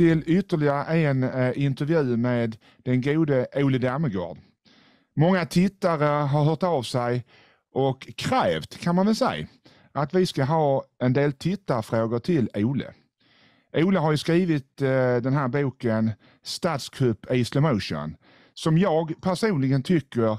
till ytterligare en eh, intervju med den gode Ole Dammegård. Många tittare har hört av sig och krävt, kan man väl säga, att vi ska ha en del tittarfrågor till Ole. Ole har ju skrivit eh, den här boken Statskupp i slow motion som jag personligen tycker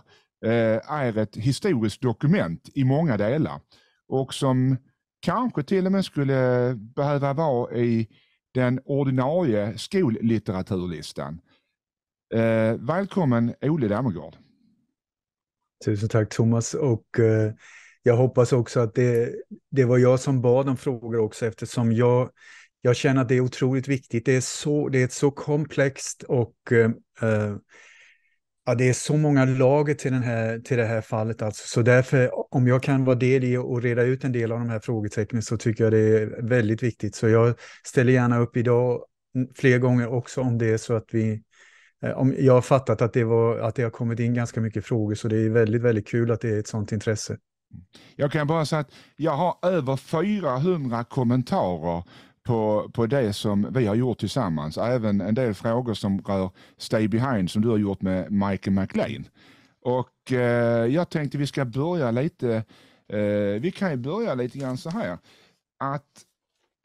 eh, är ett historiskt dokument i många delar och som kanske till och med skulle behöva vara i den ordinarie skollitteraturlistan. Eh, välkommen Ole Dammergård. Tusen tack Thomas och eh, jag hoppas också att det, det var jag som bad om frågor också eftersom jag, jag känner att det är otroligt viktigt. Det är, så, det är ett så komplext och eh, eh Ja, det är så många lager till, den här, till det här fallet. Alltså. Så därför, om jag kan vara del i och reda ut en del av de här frågetecknen så tycker jag det är väldigt viktigt. Så jag ställer gärna upp idag fler gånger också om det är så att vi... Eh, om jag har fattat att det, var, att det har kommit in ganska mycket frågor så det är väldigt, väldigt kul att det är ett sådant intresse. Jag kan bara säga att jag har över 400 kommentarer på, på det som vi har gjort tillsammans. Även en del frågor som rör Stay Behind som du har gjort med Michael McLean. Och eh, jag tänkte vi ska börja lite, eh, vi kan ju börja lite grann så här. Att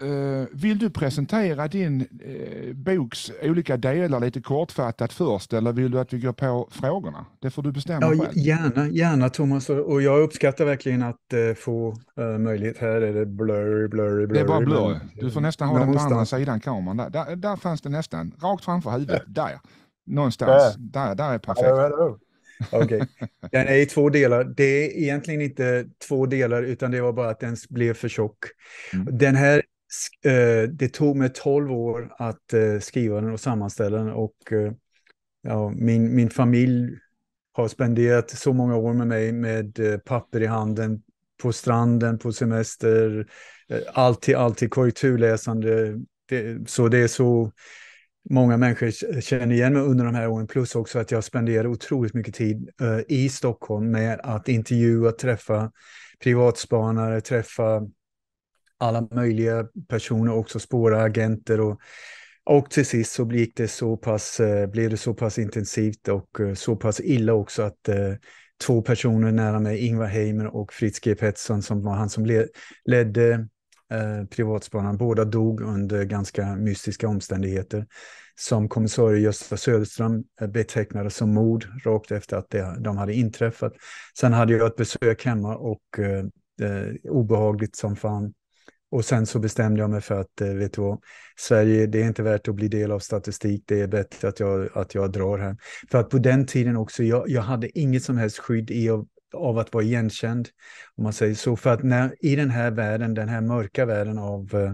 Eh, vill du presentera din eh, boks olika delar lite kortfattat först eller vill du att vi går på frågorna? Det får du bestämma ja, själv. Gärna, gärna Thomas och jag uppskattar verkligen att eh, få möjlighet. Här är det blurry, blurry, blurry. Det är bara blurry. Du får nästan ha den på andra sidan kameran. Där. där, där fanns det nästan, rakt framför huvudet. Där, någonstans. Där, där, där är perfekt. Hello, hello. Okej. Okay. Den är i två delar. Det är egentligen inte två delar, utan det var bara att den blev för tjock. Mm. Den här Eh, det tog mig tolv år att eh, skriva den och sammanställa den och eh, ja, min, min familj har spenderat så många år med mig med papper i handen på stranden, på semester, alltid, alltid korrekturläsande. Det, så det är så många människor känner igen mig under de här åren, plus också att jag spenderar otroligt mycket tid i Stockholm med att intervjua, träffa privatspanare, träffa alla möjliga personer, också spåragenter och och till sist så blev det så pass, eh, blev det så pass intensivt och eh, så pass illa också att eh, två personer nära mig, Ingvar Heimer och Fritz G Pettersson, som var han som ledde privatspanaren, båda dog under ganska mystiska omständigheter som kommissarie Gösta Söderström betecknade som mord rakt efter att det, de hade inträffat. Sen hade jag ett besök hemma och eh, obehagligt som fan och sen så bestämde jag mig för att, eh, vet du vad, Sverige, det är inte värt att bli del av statistik, det är bättre att jag, att jag drar här. För att på den tiden också, jag, jag hade inget som helst skydd i av, av att vara igenkänd, om man säger så. För att när, i den här världen, den här mörka världen av eh,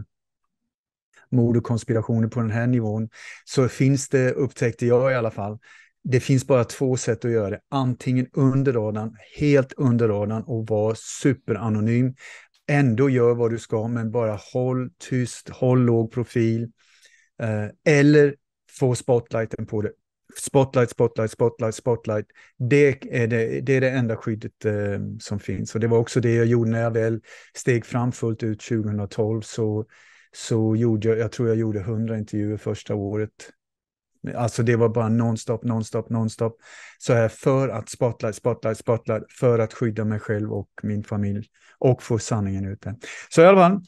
mord och konspirationer på den här nivån, så finns det, upptäckte jag i alla fall, det finns bara två sätt att göra det. Antingen under radarn, helt under radarn och vara superanonym ändå gör vad du ska, men bara håll tyst, håll låg profil. Eh, eller få spotlighten på det. Spotlight, spotlight, spotlight, spotlight. Det är det, det, är det enda skyddet eh, som finns. Och det var också det jag gjorde när jag väl steg fram fullt ut 2012. Så, så gjorde jag, jag tror jag gjorde 100 intervjuer första året Alltså det var bara nonstop, nonstop, nonstop. Så här för att spotlight, spotlight, spotlight, för att skydda mig själv och min familj och få sanningen ute. Så i alla fall,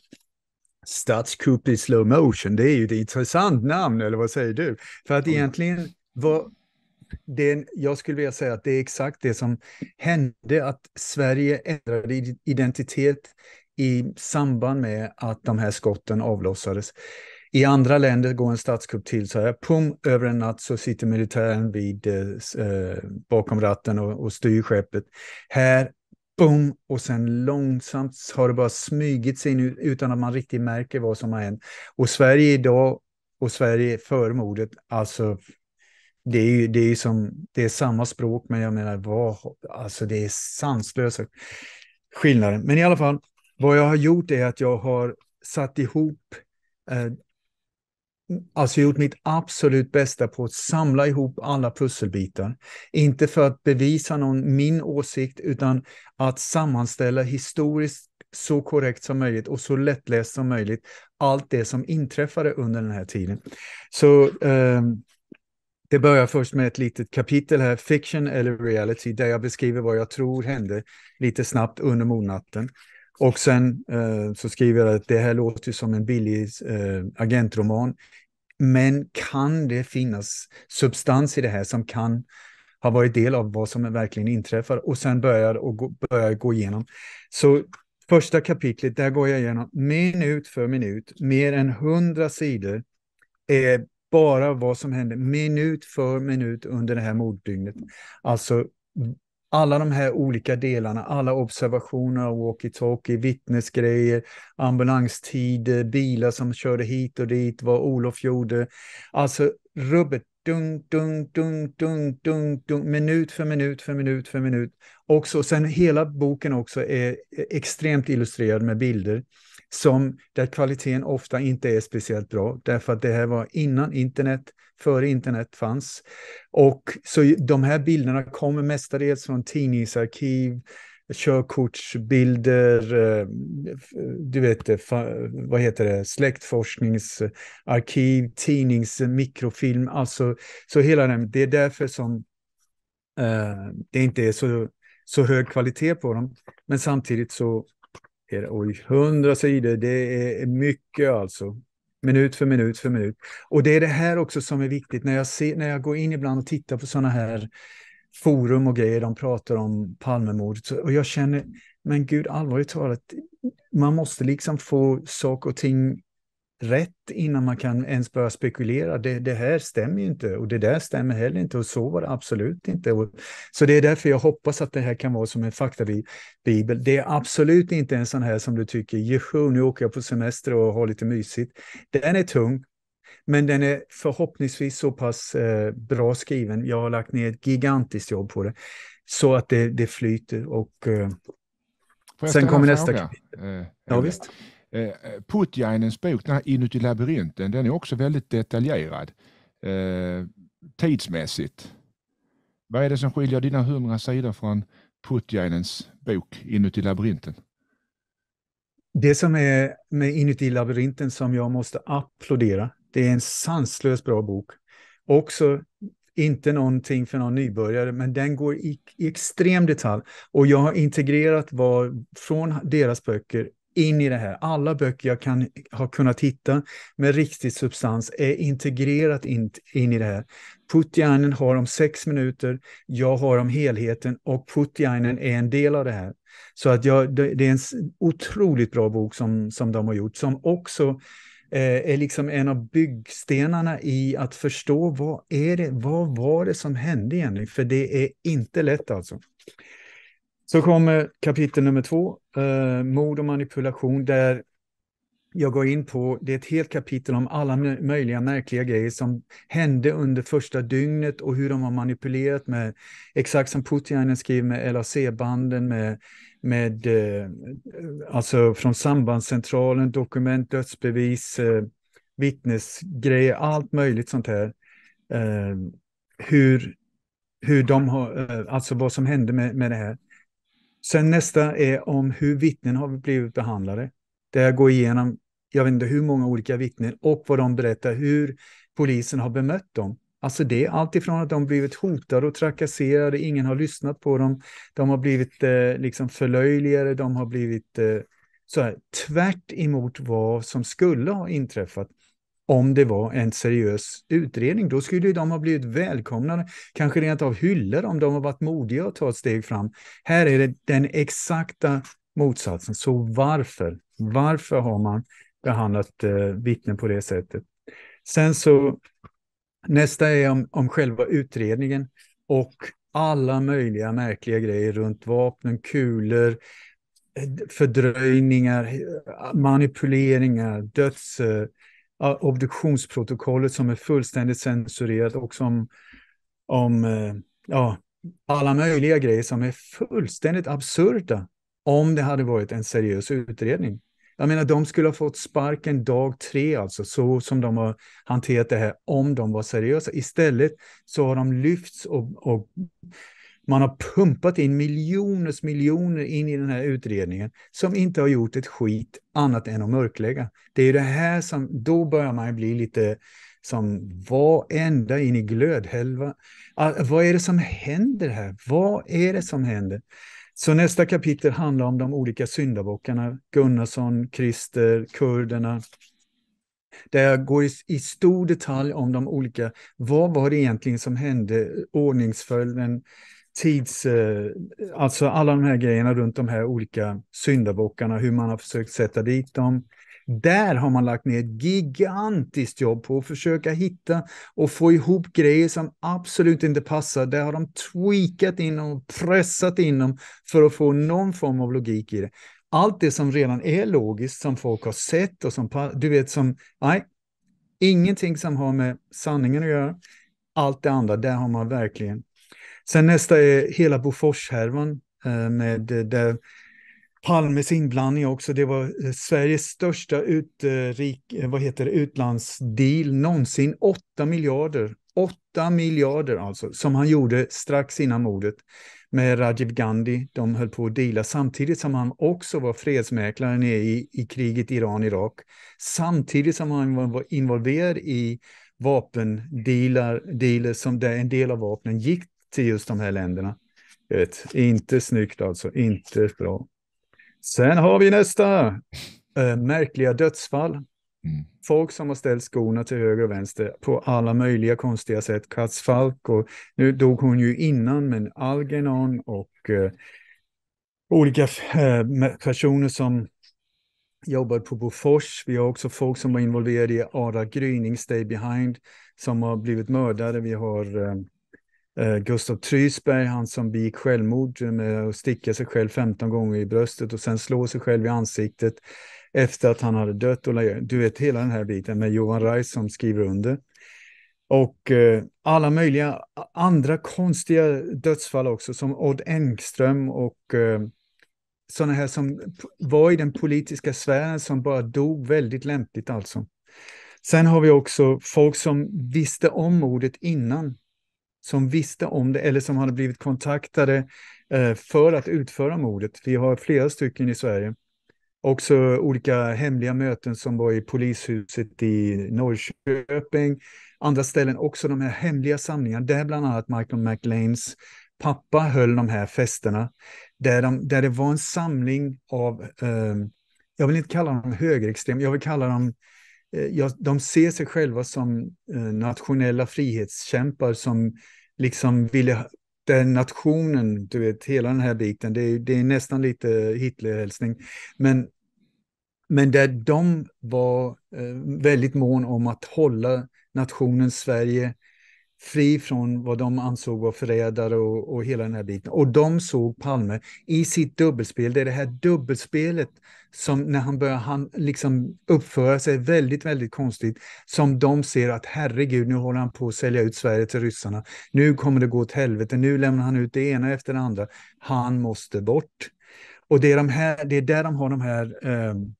statskupp i slow motion, det är ju ett intressant namn, eller vad säger du? För att egentligen var det, jag skulle vilja säga att det är exakt det som hände, att Sverige ändrade identitet i samband med att de här skotten avlossades. I andra länder går en statskupp till så här, pum, över en natt så sitter militären vid, eh, eh bakom ratten och, och styr skeppet. Här, bum, och sen långsamt har det bara smygit sig in utan att man riktigt märker vad som har hänt. Och Sverige idag och Sverige före mordet, alltså det är ju det är som, det är samma språk, men jag menar, vad, alltså det är sanslösa skillnader. Men i alla fall, vad jag har gjort är att jag har satt ihop eh, alltså gjort mitt absolut bästa på att samla ihop alla pusselbitar. Inte för att bevisa någon min åsikt, utan att sammanställa historiskt så korrekt som möjligt och så lättläst som möjligt allt det som inträffade under den här tiden. Så eh, det börjar först med ett litet kapitel här, Fiction eller Reality, där jag beskriver vad jag tror hände lite snabbt under mordnatten. Och sen eh, så skriver jag att det här låter som en billig eh, agentroman. Men kan det finnas substans i det här som kan ha varit del av vad som verkligen inträffar? Och sen börjar jag gå, gå igenom. Så första kapitlet, där går jag igenom minut för minut, mer än hundra sidor är bara vad som händer minut för minut under det här morddygnet. Alltså alla de här olika delarna, alla observationer, walkie-talkie, vittnesgrejer, ambulanstider, bilar som körde hit och dit, vad Olof gjorde. Alltså rubbet, dunk, dunk, dunk, dunk, dunk, dunk, minut för minut för minut för minut. Också, sen hela boken också är extremt illustrerad med bilder som, där kvaliteten ofta inte är speciellt bra, därför att det här var innan internet, före internet fanns. Och så de här bilderna kommer mestadels från tidningsarkiv, körkortsbilder, eh, du vet, eh, vad heter det, släktforskningsarkiv, tidningsmikrofilm, alltså så hela den, det är därför som eh, det inte är så, så hög kvalitet på dem. Men samtidigt så Oj, hundra sidor, det är mycket alltså. Minut för minut för minut. Och det är det här också som är viktigt när jag, ser, när jag går in ibland och tittar på sådana här forum och grejer, de pratar om Palmemordet och jag känner, men gud allvarligt talat, man måste liksom få saker och ting rätt innan man kan ens börja spekulera. Det, det, här stämmer ju inte och det där stämmer heller inte och så var det absolut inte. Och, så det är därför jag hoppas att det här kan vara som en faktabibel. Det är absolut inte en sån här som du tycker, jesjö, nu åker jag på semester och har lite mysigt. Den är tung, men den är förhoppningsvis så pass eh, bra skriven. Jag har lagt ner ett gigantiskt jobb på det så att det, det flyter och eh, sen kommer nästa Eh, ja, visst. Eh, Putjainens bok, den här Inuti labyrinten, den är också väldigt detaljerad eh, tidsmässigt. Vad är det som skiljer dina hundra sidor från Putjainens bok Inuti labyrinten? Det som är med Inuti labyrinten som jag måste applådera, det är en sanslöst bra bok. Också inte någonting för någon nybörjare, men den går i, i extrem detalj. Och jag har integrerat vad från deras böcker in i det här. Alla böcker jag kan, har kunnat hitta med riktig substans är integrerat in, in i det här. Puttjainen har om sex minuter, jag har om helheten och Puttjainen är en del av det här. Så att jag, det, det är en otroligt bra bok som, som de har gjort, som också eh, är liksom en av byggstenarna i att förstå vad, är det, vad var det som hände egentligen? För det är inte lätt alltså. Så kommer kapitel nummer två eh, mord och manipulation, där jag går in på, det är ett helt kapitel om alla möjliga märkliga grejer som hände under första dygnet och hur de har manipulerat med, exakt som Putiainen skriver med LAC-banden, med, med eh, alltså från sambandscentralen, dokument, dödsbevis, eh, vittnesgrejer, allt möjligt sånt här. Eh, hur, hur de har, eh, alltså vad som hände med, med det här. Sen nästa är om hur vittnen har blivit behandlade. Där jag går igenom, jag vet inte hur många olika vittnen och vad de berättar, hur polisen har bemött dem. Alltså det är alltifrån att de blivit hotade och trakasserade, ingen har lyssnat på dem, de har blivit eh, liksom förlöjligade, de har blivit eh, så här, tvärt emot vad som skulle ha inträffat om det var en seriös utredning. Då skulle de ha blivit välkomnade, kanske rent av hyllade om de har varit modiga och tagit steg fram. Här är det den exakta motsatsen. Så varför? Varför har man behandlat eh, vittnen på det sättet? Sen så nästa är om, om själva utredningen och alla möjliga märkliga grejer runt vapnen, kulor, eh, fördröjningar, eh, manipuleringar, döds obduktionsprotokollet som är fullständigt censurerat och som om eh, ja, alla möjliga grejer som är fullständigt absurda om det hade varit en seriös utredning. Jag menar, de skulle ha fått sparken dag tre, alltså, så som de har hanterat det här, om de var seriösa. Istället så har de lyfts och, och man har pumpat in miljoners miljoner in i den här utredningen som inte har gjort ett skit annat än att mörklägga. Det är det här som, då börjar man bli lite som var ända in i glödhälva. Ah, vad är det som händer här? Vad är det som händer? Så nästa kapitel handlar om de olika syndabockarna, Gunnarsson, Krister, kurderna. Där jag går i, i stor detalj om de olika, vad var det egentligen som hände, ordningsföljden, tids, eh, alltså alla de här grejerna runt de här olika syndabockarna, hur man har försökt sätta dit dem. Där har man lagt ner ett gigantiskt jobb på att försöka hitta och få ihop grejer som absolut inte passar. Där har de tweakat in och pressat in dem för att få någon form av logik i det. Allt det som redan är logiskt, som folk har sett och som, du vet, som, nej, ingenting som har med sanningen att göra. Allt det andra, där har man verkligen Sen nästa är hela Boforshärvan eh, med eh, där Palmes inblandning också. Det var eh, Sveriges största utrik, vad heter det, utlandsdeal någonsin. 8 miljarder. 8 miljarder alltså, som han gjorde strax innan mordet med Rajiv Gandhi. De höll på att deala samtidigt som han också var fredsmäklare nere i, i kriget Iran-Irak. Samtidigt som han var involverad i vapendealer som där en del av vapnen gick till just de här länderna. Vet, inte snyggt alltså, inte bra. Sen har vi nästa. Äh, märkliga dödsfall. Mm. Folk som har ställt skorna till höger och vänster på alla möjliga konstiga sätt. Kats Falk och nu dog hon ju innan, men Algernon och äh, olika äh, personer som jobbar på Bofors. Vi har också folk som var involverade i Ada Gryning, Stay Behind som har blivit mördade. Vi har Eh, Gustav Trysberg, han som begick självmord med att sticka sig själv 15 gånger i bröstet och sen slå sig själv i ansiktet efter att han hade dött. Och du vet hela den här biten med Johan Reis som skriver under. Och eh, alla möjliga andra konstiga dödsfall också, som Odd Engström och eh, sådana här som var i den politiska sfären som bara dog väldigt lämpligt alltså. Sen har vi också folk som visste om mordet innan som visste om det eller som hade blivit kontaktade eh, för att utföra mordet. Vi har flera stycken i Sverige. Också olika hemliga möten som var i polishuset i Norrköping, andra ställen också de här hemliga samlingarna där bland annat Michael McLeans pappa höll de här festerna. Där, de, där det var en samling av, eh, jag vill inte kalla dem högerextrem, jag vill kalla dem Eh, ja, de ser sig själva som eh, nationella frihetskämpar som liksom ville där nationen, du vet, hela den här biten, det är, det är nästan lite Hitlerhälsning. Men, men där de var eh, väldigt mån om att hålla nationen Sverige fri från vad de ansåg var förrädare och, och hela den här biten. Och de såg Palme i sitt dubbelspel, det är det här dubbelspelet som när han börjar han liksom uppföra sig väldigt, väldigt konstigt, som de ser att herregud, nu håller han på att sälja ut Sverige till ryssarna, nu kommer det gå åt helvete, nu lämnar han ut det ena efter det andra, han måste bort. Och det är, de här, det är där de har de här um,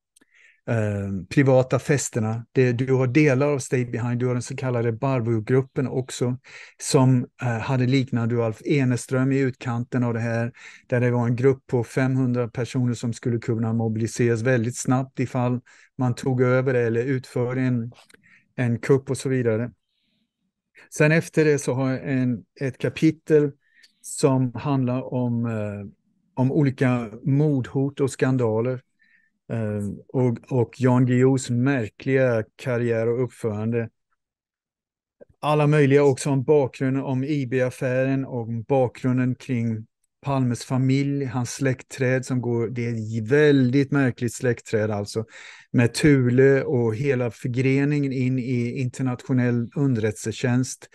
Ehm, privata festerna. Det, du har delar av Stay Behind, du har den så kallade Barbro-gruppen också, som eh, hade liknande Alf Eneström i utkanten av det här, där det var en grupp på 500 personer som skulle kunna mobiliseras väldigt snabbt ifall man tog över det eller utförde en, en kupp och så vidare. Sen efter det så har jag en, ett kapitel som handlar om, eh, om olika mordhot och skandaler Ehm, och, och Jan Guillous märkliga karriär och uppförande. Alla möjliga också om bakgrunden om IB-affären och bakgrunden kring Palmes familj, hans släktträd som går, det är ett väldigt märkligt släktträd alltså, med Thule och hela förgreningen in i internationell underrättelsetjänst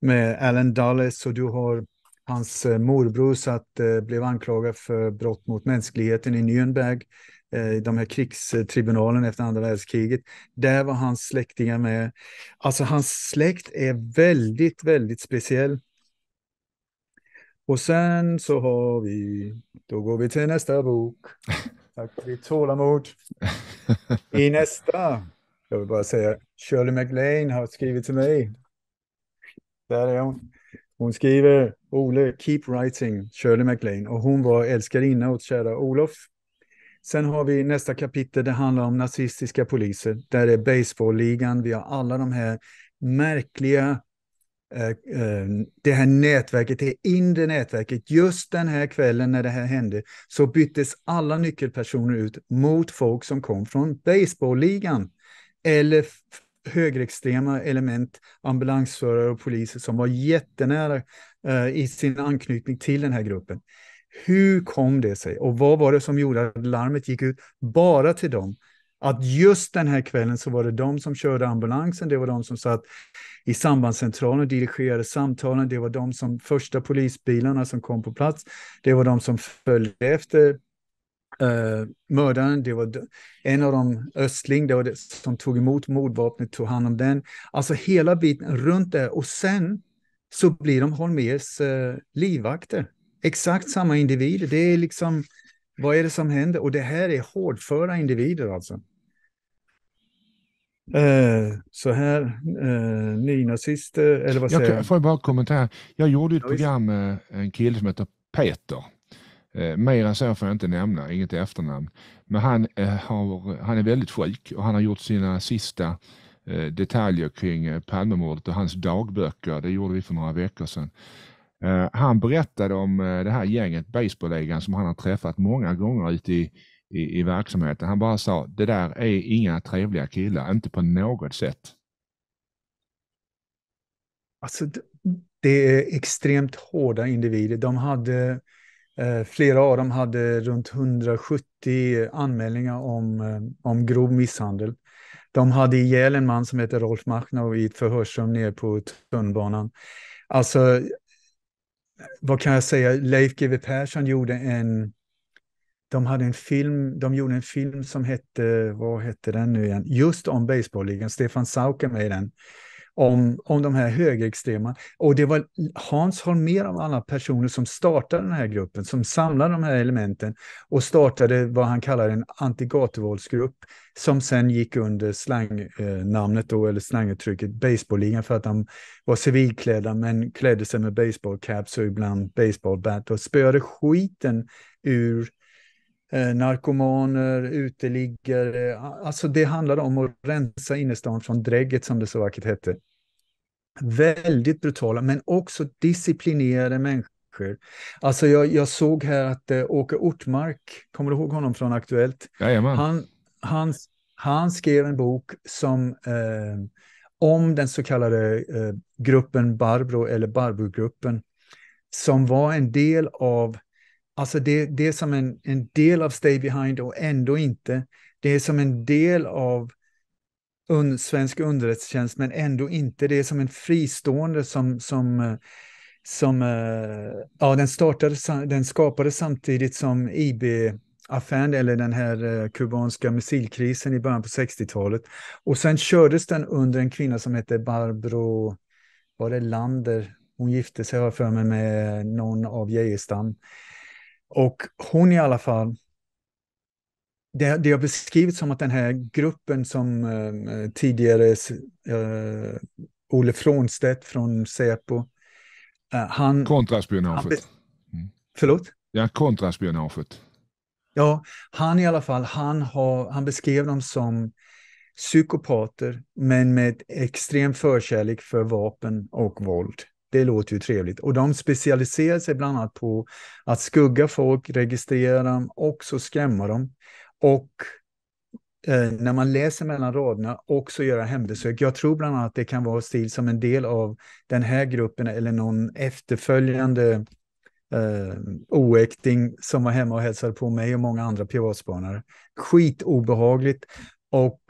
med Alan Dulles och du har hans eh, morbror satt, eh, blev anklagad för brott mot mänskligheten i Nürnberg Eh, de här krigstribunalen efter andra världskriget. Där var hans släktingar med. Alltså hans släkt är väldigt, väldigt speciell. Och sen så har vi, då går vi till nästa bok. Tack för ditt tålamod. I nästa, jag vill bara säga, Shirley MacLaine har skrivit till mig. Där är hon. Hon skriver, Ole, keep writing, Shirley MacLaine. Och hon var älskarinna åt kära Olof Sen har vi nästa kapitel, det handlar om nazistiska poliser. Där är baseballligan, vi har alla de här märkliga, eh, eh, det här nätverket, det inre nätverket. Just den här kvällen när det här hände så byttes alla nyckelpersoner ut mot folk som kom från baseballligan. Eller högerextrema element, ambulansförare och poliser som var jättenära eh, i sin anknytning till den här gruppen. Hur kom det sig och vad var det som gjorde att larmet gick ut bara till dem? Att just den här kvällen så var det de som körde ambulansen, det var de som satt i sambandscentralen och dirigerade samtalen, det var de som första polisbilarna som kom på plats, det var de som följde efter Uh, mördaren, det var en av dem, Östling, det var det som tog emot mordvapnet, tog hand om den. Alltså hela biten runt det. Och sen så blir de Holmers uh, livvakter. Exakt samma individer. Det är liksom, vad är det som händer? Och det här är hårdföra individer alltså. Eh, så här, eh, nynazister, eller vad säger jag? får jag bara kommentera? Jag gjorde ett program med en kille som heter Peter. Eh, mer än så får jag inte nämna, inget efternamn. Men han, har, han är väldigt sjuk och han har gjort sina sista detaljer kring Palmemordet och hans dagböcker. Det gjorde vi för några veckor sedan. Eh, han berättade om eh, det här gänget, baseballligan som han har träffat många gånger ute i, i, i verksamheten. Han bara sa, det där är inga trevliga killar, inte på något sätt. Alltså, det är extremt hårda individer. De hade, eh, flera av dem hade runt 170 anmälningar om, om grov misshandel. De hade ihjäl en man som heter Rolf Machnov i ett förhörsrum nere på tunnelbanan. Alltså, vad kan jag säga, Leif GW Persson gjorde en, de hade en film, de gjorde en film som hette, vad hette den nu igen, just om Baseballligan, Stefan Sauk är med i den om, om de här högerextrema. Och det var Hans Holmér av alla personer som startade den här gruppen, som samlade de här elementen och startade vad han kallar en antigatuvåldsgrupp som sen gick under slangnamnet då, eller slanguttrycket baseballligan för att de var civilklädda men klädde sig med baseballcaps och ibland baseballbat och spöade skiten ur Eh, narkomaner, uteliggare. Alltså det handlade om att rensa innerstan från drägget som det så vackert hette. Väldigt brutala, men också disciplinerade människor. Alltså jag, jag såg här att eh, Åke Ortmark, kommer du ihåg honom från Aktuellt? Jajamän. Han, han, han skrev en bok som eh, om den så kallade eh, gruppen Barbro eller Barbrogruppen som var en del av Alltså det, det är som en, en del av Stay Behind och ändå inte. Det är som en del av un, svensk underrättelsetjänst men ändå inte. Det är som en fristående som, som, eh, som eh, ja, den, startade, den skapades samtidigt som IB affären eller den här eh, kubanska missilkrisen i början på 60-talet. Och sen kördes den under en kvinna som hette Barbro var det Lander. Hon gifte sig, har för mig, med någon av Geijerstam. Och hon i alla fall, det, det har beskrivits som att den här gruppen som eh, tidigare eh, Olle Frånstedt från Säpo, eh, han... Kontraspionaget. Han mm. förlåt? Ja, kontraspionaget. Ja, han i alla fall, han, har, han beskrev dem som psykopater, men med extrem förkärlek för vapen och våld. Det låter ju trevligt. Och de specialiserar sig bland annat på att skugga folk, registrera dem och så skrämma dem. Och eh, när man läser mellan raderna också göra hembesök. Jag tror bland annat att det kan vara stil som en del av den här gruppen eller någon efterföljande eh, oäkting som var hemma och hälsade på mig och många andra privatspanare. Skitobehagligt och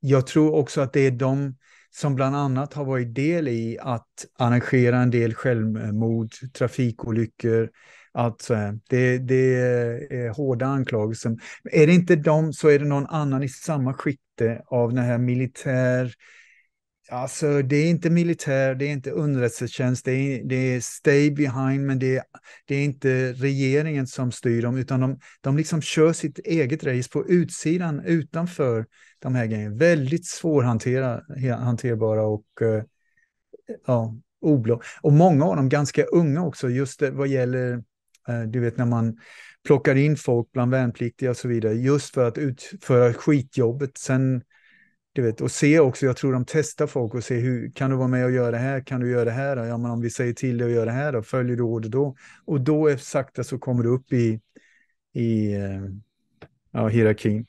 jag tror också att det är de som bland annat har varit del i att arrangera en del självmord, trafikolyckor, allt så här. Det, det är hårda anklagelser. Är det inte de så är det någon annan i samma skikte av den här militär Alltså det är inte militär, det är inte underrättelsetjänst, det är, det är stay behind, men det är, det är inte regeringen som styr dem, utan de, de liksom kör sitt eget race på utsidan, utanför de här grejerna. Väldigt svårhanterbara och eh, ja, oblå. Och många av dem ganska unga också, just vad gäller, eh, du vet när man plockar in folk bland värnpliktiga och så vidare, just för att utföra skitjobbet. Sen du vet, och se också, jag tror de testar folk och ser, hur, kan du vara med och göra det här, kan du göra det här, ja men om vi säger till dig att göra det här då, följer du order då? Och då sakta så kommer du upp i, i eh, ja, hierarkin.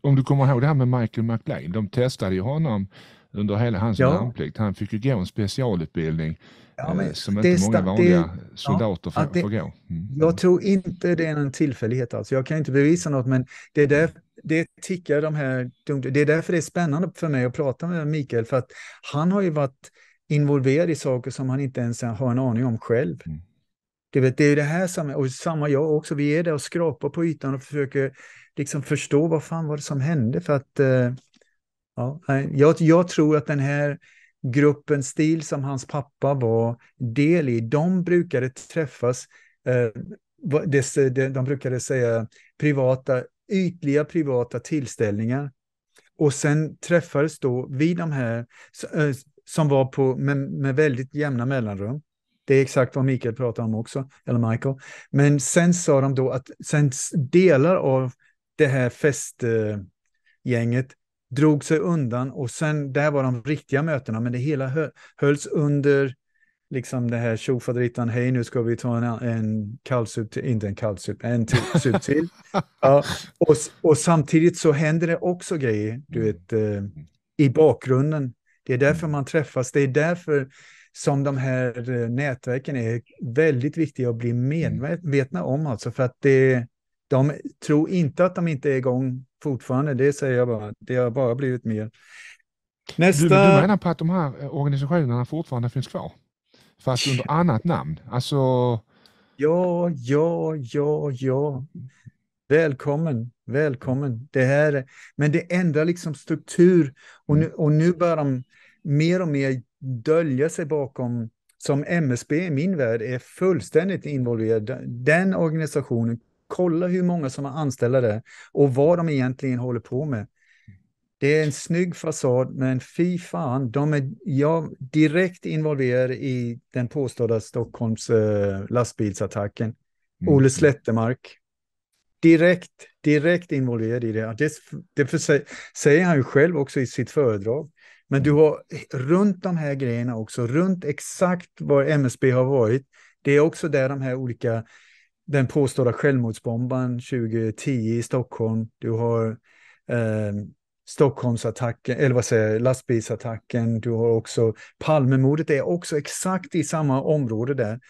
Om du kommer ihåg det här med Michael McLean, de testade ju honom under hela hans ja. värnplikt. Han fick ju gå en specialutbildning ja, eh, men, som inte många vanliga det, soldater får, det, får gå. Mm. Jag tror inte det är en tillfällighet. Alltså. Jag kan inte bevisa något, men det är, där, det, tickar de här, det är därför det är spännande för mig att prata med Mikael, för att han har ju varit involverad i saker som han inte ens har en aning om själv. Mm. Det, vet, det är det här som, och samma jag också, vi är där och skrapar på ytan och försöker liksom förstå vad fan var det som hände för att eh, ja, jag, jag tror att den här gruppen STIL som hans pappa var del i, de brukade träffas, eh, de brukade säga privata, ytliga privata tillställningar. Och sen träffades då vi de här, eh, som var på, med, med väldigt jämna mellanrum. Det är exakt vad Mikael pratar om också, eller Michael. Men sen sa de då att sen delar av det här festgänget drog sig undan och sen, där var de riktiga mötena, men det hela hölls under liksom det här tjofaderittan, hej nu ska vi ta en, en kallsup till, inte en kallsup, en sup till. ja, och, och samtidigt så händer det också grejer, du mm. vet, eh, i bakgrunden. Det är därför mm. man träffas, det är därför som de här eh, nätverken är väldigt viktiga att bli mm. medvetna om, alltså för att det de tror inte att de inte är igång fortfarande, det säger jag bara. Det har bara blivit mer. Nästa... Du, du menar på att de här organisationerna fortfarande finns kvar? Fast under annat namn? Alltså... Ja, ja, ja, ja. Välkommen, välkommen. Det här, men det ändrar liksom struktur och nu, och nu börjar de mer och mer dölja sig bakom, som MSB i min värld är fullständigt involverad. Den organisationen Kolla hur många som är anställda där och vad de egentligen håller på med. Det är en snygg fasad, men fy fan, de är ja, direkt involverade i den påstådda Stockholms eh, lastbilsattacken. Mm. Ole Slättemark, direkt, direkt involverad i det. Det, det för, säger han ju själv också i sitt föredrag. Men du mm. har runt de här grejerna också, runt exakt var MSB har varit, det är också där de här olika den påstådda självmordsbombaren 2010 i Stockholm. Du har eh, Stockholmsattacken, eller vad säger jag, lastbilsattacken. Du har också Palmemordet, det är också exakt i samma område där.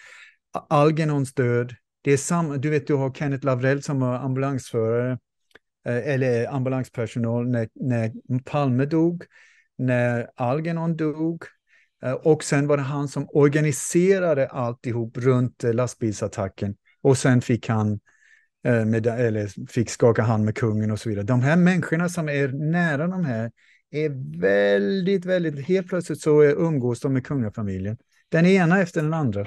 Algernons död. Det är samma, du vet, du har Kenneth Lavrell som var ambulansförare eh, eller ambulanspersonal när, när Palme dog, när Algernon dog, eh, och sen var det han som organiserade alltihop runt eh, lastbilsattacken. Och sen fick han eh, med, eller fick skaka hand med kungen och så vidare. De här människorna som är nära de här är väldigt, väldigt, helt plötsligt så umgås de med kungafamiljen. Den ena efter den andra.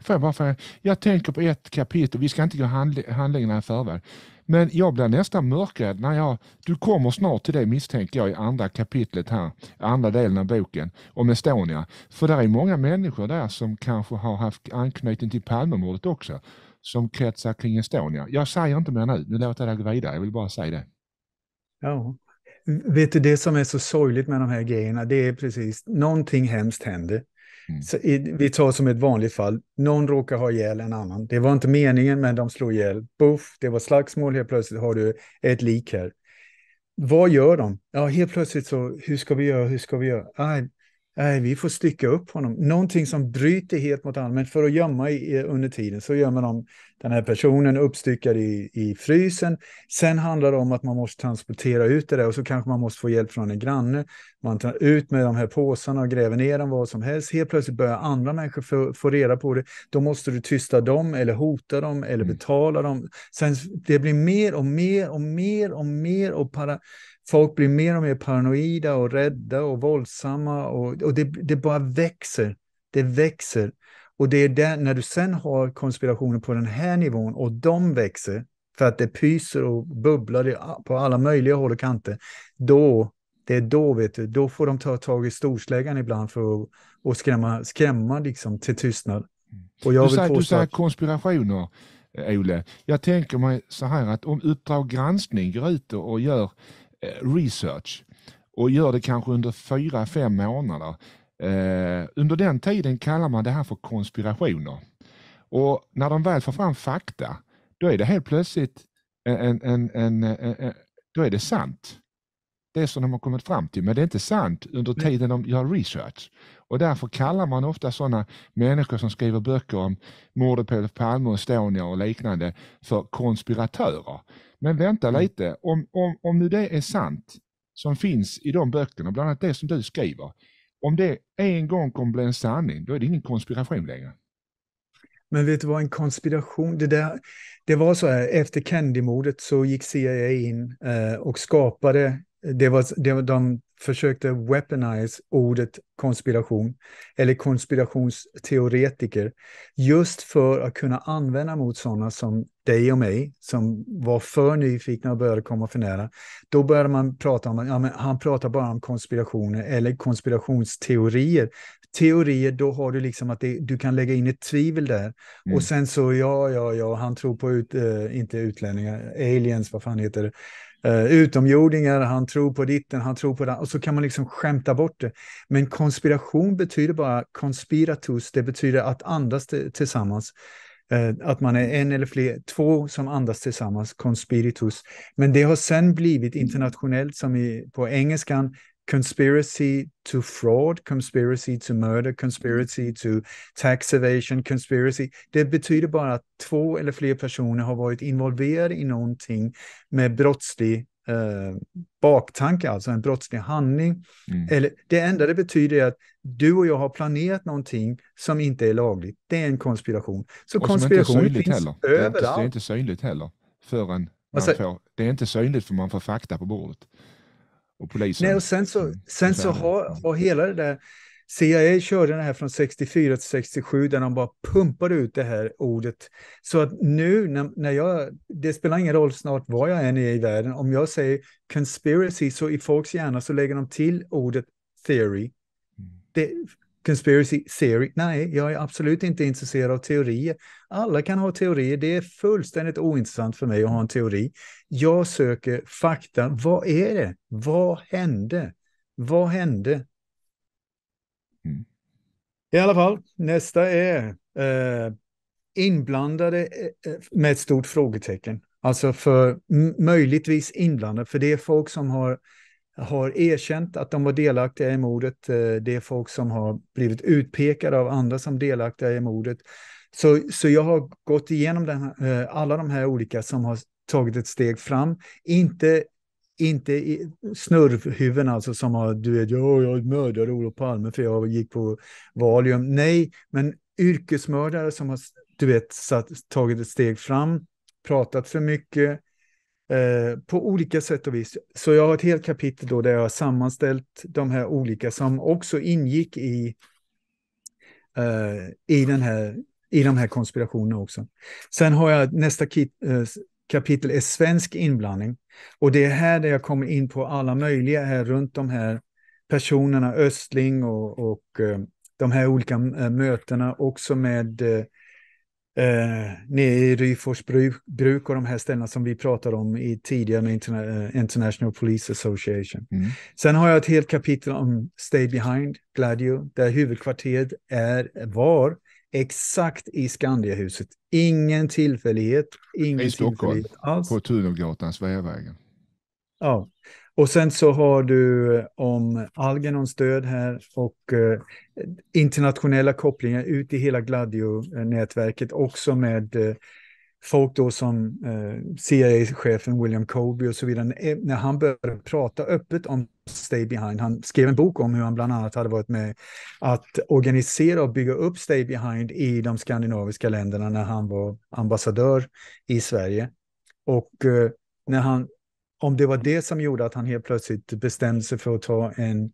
Får jag bara för, jag tänker på ett kapitel, vi ska inte gå handl handlingarna i förväg, men jag blir nästan mörkrädd när jag, du kommer snart till det misstänker jag i andra kapitlet här, andra delen av boken, om Estonia. För där är många människor där som kanske har haft anknytning till Palmemordet också, som kretsar kring Estonia. Jag säger inte mer nu, nu låter jag dig gå vidare, jag vill bara säga det. Ja. Vet du, det som är så sorgligt med de här grejerna, det är precis, någonting hemskt händer. Mm. I, vi tar som ett vanligt fall, någon råkar ha ihjäl en annan. Det var inte meningen, men de slår ihjäl. Buff, det var slagsmål, helt plötsligt har du ett lik här. Vad gör de? Ja, helt plötsligt så, hur ska vi göra, hur ska vi göra? Ah, Nej, vi får stycka upp honom. Någonting som bryter helt mot allmänt för att gömma i, under tiden så gömmer de den här personen uppstyckad i, i frysen. Sen handlar det om att man måste transportera ut det där och så kanske man måste få hjälp från en granne. Man tar ut med de här påsarna och gräver ner dem vad som helst. Helt plötsligt börjar andra människor få, reda på det. Då måste du tysta dem eller hota dem eller mm. betala dem. Sen, det blir mer och mer och mer och mer och para, folk blir mer och mer paranoida och rädda och våldsamma och, och det, det bara växer. Det växer. Och det är där, när du sen har konspirationer på den här nivån och de växer för att det pyser och bubblar på alla möjliga håll och kanter, då, det är då, vet du, då får de ta tag i storsläggan ibland för att och skrämma, skrämma liksom till tystnad. Och jag du, säger, du säger konspirationer, eh, Ole. Jag tänker mig så här att om Uppdrag granskning går ut och gör eh, research och gör det kanske under fyra, fem månader, Eh, under den tiden kallar man det här för konspirationer. Och när de väl får fram fakta, då är det helt plötsligt en, en, en, en då är det sant. Det som de har kommit fram till, men det är inte sant under tiden de gör research. Och därför kallar man ofta sådana människor som skriver böcker om mordet på Palme och Estonia och liknande för konspiratörer. Men vänta mm. lite, om, om, om nu det är sant som finns i de böckerna, bland annat det som du skriver, om det en gång kommer bli en sanning, då är det ingen konspiration längre. Men vet du vad, en konspiration, det, där, det var så här, efter Kennedy-mordet så gick CIA in eh, och skapade, det var, det, de försökte weaponize ordet konspiration eller konspirationsteoretiker just för att kunna använda mot sådana som dig och mig som var för nyfikna och började komma för nära. Då började man prata om att ja, han pratar bara om konspirationer eller konspirationsteorier. Teorier, då har du liksom att det, du kan lägga in ett tvivel där. Mm. Och sen så, ja, ja, ja, han tror på, ut, äh, inte utlänningar, aliens, vad fan heter det? eh, utomjordingar, han tror på ditten, han tror på den. Och så kan man liksom skämta bort det. Men konspiration betyder bara konspiratus, det betyder att andas tillsammans. Eh, att man är en eller fler, två som andas tillsammans, konspiritus. Men det har sen blivit internationellt, som i, på engelskan, conspiracy to fraud, conspiracy to murder, mm. conspiracy to tax evasion, conspiracy. Det betyder bara att två eller fler personer har varit involverade i någonting med brottslig eh, baktanke, alltså en brottslig handling. Mm. Eller, det enda det betyder är att du och jag har planerat någonting som inte är lagligt. Det är en konspiration. Så och konspiration finns heller. överallt. Det är inte synligt heller förrän man alltså, får, det är inte synligt för man får fakta på bordet och polisen. Nej, och sen så, mm. sen så har, har hela det där... CIA körde den här från 64 till 67 där de bara pumpade ut det här ordet. Så att nu när, när jag, det spelar ingen roll snart var jag än är i världen, om jag säger conspiracy så i folks hjärna så lägger de till ordet theory. Mm. Det, Conspiracy theory? Nej, jag är absolut inte intresserad av teorier. Alla kan ha teorier. Det är fullständigt ointressant för mig att ha en teori. Jag söker fakta. Vad är det? Vad hände? Vad hände? Mm. I alla fall, nästa är eh, inblandade eh, eh, med ett stort frågetecken. Alltså för möjligtvis inblandade, för det är folk som har har erkänt att de var delaktiga i mordet. Eh, det är folk som har blivit utpekade av andra som delaktiga i mordet. Så, så jag har gått igenom den, eh, alla de här olika som har tagit ett steg fram. Inte, inte snurrhuvuden alltså som har, du vet, jag mördade Olof Palme för jag gick på Valium. Nej, men yrkesmördare som har, du vet, satt, tagit ett steg fram, pratat för mycket, Eh, på olika sätt och vis. Så jag har ett helt kapitel då där jag har sammanställt de här olika som också ingick i, eh, i, den här, i de här konspirationerna också. Sen har jag nästa kit, eh, kapitel är svensk inblandning. Och det är här där jag kommer in på alla möjliga här runt de här personerna, Östling och, och eh, de här olika eh, mötena också med eh, nere i Ryfors bruk, bruk och de här ställena som vi pratade om i tidigare med Interna eh, International Police Association. Mm. Sen har jag ett helt kapitel om Stay Behind, Gladio, där huvudkvarteret är, var exakt i Skandiahuset. Ingen tillfällighet. Ingen I Stockholm, tillfällighet alls. på Tunnelgatan, Sveavägen. Ja, och sen så har du eh, om Algernons död här och eh, internationella kopplingar ut i hela Gladio-nätverket också med eh, folk då som CIA-chefen William Kobe och så vidare. När han började prata öppet om Stay Behind, han skrev en bok om hur han bland annat hade varit med att organisera och bygga upp Stay Behind i de skandinaviska länderna när han var ambassadör i Sverige. Och när han om det var det som gjorde att han helt plötsligt bestämde sig för att ta en,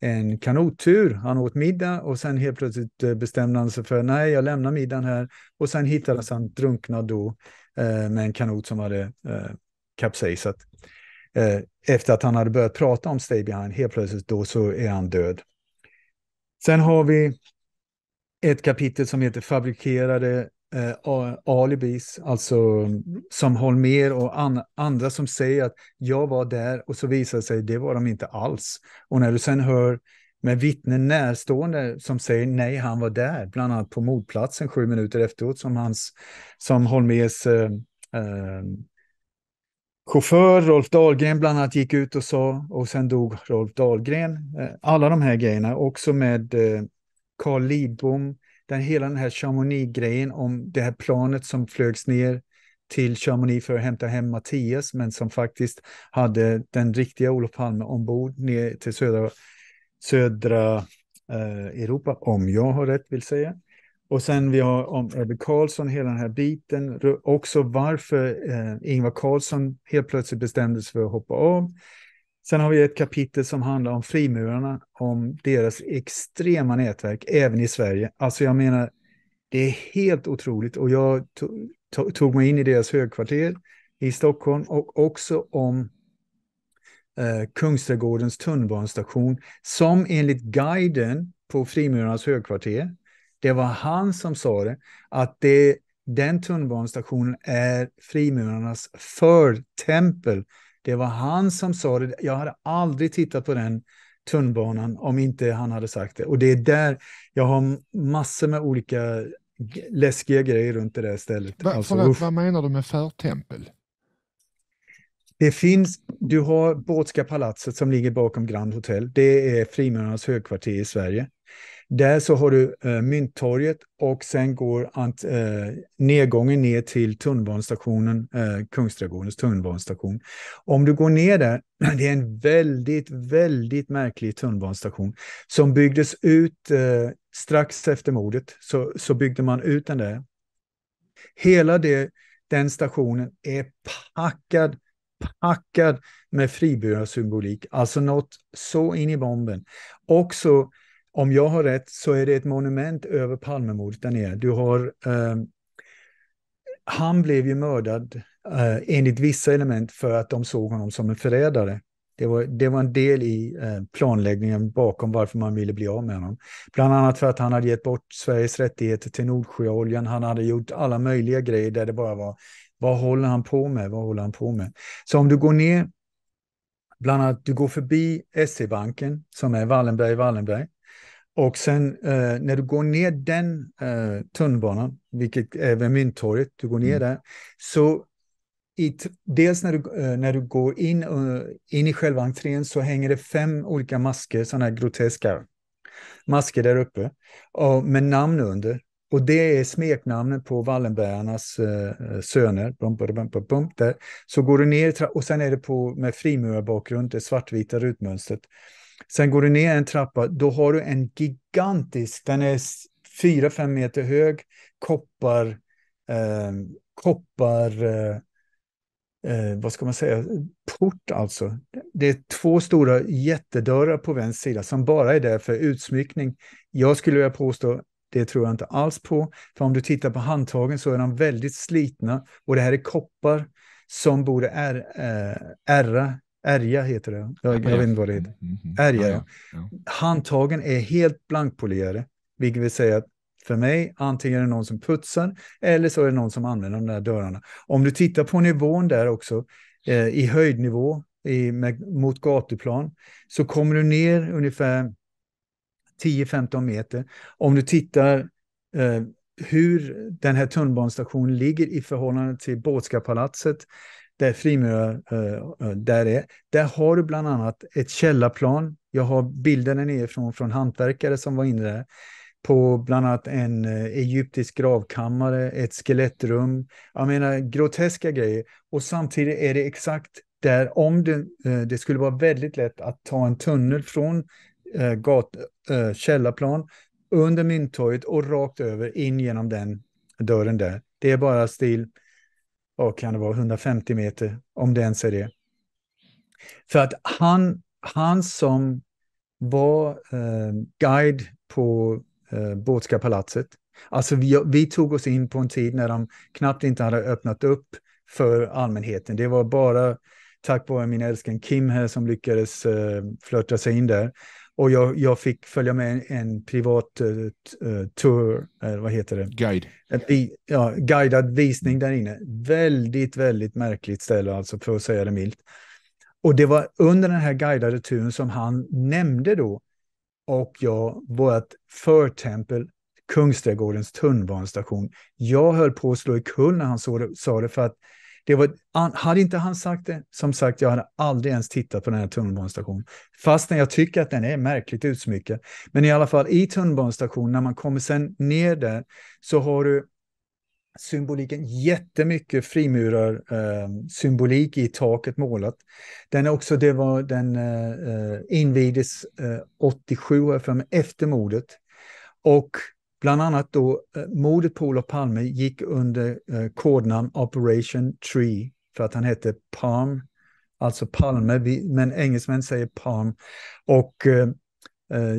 en kanottur. Han åt middag och sen helt plötsligt eh, bestämde han sig för nej, jag lämnar middagen här. Och sen hittades han drunknad då eh, med en kanot som hade eh, kapsejsat. Eh, efter att han hade börjat prata om Stay Behind, helt plötsligt då så är han död. Sen har vi ett kapitel som heter Fabrikerade eh, alibis, alltså som Holmer och an, andra som säger att jag var där och så visar det sig det var de inte alls. Och när du sen hör med vittnen närstående som säger nej, han var där, bland annat på mordplatsen sju minuter efteråt som, hans, som Holmers eh, eh, chaufför Rolf Dahlgren bland annat gick ut och sa och sen dog Rolf Dahlgren. Eh, alla de här grejerna, också med eh, Carl Lidbom, den hela den här Chamonix-grejen om det här planet som flögs ner till Chamonix för att hämta hem Mattias, men som faktiskt hade den riktiga Olof Palme ombord ner till södra, södra eh, Europa, om jag har rätt vill säga. Och sen vi har om Ebbe Karlsson, hela den här biten, också varför eh, Ingvar Karlsson helt plötsligt bestämde sig för att hoppa av. Sen har vi ett kapitel som handlar om frimurarna, om deras extrema nätverk, även i Sverige. Alltså jag menar, det är helt otroligt och jag tog mig in i deras högkvarter i Stockholm och också om eh, Kungsträdgårdens tunnelbanestation som enligt guiden på Frimurarnas högkvarter, det var han som sa det, att det, den tunnelbanestationen är frimurarnas förtempel det var han som sa det. Jag hade aldrig tittat på den tunnbanan om inte han hade sagt det. Och det är där jag har massor med olika läskiga grejer runt det där stället. Va, alltså, förlåt, vad menar du med förtempel? Det finns, du har Båtska palatset som ligger bakom Grand Hotel. Det är frimurarnas högkvarter i Sverige. Där så har du eh, Mynttorget och sen går ant, eh, nedgången ner till tunnelbanestationen, eh, Kungsträdgårdens tunnelbanestation. Om du går ner där, det är en väldigt, väldigt märklig tunnelbanestation som byggdes ut eh, strax efter mordet, så, så byggde man ut den där. Hela det, den stationen är packad packad med friburgarsymbolik, alltså något så in i bomben. Också om jag har rätt så är det ett monument över Palmemordet där nere. Du har, eh, han blev ju mördad eh, enligt vissa element för att de såg honom som en förrädare. Det var, det var en del i eh, planläggningen bakom varför man ville bli av med honom. Bland annat för att han hade gett bort Sveriges rättigheter till Nordsjöoljan. Han hade gjort alla möjliga grejer där det bara var vad håller han på med? Vad håller han på med? Så om du går ner, bland annat du går förbi SE-banken som är Wallenberg Wallenberg. Och sen eh, när du går ner den eh, tunnelbanan, vilket är vid Mynttorget, du går ner mm. där, så i, dels när du, eh, när du går in, eh, in i själva entrén så hänger det fem olika masker, sådana här groteska masker där uppe, och, med namn under. Och det är smeknamnen på Wallenbergarnas eh, söner. Bum, bum, bum, bum, där. Så går du ner och sen är det på, med frimurarbakgrund, det svartvita rutmönstret. Sen går du ner en trappa, då har du en gigantisk, den är 4-5 meter hög, koppar, ehm, eh, koppar eh, vad ska man säga, port alltså. Det är två stora jättedörrar på vänster sida som bara är där för utsmyckning. Jag skulle vilja påstå, det tror jag inte alls på, för om du tittar på handtagen så är de väldigt slitna och det här är koppar som borde är, eh, ärra Erja heter det. Jag, jag vet inte vad det heter. Erja, mm, mm. ja. Handtagen är helt blankpolerade, vilket vill säga att för mig, antingen är det någon som putsar eller så är det någon som använder de där dörrarna. Om du tittar på nivån där också, eh, i höjdnivå i, med, mot gatuplan, så kommer du ner ungefär 10-15 meter. Om du tittar eh, hur den här tunnelbanestationen ligger i förhållande till Båtskapalatset där Frimurar eh, eh, där är. Där har du bland annat ett källarplan. Jag har bilden nerifrån från hantverkare som var inne där på bland annat en eh, egyptisk gravkammare, ett skelettrum. Jag menar groteska grejer. Och samtidigt är det exakt där, om det, det skulle vara väldigt lätt att ta en tunnel från gat, källarplan under Mynttorget och rakt över in genom den dörren där. Det är bara stil vad kan det vara, 150 meter, om det ens är det. För att han, han som var eh, guide på eh, Båtska palatset, alltså vi, vi tog oss in på en tid när de knappt inte hade öppnat upp för allmänheten. Det var bara tack vare min älskling Kim här som lyckades eh, flörta sig in där. Och jag, jag fick följa med en, en privat uh, tour, eller vad heter det? Guide. Ett, ja, guidad visning där inne. Väldigt, väldigt märkligt ställe alltså, för att säga det milt. Och det var under den här guidade turen som han nämnde då, och jag, vårt förtempel, Kungsträdgårdens tunnbanestation. Jag höll på att slå i kull när han sa det för att det var, hade inte han sagt det, som sagt, jag hade aldrig ens tittat på den här tunnelbanestationen. Fastän jag tycker att den är märkligt utsmyckad. Men i alla fall i tunnelbanestationen, när man kommer sen ner där, så har du symboliken, jättemycket frimurar-symbolik eh, i taket målat. Den är också, det var den eh, eh invigdes eh, 87, efter mordet. Och Bland annat då eh, mordet på Olof Palme gick under eh, kodnamn Operation Tree för att han hette Palm, alltså Palme, men engelsmän säger Palm. Och eh,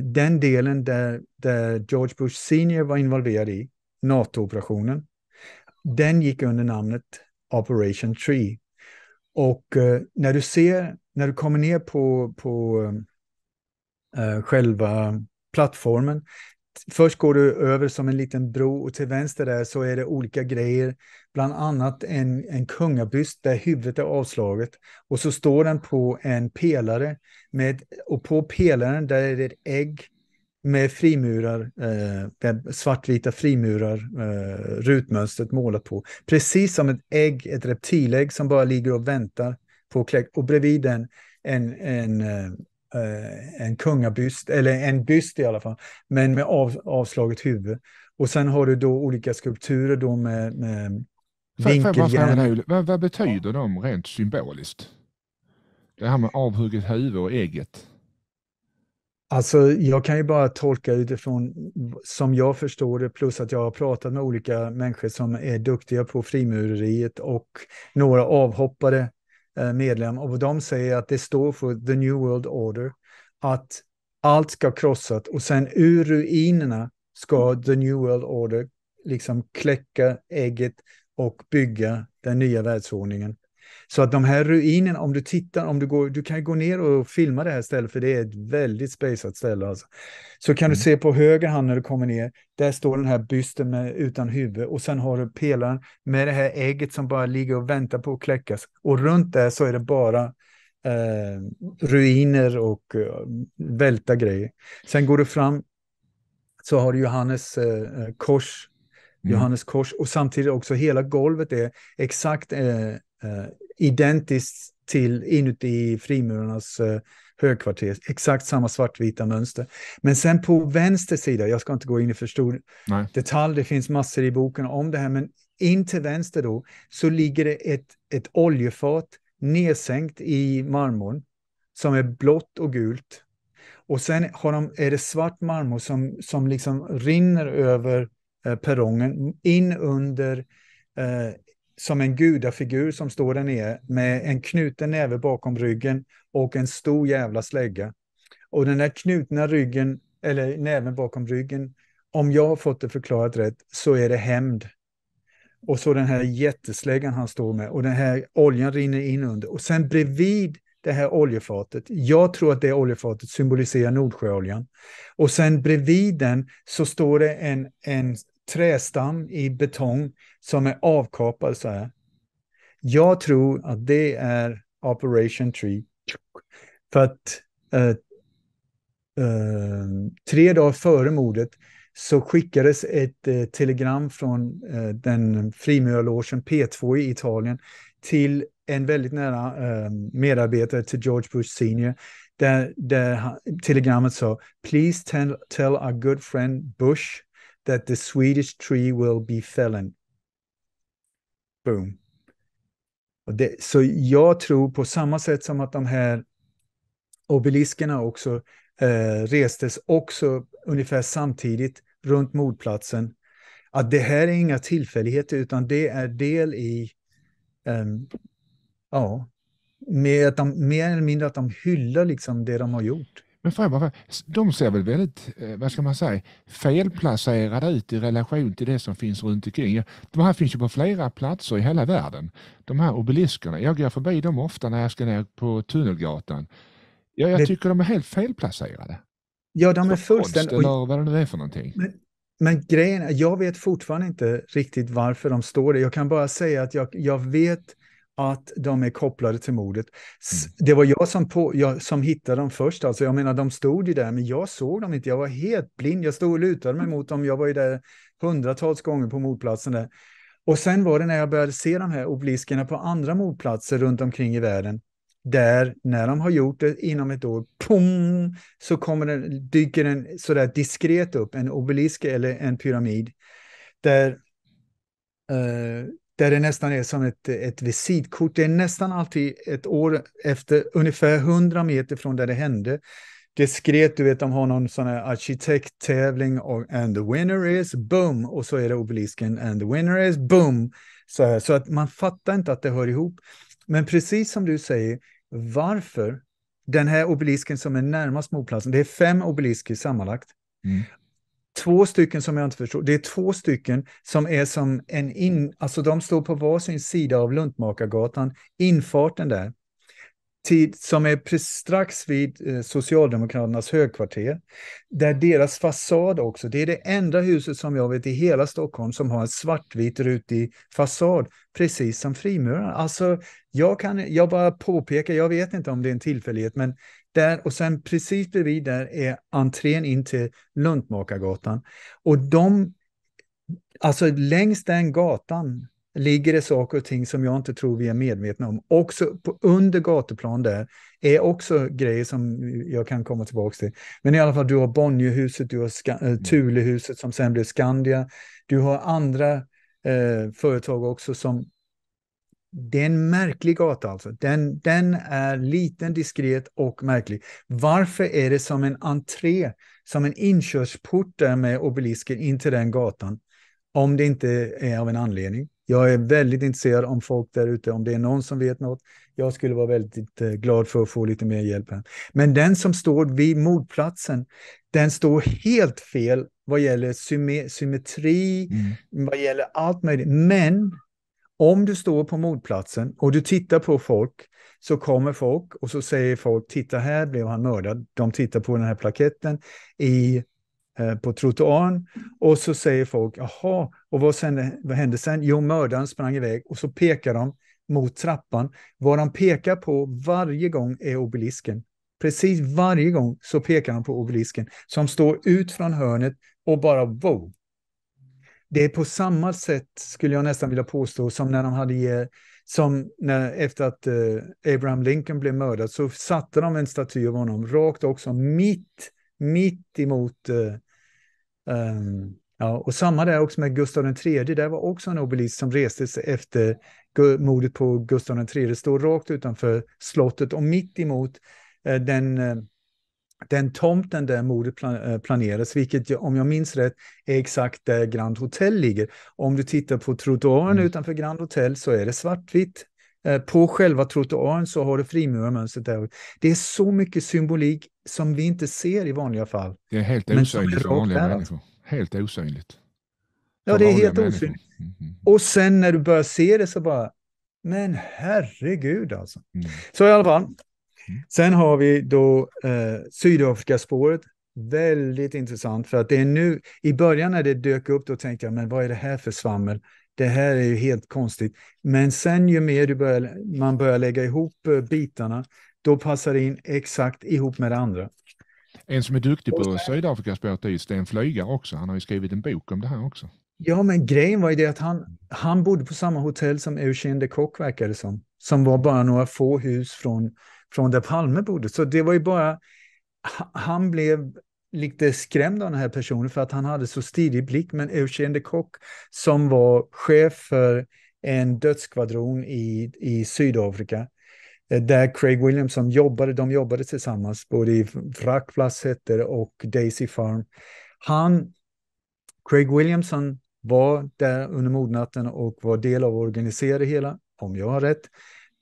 den delen där, där George Bush senior var involverad i, NATO-operationen, den gick under namnet Operation Tree. Och när du ser, när du kommer ner på, på själva plattformen först går du över som en liten bro och till vänster där så är det olika grejer. Bland annat en, en kungabyst där huvudet är avslaget. Och så står den på en pelare. Med, och på pelaren där är det ett ägg med frimurar, eh, svartvita frimurar, eh, rutmönstret målat på. Precis som ett ägg, ett reptilägg som bara ligger och väntar på kläck. Och bredvid den en, en eh, Eh, en kungabyst, eller en byst i alla fall, men med av, avslaget huvud. Och sen har du då olika skulpturer då med, med vinkeljärn. Vad, vad betyder de rent symboliskt? Det här med avhugget huvud och ägget. Alltså, jag kan ju bara tolka utifrån som jag förstår det, plus att jag har pratat med olika människor som är duktiga på frimureriet och några avhoppare Eh, medlem och de säger att det står för The New World Order, att allt ska krossas och sen ur ruinerna ska mm. The New World Order liksom kläcka ägget och bygga den nya världsordningen. Så att de här ruinerna, om du tittar, om du går, du kan gå ner och filma det här stället, för det är ett väldigt spejsat ställe. Alltså. Så kan mm. du se på höger hand när du kommer ner, där står den här bysten med, utan huvud och sen har du pelaren med det här ägget som bara ligger och väntar på att kläckas. Och runt där så är det bara eh, ruiner och eh, välta grejer. Sen går du fram så har du Johannes eh, eh kors, mm. Johannes kors och samtidigt också hela golvet är exakt eh, eh identiskt till inuti frimurarnas eh, högkvarter. Exakt samma svartvita mönster. Men sen på vänster sida, jag ska inte gå in i för stor Nej. detalj, det finns massor i boken om det här, men in till vänster då så ligger det ett, ett oljefat nedsänkt i marmorn som är blått och gult. Och sen har de, är det svart marmor som, som liksom rinner över eh, perrongen in under eh, som en gudafigur som står där nere med en knuten näve bakom ryggen och en stor jävla slägga. Och den där knutna ryggen, eller näven bakom ryggen, om jag har fått det förklarat rätt, så är det hämnd. Och så den här jättesläggan han står med och den här oljan rinner in under. Och sen bredvid det här oljefatet, jag tror att det oljefatet symboliserar Nordsjöoljan. Och sen bredvid den så står det en, en trästam i betong som är avkapad så här. Jag tror att det är Operation Tree. För att eh, eh, tre dagar före mordet så skickades ett eh, telegram från eh, den frimurarlogen P2 i Italien till en väldigt nära eh, medarbetare till George Bush senior där, där telegrammet sa “Please tell, tell our good friend Bush that the Swedish tree will be fallen. Boom. Det, så jag tror på samma sätt som att de här obeliskerna också eh, restes också ungefär samtidigt runt mordplatsen. Att det här är inga tillfälligheter utan det är del i, eh, ja, mer, att de, mer eller mindre att de hyllar liksom det de har gjort. Men bara, de ser väl väldigt, eh, vad ska man säga, felplacerade ut i relation till det som finns runt omkring. De här finns ju på flera platser i hela världen. De här obeliskerna, jag går förbi dem ofta när jag ska ner på Tunnelgatan. Jag, jag tycker de är helt felplacerade. Ja, de är fullständigt... Eller vad det är för någonting. Men, men grejen är, jag vet fortfarande inte riktigt varför de står där. Jag kan bara säga att jag, jag vet att de är kopplade till mordet. Mm. Det var jag som, på, jag som hittade dem först, alltså jag menar de stod ju där, men jag såg dem inte, jag var helt blind, jag stod och lutade mig mot dem, jag var ju där hundratals gånger på mordplatsen där. Och sen var det när jag började se de här obeliskerna på andra mordplatser runt omkring i världen, där när de har gjort det inom ett år, pum, så kommer den, dyker den sådär diskret upp, en obelisk eller en pyramid, där eh, där det nästan är som ett, ett visitkort. Det är nästan alltid ett år efter, ungefär 100 meter från där det hände. Det skrek, du vet, de har någon sån här arkitekttävling och and the winner is boom och så är det obelisken and the winner is boom. Så, här, så att man fattar inte att det hör ihop. Men precis som du säger, varför den här obelisken som är närmast mordplatsen, det är fem obelisker sammanlagt. Mm två stycken som jag inte förstår. Det är två stycken som är som en in... Alltså de står på varsin sida av Luntmakargatan, infarten där. Tid, som är precis strax vid eh, Socialdemokraternas högkvarter. Där deras fasad också, det är det enda huset som jag vet i hela Stockholm som har en svartvit rutig fasad, precis som frimurarna. Alltså, jag, kan, jag bara påpekar, jag vet inte om det är en tillfällighet, men där och sen precis bredvid där är entrén in till Luntmakargatan. Och de, alltså längs den gatan ligger det saker och ting som jag inte tror vi är medvetna om. Också på, under gatuplan där är också grejer som jag kan komma tillbaka till. Men i alla fall, du har Bonnierhuset, du har Ska, eh, mm. Tulehuset som sen blev Skandia. Du har andra eh, företag också som det är en märklig gata alltså. Den, den är liten, diskret och märklig. Varför är det som en entré, som en inkörsport där med obelisken in till den gatan? Om det inte är av en anledning. Jag är väldigt intresserad om folk där ute, om det är någon som vet något. Jag skulle vara väldigt eh, glad för att få lite mer hjälp här. Men den som står vid mordplatsen, den står helt fel vad gäller symmetri, mm. vad gäller allt möjligt. Men om du står på mordplatsen och du tittar på folk så kommer folk och så säger folk, titta här blev han mördad. De tittar på den här plaketten i, eh, på trottoaren och så säger folk, jaha, och vad, sen, vad hände sen? Jo, mördaren sprang iväg och så pekar de mot trappan. Vad de pekar på varje gång är obelisken. Precis varje gång så pekar de på obelisken som står ut från hörnet och bara wow, det är på samma sätt, skulle jag nästan vilja påstå, som när de hade som när, efter att eh, Abraham Lincoln blev mördad så satte de en staty av honom rakt också mitt, mitt emot eh, um, Ja, och samma där också med Gustav III, där var också en obelisk som reste sig efter mordet på Gustav III. Det står rakt utanför slottet och mitt emot eh, den eh, den tomten där mordet eh, planeras, vilket om jag minns rätt är exakt där Grand Hotel ligger. Om du tittar på trottoaren mm. utanför Grand Hotel så är det svartvitt. Eh, på själva trottoaren så har du frimurarmönstret där. Det är så mycket symbolik som vi inte ser i vanliga fall. Det är helt osynligt för vanliga här. människor. Helt osynligt. Ja, det är helt människor. osynligt. Mm, mm, mm. Och sen när du börjar se det så bara, men herregud alltså. Mm. Så i alla fall, Mm. Sen har vi då eh, Sydafrikaspåret. Väldigt intressant för att det är nu, i början när det dök upp då tänkte jag, men vad är det här för svammel? Det här är ju helt konstigt. Men sen ju mer du börjar, man börjar lägga ihop eh, bitarna, då passar det in exakt ihop med det andra. En som är duktig på Sydafrikaspåret är Sten Flygare också. Han har ju skrivit en bok om det här också. Ja, men grejen var ju det att han, han bodde på samma hotell som Eugene de Kock verkade det som. Som var bara några få hus från från där Palme bodde. Så det var ju bara, han blev lite skrämd av den här personen för att han hade så stilig blick, men Eugen de Kock som var chef för en dödsskvadron i, i Sydafrika, eh, där Craig Williamson jobbade, de jobbade tillsammans både i Wrackplats och Daisy Farm. Han, Craig Williamson var där under mordnatten och var del av att organisera det hela, om jag har rätt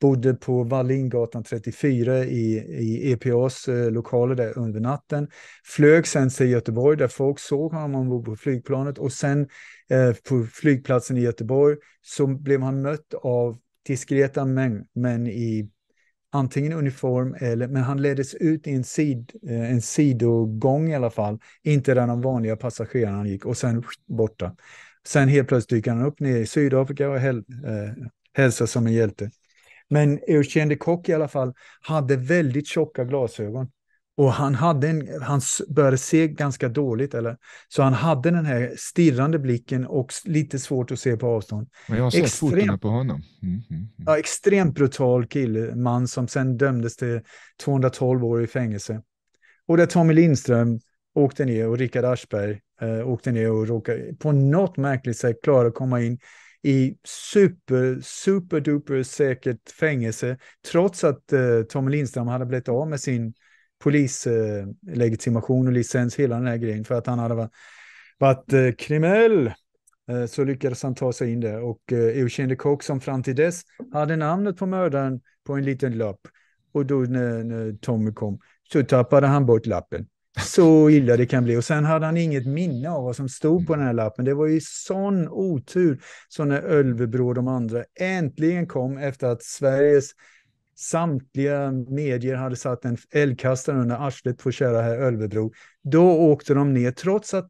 bodde på Wallingatan 34 i, i EPAs eh, lokaler där under natten. Flög sen till Göteborg där folk såg honom ombord på flygplanet och sen eh, på flygplatsen i Göteborg så blev han mött av diskreta män, män i antingen uniform eller, men han leddes ut i en, sid, eh, en sidogång i alla fall, inte där de vanliga passagerarna gick och sen borta. Sen helt plötsligt dyker han upp nere i Sydafrika och häl, eh, hälsar som en hjälte. Men Eugen de Kock i alla fall hade väldigt tjocka glasögon. Och han, hade en, han började se ganska dåligt, eller? så han hade den här stirrande blicken och lite svårt att se på avstånd. Men jag har sett fotona på honom. Mm, mm, mm. Ja, extremt brutal kille, man som sen dömdes till 212 år i fängelse. Och där Tommy Lindström åkte ner och Rickard Aschberg eh, åkte ner och råkade på något märkligt sätt klara att komma in i super, super duper säkert fängelse, trots att eh, Tom Lindström hade blivit av med sin polislegitimation eh, och licens, hela den här grejen, för att han hade varit, eh, kriminell. Eh, så lyckades han ta sig in där och Eugen eh, de Kock som fram till dess hade namnet på mördaren på en liten lapp. Och då när, när Tommy kom så tappade han bort lappen. Så illa det kan bli. Och sen hade han inget minne av vad som stod på den här lappen. Det var ju sån otur. Så när Ölvebro och de andra äntligen kom efter att Sveriges samtliga medier hade satt en eldkastare under arslet på kära herr Ölvebro, då åkte de ner trots att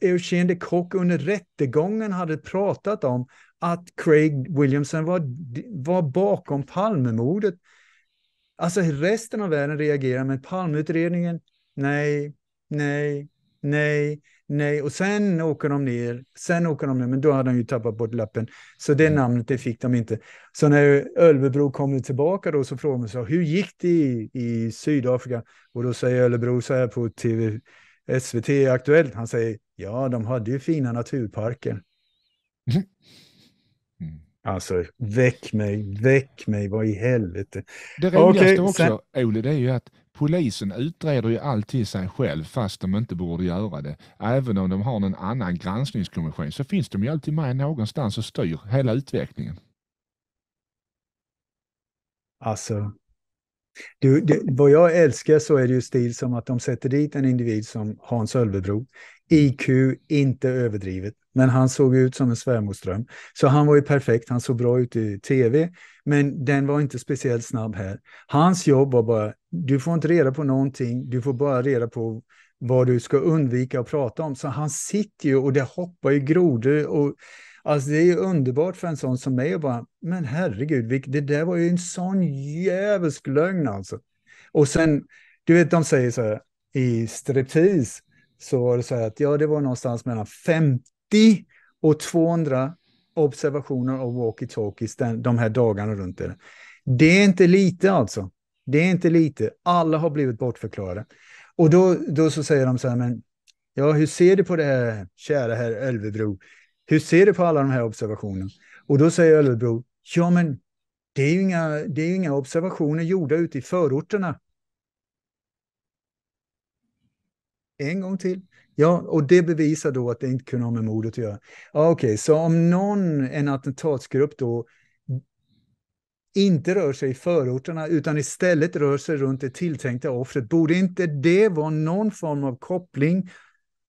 Eugen de Kock under rättegången hade pratat om att Craig Williamson var, var bakom Palmemordet. Alltså resten av världen reagerar, men Palmeutredningen nej, nej, nej, nej. Och sen åker de ner, sen åker de ner, men då hade han ju tappat bort lappen. Så det mm. namnet det fick de inte. Så när Ölvebro kommer tillbaka då så frågar man sig, hur gick det i, i Sydafrika? Och då säger Ölvebro så här på TV, SVT Aktuellt, han säger, ja, de hade ju fina naturparker. Mm. Alltså, väck mig, väck mig, vad i helvete. Det roligaste okay, också, sen... Oli, det är ju att Polisen utreder ju alltid sig själv fast de inte borde göra det. Även om de har någon annan granskningskommission så finns de ju alltid med någonstans och styr hela utvecklingen. Alltså, du, det, vad jag älskar så är det ju stil som att de sätter dit en individ som Hans Ölvebro, IQ inte överdrivet, men han såg ut som en svärmorsdröm. Så han var ju perfekt, han såg bra ut i tv, men den var inte speciellt snabb här. Hans jobb var bara, du får inte reda på någonting, du får bara reda på vad du ska undvika att prata om. Så han sitter ju och det hoppar ju grodor och Alltså det är underbart för en sån som mig att bara, men herregud, det där var ju en sån djävulsk lögn alltså. Och sen, du vet de säger så här i striptease, så var det så här att ja, det var någonstans mellan 50 och 200 observationer av walkie-talkies de här dagarna runt det. Det är inte lite alltså. Det är inte lite. Alla har blivit bortförklarade. Och då, då så säger de så här, men ja, hur ser du på det här, kära herr Ölvebro? Hur ser du på alla de här observationerna? Och då säger Ölvebro, ja men det är ju inga, det är inga observationer gjorda ute i förorterna. En gång till. Ja, och det bevisar då att det inte kunde ha med mordet att göra. Okej, okay. så om någon, en attentatsgrupp då, inte rör sig i förorterna utan istället rör sig runt det tilltänkta offret, borde inte det vara någon form av koppling?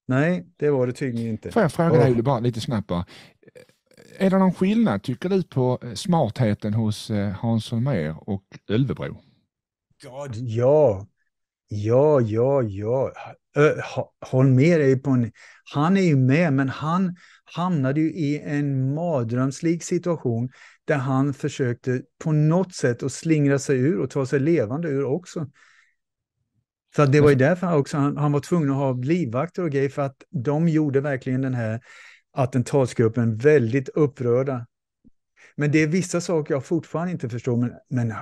Nej, det var det tydligen inte. Får jag fråga dig bara lite snabbt? Bara. Är det någon skillnad, tycker du, på eh, smartheten hos eh, Hans Holmér och Ölvebro? God, ja, Ja, ja, ja. Håll med dig på en... Han är ju med, men han hamnade ju i en mardrömslik situation där han försökte på något sätt att slingra sig ur och ta sig levande ur också. Så det var ju därför han också han, han var tvungen att ha livvakter och grejer, för att de gjorde verkligen den här attentatsgruppen väldigt upprörda men det är vissa saker jag fortfarande inte förstår, men, men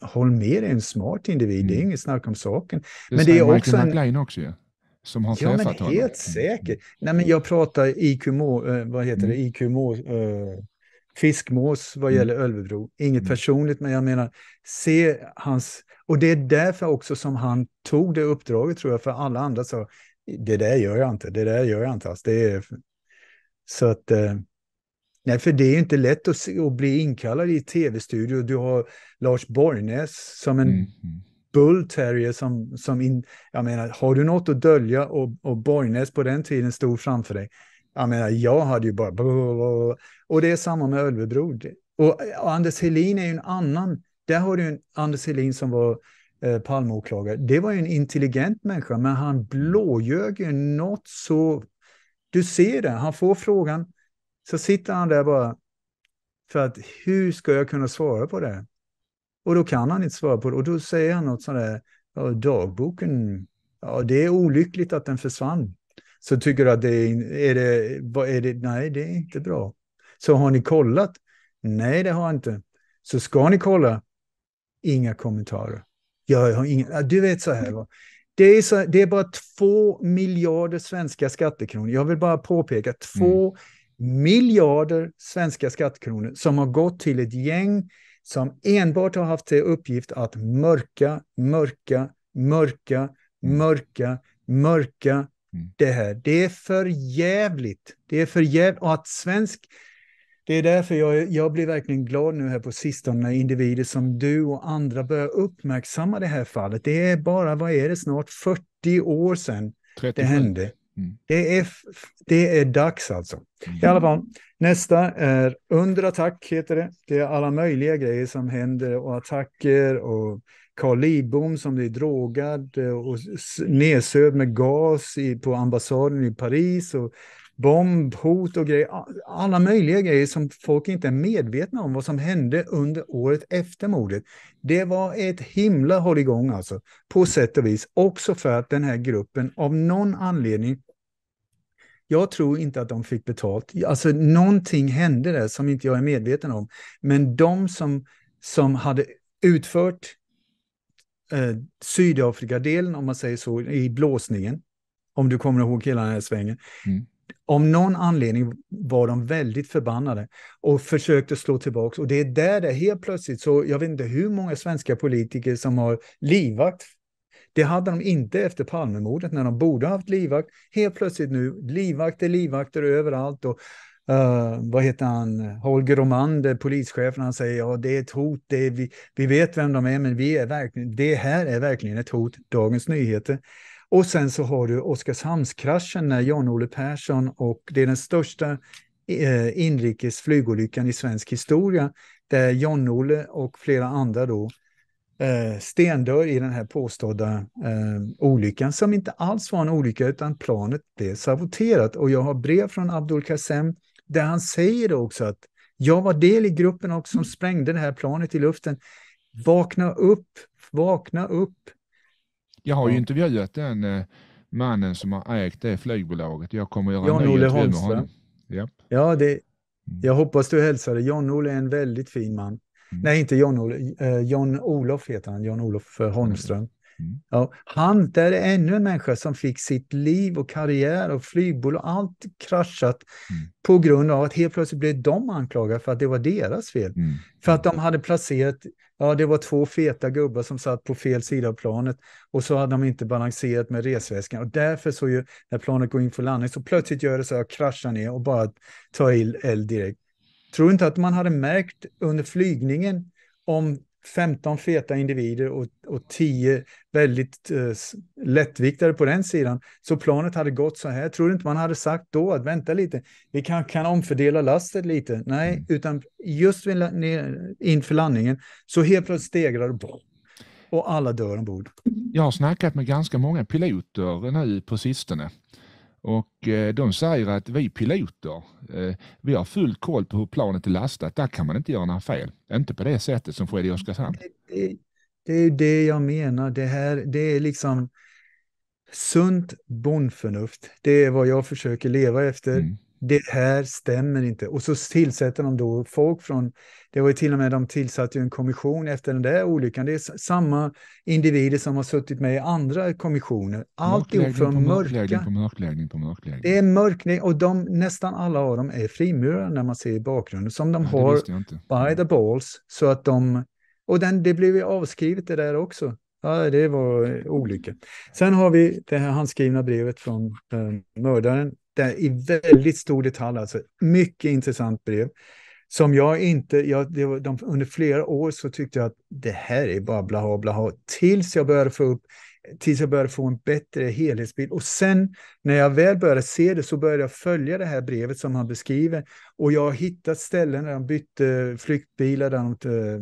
Holmér är en smart individ, mm. det är mm. inget snack om saken. Det men det är Michael också en... McLean också ju. Ja som har ja, träffat honom. Helt säkert. Nej, men jag pratar IQMO, eh, vad heter mm. det, IQMO, eh, fiskmås vad mm. gäller Ölvebro. Inget mm. personligt, men jag menar, se hans... Och det är därför också som han tog det uppdraget, tror jag, för alla andra sa, det där gör jag inte, det där gör jag inte. alls. det är... Så att... Eh, Nej, för det är inte lätt att, se, att bli inkallad i tv-studio. Du har Lars Borgnäs som en mm. Mm-hmm. bull som, som in, jag menar, har du något att dölja och, och Borgnäs på den tiden stod framför dig. Jag menar, jag hade ju bara... Och det är samma med Ölvebro. Och, och Anders Helin är ju en annan. Där har du en Anders Helin som var eh, Palmeåklagare. Det var ju en intelligent människa, men han blåljög ju något så... Du ser det, han får frågan så sitter han där bara för att hur ska jag kunna svara på det? Och då kan han inte svara på det och då säger han något sådär, ja, dagboken, ja, det är olyckligt att den försvann. Så tycker du att det är, är, det, vad är det, nej det är inte bra. Så har ni kollat? Nej det har jag inte. Så ska ni kolla? Inga kommentarer. Jag har inga, du vet så här, va? Det är, så, det är bara två miljarder svenska skattekronor. Jag vill bara påpeka två mm miljarder svenska skattekronor som har gått till ett gäng som enbart har haft till uppgift att mörka, mörka, mörka, mm. mörka, mörka mm. det här. Det är för jävligt. Det är för jävligt. Och att svensk... Det är därför jag, jag blir verkligen glad nu här på sistone när individer som du och andra börjar uppmärksamma det här fallet. Det är bara, vad är det, snart 40 år sedan 37. det hände. Mm. Det, är, det är dags alltså. Mm. I alla fall, nästa är Under attack heter det. Det är alla möjliga grejer som händer och attacker och Carl Lidbom som blir drogad och nedsövd med gas i, på ambassaden i Paris och bombhot och grejer. Alla möjliga grejer som folk inte är medvetna om vad som hände under året efter mordet. Det var ett himla hålligång alltså, på sätt och vis. Också för att den här gruppen av någon anledning jag tror inte att de fick betalt. Alltså någonting hände där som inte jag är medveten om. Men de som, som hade utfört eh, Sydafrikadelen, om man säger så, i blåsningen, om du kommer ihåg hela den här svängen, mm. Om någon anledning var de väldigt förbannade och försökte slå tillbaka. Och det är där det helt plötsligt, så jag vet inte hur många svenska politiker som har livvakt det hade de inte efter Palmemordet när de borde haft livvakt. Helt plötsligt nu, livvakter, livvakter överallt. Och, uh, vad heter han, Holger Romander, polischefen, han säger ja det är ett hot, det är, vi, vi vet vem de är men vi är verkligen, det här är verkligen ett hot, Dagens Nyheter. Och sen så har du Oskarshamnskraschen när Jan-Olle Persson och det är den största eh, inrikes flygolyckan i svensk historia där John-Olle och flera andra då Eh, stendörr i den här påstådda eh, olyckan som inte alls var en olycka utan planet blev saboterat. Och jag har brev från Abdul Kassem där han säger också att jag var del i gruppen också som sprängde det här planet i luften. Vakna upp, vakna upp. Jag har ju intervjuat den eh, mannen som har ägt det flygbolaget. Jag kommer att göra en ny intervju med honom. Yep. Ja, det, mm. jag hoppas du hälsar. det. John-Olle är en väldigt fin man. Mm. Nej, inte John, olof eh, John Olof heter han, John Olof eh, Holmström. Mm. mm. Ja, han, där är ännu en människa som fick sitt liv och karriär och flygbolag och allt kraschat mm. på grund av att helt plötsligt blev de anklagade för att det var deras fel. Mm. För att de hade placerat, ja det var två feta gubbar som satt på fel sida av planet och så hade de inte balanserat med resväskan och därför så ju när planet går in för landning så plötsligt gör det så att jag kraschar ner och bara tar eld direkt. Tror inte att man hade märkt under flygningen om 15 feta individer och, och 10 väldigt eh, lättviktade på den sidan, så planet hade gått så här. Tror du inte man hade sagt då att vänta lite, vi kan, kan omfördela lastet lite? Nej, mm. utan just vid, ner, inför landningen så helt plötsligt stegrar det och alla dör ombord. Jag har snackat med ganska många piloter nu på sistone och eh, de säger att vi piloter, eh, vi har full koll på hur planet är lastat. Där kan man inte göra några fel. Inte på det sättet som skedde i Oskarshamn. Det, det, det är det jag menar. Det här, det är liksom sunt bondförnuft. Det är vad jag försöker leva efter. Mm det här stämmer inte. Och så tillsätter de då folk från, det var ju till och med de tillsatte ju en kommission efter den där olyckan. Det är samma individer som har suttit med i andra kommissioner. Alltihop från mörka. Mörkläggning på mörkläggning på mörkläggning. Det är mörkning och de, nästan alla av dem är frimurare när man ser i bakgrunden som de ja, har by the balls. Så att de, och den, det blev ju avskrivet det där också. Ja, det var eh, olycka. Sen har vi det här handskrivna brevet från eh, mördaren där i väldigt stor detalj, alltså mycket intressant brev. Som jag inte, jag, var, de, under flera år så tyckte jag att det här är bara blaha blaha, tills jag började få upp tills jag började få en bättre helhetsbild. Och sen när jag väl började se det så började jag följa det här brevet som han beskriver. Och jag har hittat ställen där de bytte flyktbilar. Där de, eh,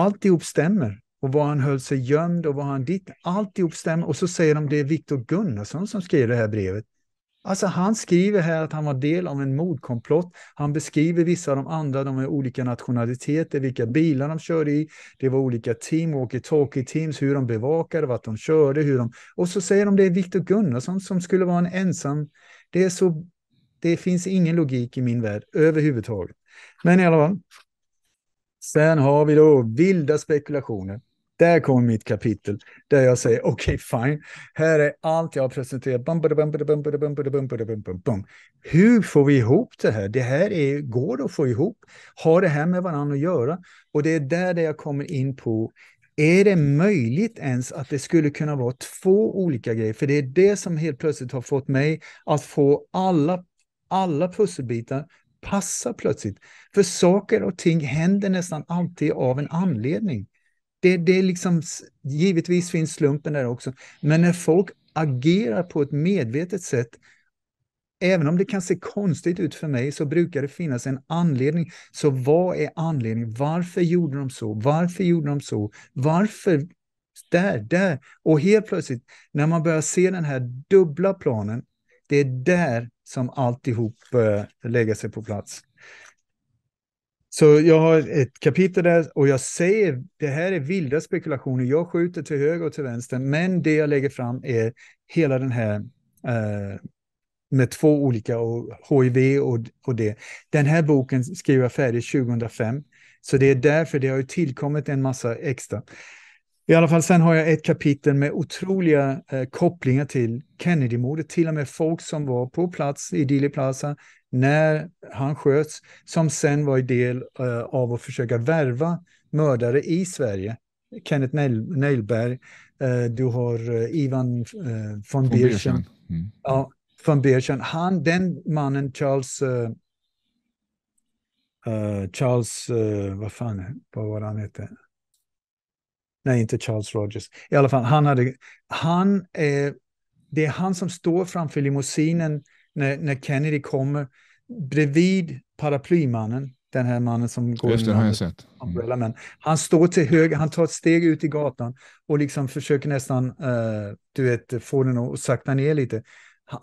alltihop stämmer. Och var han höll sig gömd och var han ditt. Alltihop stämmer. Och så säger de det är Viktor Gunnarsson som skriver det här brevet. Alltså han skriver här att han var del av en mordkomplott. Han beskriver vissa av de andra, de är olika nationaliteter, vilka bilar de körde i. Det var olika team, walkie-talkie-teams, hur de bevakade, vart de körde, hur de... Och så säger de det är Viktor Gunnarsson som skulle vara en ensam... Det är så... Det finns ingen logik i min värld överhuvudtaget. Men i alla fall. Sen har vi då vilda spekulationer. Där kommer mitt kapitel där jag säger okej, okay, fine. Här är allt jag har presenterat. Hur får vi ihop det här? Det här är, går det att få ihop? Har det här med varandra att göra? Och det är där det jag kommer in på är det möjligt ens att det skulle kunna vara två olika grejer? För det är det som helt plötsligt har fått mig att få alla, alla pusselbitar passa plötsligt. För saker och ting händer nästan alltid av en anledning. Det, det är liksom, givetvis finns slumpen där också, men när folk agerar på ett medvetet sätt Även om det kan se konstigt ut för mig så brukar det finnas en anledning. Så vad är anledningen? Varför gjorde de så? Varför gjorde de så? Varför där, där? Och helt plötsligt, när man börjar se den här dubbla planen, det är där som alltihop börjar lägga sig på plats. Så jag har ett kapitel där och jag säger, det här är vilda spekulationer, jag skjuter till höger och till vänster, men det jag lägger fram är hela den här eh, med två olika, och HIV och, och det. Den här boken skrev jag färdigt 2005, så det är därför det har tillkommit en massa extra. I alla fall sen har jag ett kapitel med otroliga eh, kopplingar till Kennedy-mordet, till och med folk som var på plats i Dili Plaza, när han sköts, som sen var en del eh, av att försöka värva mördare i Sverige. Kenneth Neilberg, eh, du har eh, Ivan von Birchen. Mm. Ja, von Birchen. Han, den mannen, Charles... Uh, Charles... Uh, vad fan vad var han hette? Nej, inte Charles Rogers. I alla fall, han hade... Han är... Det är han som står framför limousinen när, när Kennedy kommer bredvid paraplymannen, den här mannen som går Just det, har jag sett. mm. han står till höger, han tar ett steg ut i gatan och liksom försöker nästan uh, du vet, få den att sakta ner lite.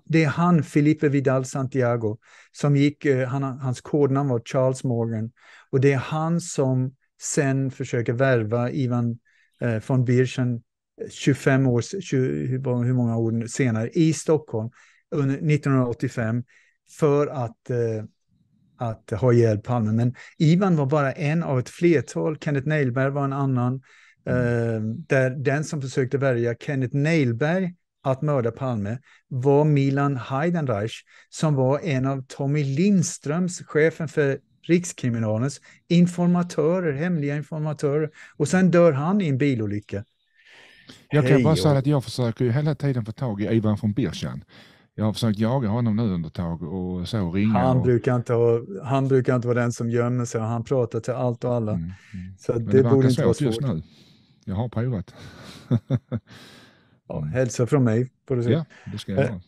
Det är han, Felipe Vidal Santiago, som gick, uh, han, hans kodnamn var Charles Morgan, och det är han som sen försöker värva Ivan uh, von Birchen 25 år, 20, hur, hur många år senare, i Stockholm under 1985 för att, eh, att ha ihjäl Palme. Men Ivan var bara en av ett flertal, Kenneth Nailberg var en annan. Mm. Eh, där den som försökte värja Kenneth Nailberg att mörda Palme var Milan Heidenreich som var en av Tommy Lindströms, chefen för Rikskriminalens, informatörer, hemliga informatörer. Och sen dör han i en bilolycka. Jag kan bara säga att jag försöker ju hela tiden få tag i Ivan von Birchan jag har försökt jaga honom nu under ett tag och så ringa. Han, och... Brukar inte ha, han brukar inte vara den som gömmer sig, och han pratar till allt och alla. Mm, mm. Så det, det borde inte vara svårt. just nu. Jag har provat. ja, mm. hälsa från mig. På det ja, det ska jag eh, göra.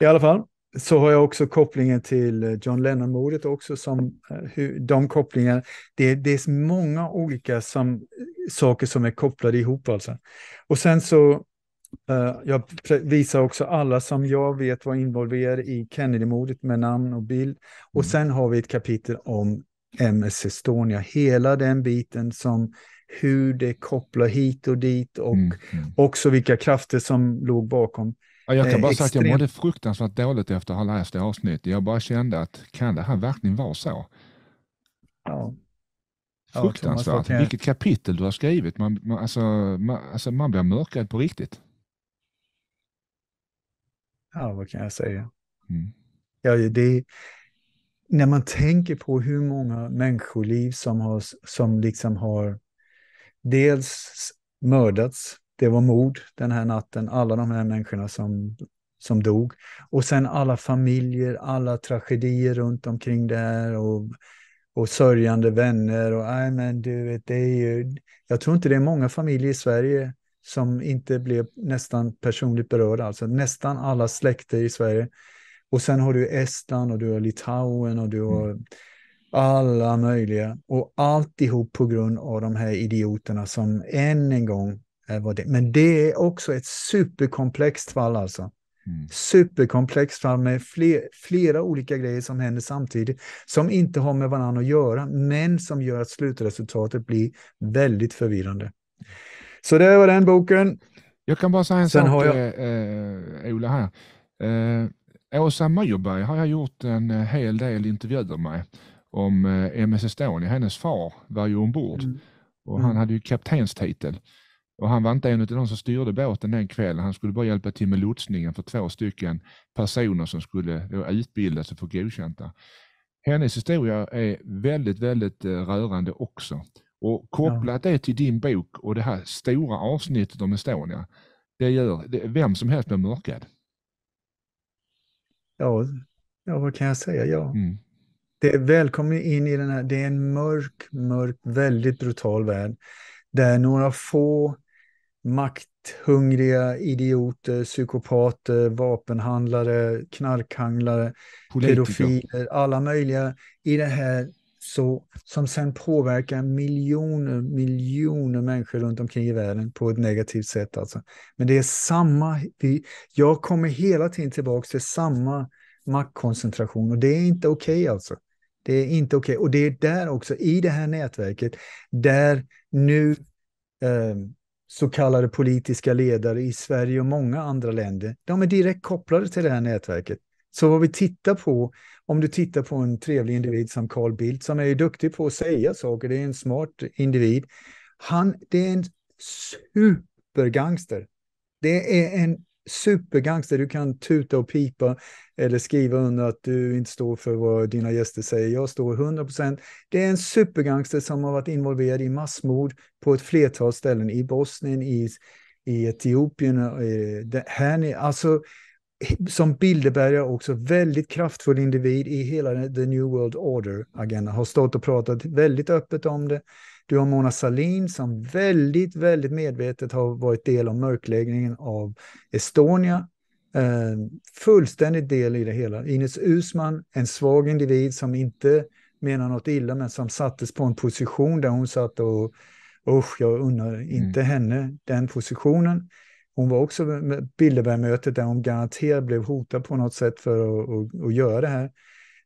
I alla fall så har jag också kopplingen till eh, John Lennon-mordet också. Som, eh, hur, de kopplingarna, det, det är många olika som, saker som är kopplade ihop. Alltså. Och sen så Eh, jag visar också alla som jag vet var involverade i Kennedy-mordet med namn och bild. Och mm. sen har vi ett kapitel om MS Estonia, hela den biten som hur det kopplar hit och dit och mm, mm. också vilka krafter som låg bakom. Ja, jag kan eh, bara säga att jag mådde fruktansvärt dåligt efter att ha läst det avsnittet. Jag bara kände att kan det här verkligen vara så? Ja. Fruktansvärt. Ja, Vilket kapitel du har skrivit. Man, man, alltså, man, alltså, man blir mörkad på riktigt ja, vad kan jag säga? Mm. Ja, det, när man tänker på hur många människoliv som, har, som liksom har dels mördats, det var mord den här natten, alla de här människorna som, som dog. Och sen alla familjer, alla tragedier runt omkring det här och, och sörjande vänner. Och, nej, men du vet, det är ju, jag tror inte det är många familjer i Sverige som inte blev nästan personligt berörda, alltså nästan alla släkter i Sverige. Och sen har du Estland och du har Litauen och du har mm. alla möjliga. Och alltihop på grund av de här idioterna som än en gång var det. Men det är också ett superkomplext fall alltså. Mm. Superkomplext fall med fler, flera olika grejer som händer samtidigt som inte har med varandra att göra men som gör att slutresultatet blir väldigt förvirrande. Så det var den boken. Jag kan bara säga en Sen sak, har jag... eh, eh Ola här. Eh, Åsa Myrberg har jag gjort en eh, hel del intervjuer med om eh, MS Estonia. Hennes far var ju ombord mm. och han mm. hade ju kaptenstitel. Och han var inte en av de som styrde båten den kvällen. Han skulle bara hjälpa till med lotsningen för två stycken personer som skulle eh, utbildas och få godkänta. Hennes historia är väldigt, väldigt rörande också. Och kopplat ja. det till din bok och det här stora avsnittet om Estonia, det gör det, vem som helst blir mörkad. Ja, ja vad kan jag säga? Ja. Mm. Det är välkommen in i den här, det är en mörk, mörk, väldigt brutal värld där några få makthungriga idioter, psykopater, vapenhandlare, knarkhandlare, Politiker. pedofiler, alla möjliga i det här så, som sen påverkar miljoner, miljoner människor runt omkring i världen på ett negativt sätt. Alltså. Men det är samma, vi, jag kommer hela tiden tillbaka till samma maktkoncentration och det är inte okej okay alltså. Det är inte okej okay. och det är där också, i det här nätverket, där nu eh, så kallade politiska ledare i Sverige och många andra länder, de är direkt kopplade till det här nätverket. Så vad vi tittar på om du tittar på en trevlig individ som Carl Bildt, som är duktig på att säga saker, det är en smart individ. Han, det är en supergangster. Det är en supergangster. Du kan tuta och pipa eller skriva under att du inte står för vad dina gäster säger. Jag står 100 procent. Det är en supergangster som har varit involverad i massmord på ett flertal ställen i Bosnien, i, i Etiopien, eh, här nere. Alltså, Eh, som bilderbärare också väldigt kraftfull individ i hela The New World Order-agendan. Har stått och pratat väldigt öppet om det. Du har Mona Sahlin som väldigt, väldigt medvetet har varit del av mörkläggningen av Estonia. Eh, fullständigt del i det hela. Ines Usman, en svag individ som inte menar något illa men som sattes på en position där hon satt och usch, jag unnar mm. inte mm. henne den positionen. Hon var också med Bilderbergmötet där hon garanterat blev hotad på något sätt för att, att, att göra det här.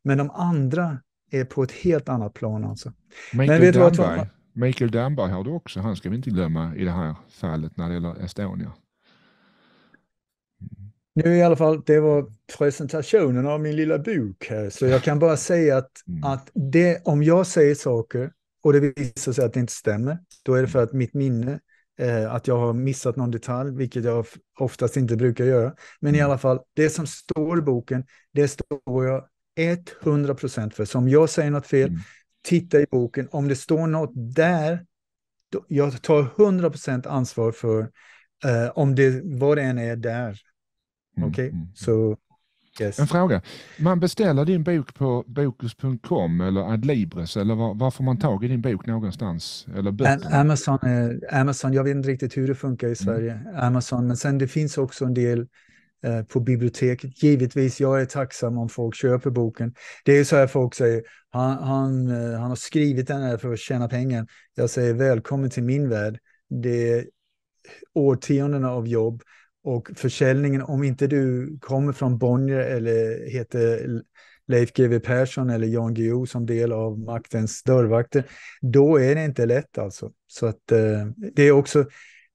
Men de andra är på ett helt annat plan alltså. Michael, Men Damberg, Michael Damberg har du också, han ska vi inte glömma i det här fallet när det gäller Estonia. Nu i alla fall, det var presentationen av min lilla bok här, så jag kan bara säga att, mm. att det, om jag säger saker och det visar sig att det inte stämmer, då är det för att mitt minne Eh, att jag har missat någon detalj, vilket jag oftast inte brukar göra. Men i mm. alla fall, det som står i boken, det står jag 100% för. Så om jag säger något fel, mm. titta i boken. Om det står något där, då, jag tar 100% ansvar för eh, om det, vad det än är där. Mm, Okej, okay? Mm, mm. så Yes. En fråga. Man beställer din bok på bokus.com eller Adlibris eller var, var får man tag i din bok någonstans? Eller böcker? Amazon, eh, Amazon, jag vet inte riktigt hur det funkar i mm. Sverige. Mm. Amazon, men sen det finns också en del eh, på biblioteket. Givetvis, jag är tacksam om folk köper boken. Det är ju så här folk säger, han, han, eh, han har skrivit den här för att tjäna pengar. Jag säger välkommen till min värld. Det är årtionden av jobb och försäljningen, om inte du kommer från Bonnier eller heter Leif GW Persson eller Jan Guillou som del av maktens dörrvakter, då är det inte lätt alltså. Så att eh, det är också,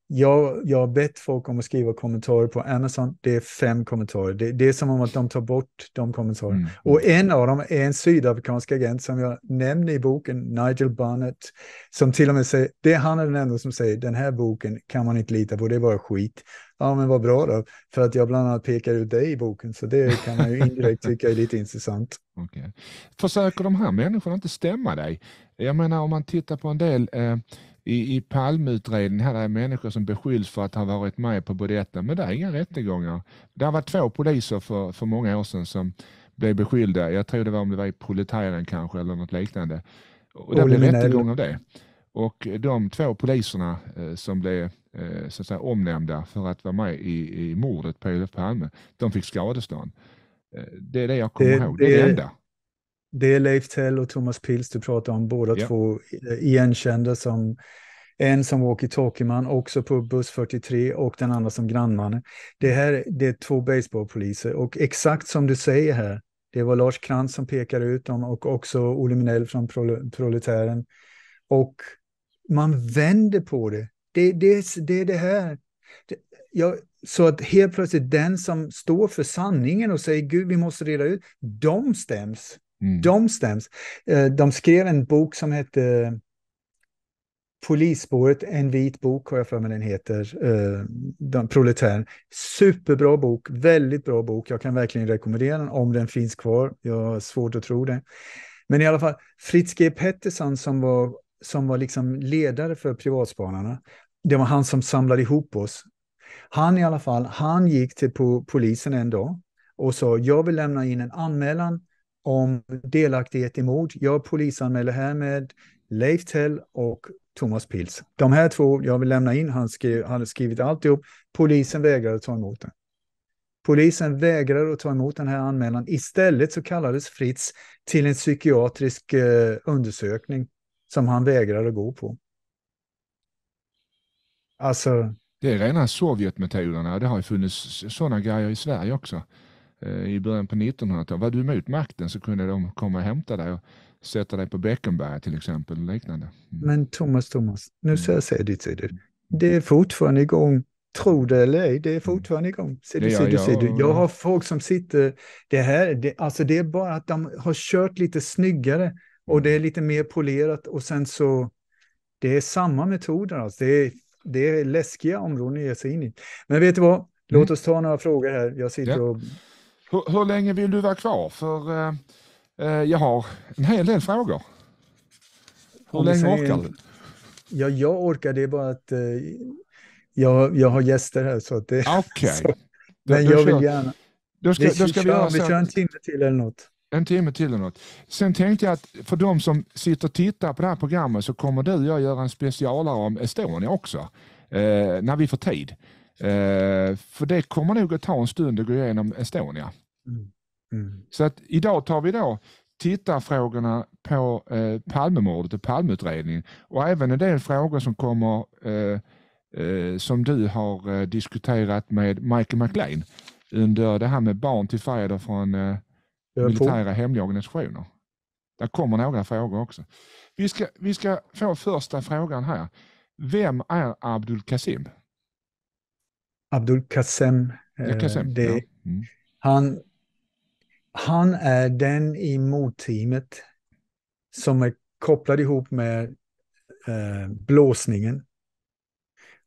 jag, jag har bett folk om att skriva kommentarer på Amazon, det är fem kommentarer. Det, det är som om att de tar bort de kommentarerna. Mm. mm. Och en av dem är en sydafrikansk agent som jag nämner i boken, Nigel Barnett, som till och med säger, det är han den enda som säger, den här boken kan man inte lita på, det är bara skit. Ja, men vad bra då, för att jag bland annat pekar ut dig i boken, så det kan man ju indirekt tycka är lite intressant. Okay. Försöker de här människorna inte stämma dig? Jag menar om man tittar på en del eh, i, i palmutredningen här är människor som beskylls för att ha varit med på både detta, men det är inga rättegångar. Det var två poliser för, för många år sedan som blev beskyllda. Jag tror det var om det var i Proletären kanske eller något liknande. Och det blev rättegång av det. Och de två poliserna eh, som blev eh, så att säga, omnämnda för att vara med i, i mordet på Olof Palme, de fick skadestånd. Eh, det är det jag kommer det, ihåg, det, det är det enda. Det är Leif Tell och Thomas Pils du pratar om, båda ja. två igenkända som en som walkie-talkie-man, också på buss 43 och den andra som grannman. Det här det är två baseballpoliser och exakt som du säger här, det var Lars Krantz som pekade ut dem och också Olle Minell från Proletären och man vänder på det. Det, det, det är det här. Det, så att helt plötsligt den som står för sanningen och säger Gud, vi måste reda ut, de stäms. Mm. De stäms. Eh, de skrev en bok som hette eh, Polisspåret, en vit bok har jag för mig den heter, eh, de, Proletären. Superbra bok, väldigt bra bok. Jag kan verkligen rekommendera den om den finns kvar. Jag har svårt att tro det. Men i alla fall, Fritz G Pettersson som var som var liksom ledare för privatspanarna. Det var han som samlade ihop oss. Han i alla fall, han gick till polisen en dag och sa jag vill lämna in en anmälan om delaktighet i mord. Jag polisanmäler härmed Leif Tell och Thomas Pils. De här två, jag vill lämna in, han, skrev, hade skrivit alltihop. Polisen vägrade ta emot den. Polisen vägrade att ta emot den här anmälan. Istället så kallades Fritz till en psykiatrisk eh, undersökning som han vägrade gå på. Alltså... Det är rena Sovjetmetoderna. Det har ju funnits sådana grejer i Sverige också. Eh, I början på 1900-talet, var du emot makten så kunde de komma och hämta dig och sätta dig på Beckomberga till exempel. Och liknande. Mm. Men Thomas, Thomas, nu mm. så jag säger ditt, säger du. Det är fortfarande igång tro det eller ej, det är mm. fortfarande igång. Ser du, ser du, ser du. Jag har folk som sitter, det här, det, alltså det är bara att de har kört lite snyggare och det är lite mer polerat och sen så, det är samma metoder. Alltså. Det, är, det är läskiga områden att ge sig in i. Men vet du vad? Låt mm. oss ta några frågor här. Jag sitter ja. och... Hur, hur, länge vill du vara kvar? För eh, eh jag har en hel del frågor. Hur länge säger, orkar du? Ja, jag orkar. Det är bara att eh, jag, jag har gäster här så att det... Okej. Okay. Men då, då jag vill gärna... Då ska, vi, då ska vi, vi, vi kör en timme till eller något. En timme till eller något. Sen tänkte jag att för de som sitter och tittar på det här programmet så kommer du och jag göra en specialare om Estonia också. Eh, när vi får tid. Eh, för det kommer nog att ta en stund att gå igenom Estonia. Mm. Mm. Så att idag tar vi då tittarfrågorna på eh, Palmemordet och Palmeutredningen och även en del frågor som kommer eh, eh, som du har eh, diskuterat med Michael McLean under det här med barn till fäder från eh, militära hemliga organisationer. Där kommer några frågor också. Vi ska, vi ska få första frågan här. Vem är Abdul Qasim? Abdul Qasim, ja, Qasim eh, det, ja. mm. han, han är den i motteamet som är kopplad ihop med eh, blåsningen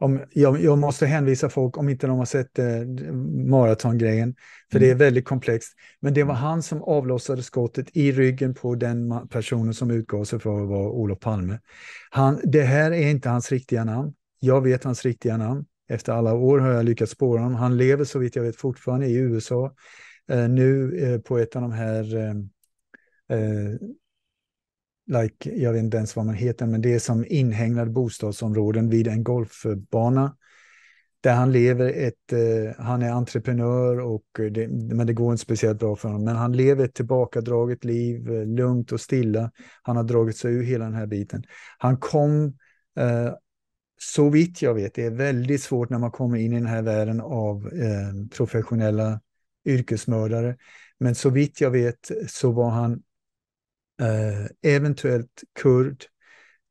om, jag, jag, måste hänvisa folk om inte de har sett eh, maratongrejen, för mm. det är mm. väldigt komplext. Men det var mm. han som avlossade skottet i ryggen på den personen som utgav sig för att vara Olof Palme. Han, det här är inte hans riktiga namn. Jag vet hans riktiga namn. Efter alla år har jag lyckats spåra honom. Han lever så vitt jag vet fortfarande i USA, eh, nu eh, på ett av de här eh, eh, like, jag vet inte ens vad man heter, men det är som inhägnade bostadsområden vid en golfbana. Där han lever ett, eh, han är entreprenör, och det, men det går inte speciellt bra för honom. Men han lever ett tillbakadraget liv, eh, lugnt och stilla. Han har dragit sig ur hela den här biten. Han kom, eh, så vitt jag vet, det är väldigt svårt när man kommer in i den här världen av eh, professionella yrkesmördare. Men så vitt jag vet så var han Eh, eventuellt kurd.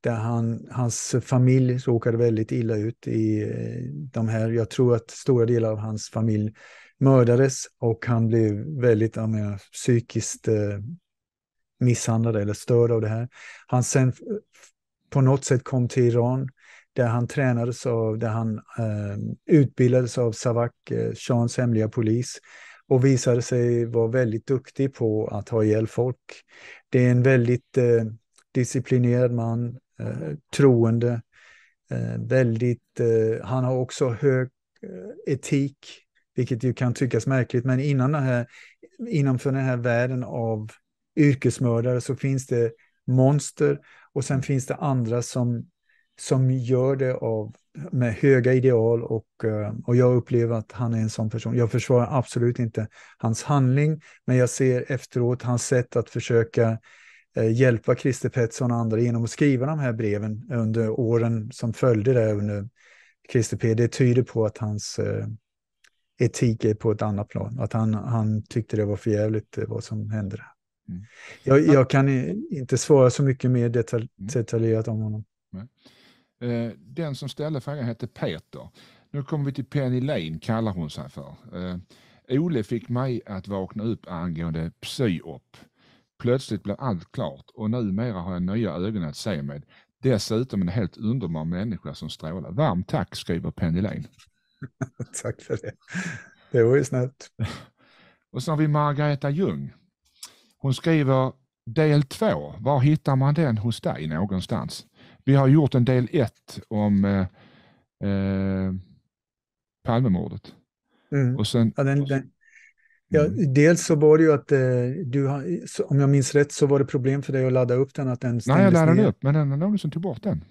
Där han, hans familj råkade väldigt illa ut i eh, de här. Jag tror att stora delar av hans familj mördades och han blev väldigt jag menar, psykiskt eh, misshandlad eller störd av det här. Han sen på något sätt kom till Iran där han tränades av, där han eh, utbildades av Savak, eh, Shahs hemliga polis och visade sig vara väldigt duktig på att ha ihjäl folk. Det är en väldigt eh, disciplinerad man, eh, troende, eh, väldigt, eh, han har också hög eh, etik, vilket ju kan tyckas märkligt, men innan den här, innanför den här världen av yrkesmördare så finns det monster och sen finns det andra som, som gör det av med höga ideal och, eh, och jag upplever att han är en sån person. Jag försvarar absolut inte hans handling, men jag ser efteråt hans sätt att försöka eh, hjälpa Christer Pettersson och andra genom att skriva de här breven under åren som följde där under Christer P. Det tyder på att hans eh, etik är på ett annat plan, att han, han tyckte det var för jävligt vad som hände. Där. Mm. Jag, jag, kan inte svara så mycket mer detalj, mm. detaljerat om honom. Mm. Eh, den som ställde frågan hette Peter. Nu kommer vi till Penny Lane, kallar hon sig för. Eh, Ole fick mig att vakna upp angående psyop. Plötsligt blev allt klart och numera har jag nya ögon att se med. Dessutom en helt underbar människa som strålar. Varmt tack, skriver Penny Lane. tack för det. Det var ju snällt. och så har vi Margareta Ljung. Hon skriver del två. Var hittar man den hos dig någonstans? Vi har gjort en del ett om eh, eh, Palmemordet. Mm. Och sen, ja, den, den, ja, dels så var det ju att eh, du, om jag minns rätt, så var det problem för dig att ladda upp den. Att den Nej, jag laddade ner. upp, men den någon som tog bort den.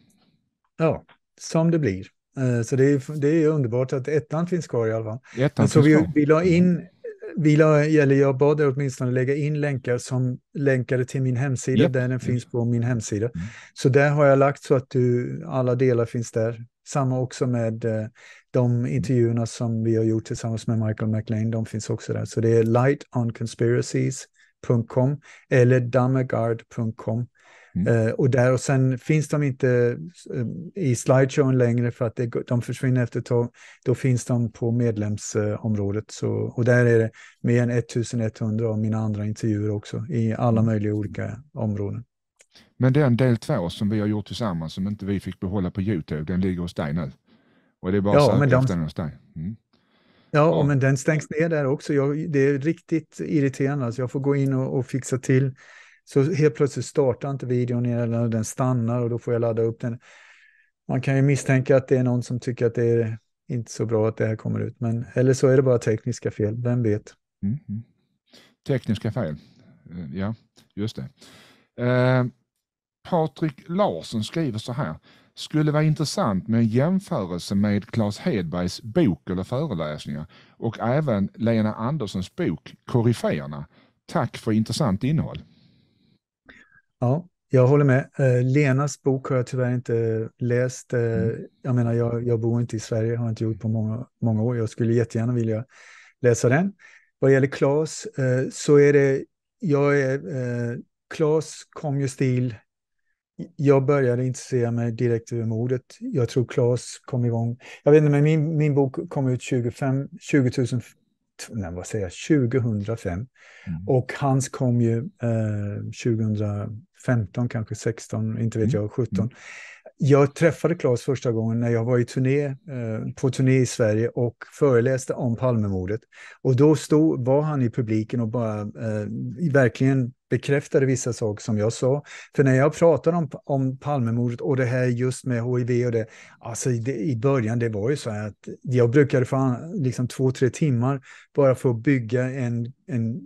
Ja, som det blir. Eh, så det är, det är underbart att ettan finns kvar i alla fall. Ettan så vi, vi la in vi la, eller jag bad dig åtminstone lägga in länkar som länkade till min hemsida, yep. där den finns på min hemsida. Mm. Så där har jag lagt så att du, alla delar finns där. Samma också med eh, de intervjuerna som vi har gjort tillsammans med Michael McLean, de finns också där. Så det är lightonconspiracies.com eller damagard.com. Mm. Eh, och, där, och sen finns de inte eh, i slideshowen längre för att det, de försvinner efter ett tag. Då finns de på medlemsområdet. Så, och där är det mer än 1100 av mina andra intervjuer också i alla mm. möjliga olika områden. Men den del två som vi har gjort tillsammans som inte vi fick behålla på Youtube, den ligger hos dig nu. Och det är bara ja, att söka de... efter den hos dig. Mm. Ja, ja. men den stängs ner där också. Jag, det är riktigt irriterande. Alltså jag får gå in och, och fixa till så helt plötsligt startar inte videon eller den stannar och då får jag ladda upp den. Man kan ju misstänka att det är någon som tycker att det är inte så bra att det här kommer ut. Men, eller så är det bara tekniska fel, vem vet? Mm. Tekniska fel, eh, ja just det. Eh, Patrik Larsson skriver så här. Skulle vara intressant med en jämförelse med Claes Hedbergs bok eller föreläsningar och även Lena Anderssons bok Koryféerna. Tack för intressant innehåll. Ja, jag håller med. Eh, Lenas bok har jag tyvärr inte läst. Eh, mm. Jag menar, jag, jag bor inte i Sverige, har inte gjort på många, många år. Jag skulle jättegärna vilja läsa den. Vad gäller Claes eh, så är det, jag är, Claes kom ju stil. Jag började intressera mig direkt över mordet. Jag tror Claes kom igång. Jag vet inte, men min, min bok kom ut 2005, 20 000, nej, vad säger jag, 2005. Mm. Och hans kom ju eh, 2000 15, kanske 16, inte vet mm. jag, 17. Mm. Jag träffade Claes första gången när jag var i turné, eh, på turné i Sverige och föreläste om Palmemordet. Och då stod, var han i publiken och bara eh, verkligen bekräftade vissa saker som jag sa. För när jag pratade om, om Palmemordet och det här just med HIV och det, alltså i, det, i början det var ju så här att jag brukade få liksom två, tre timmar bara för att bygga en, en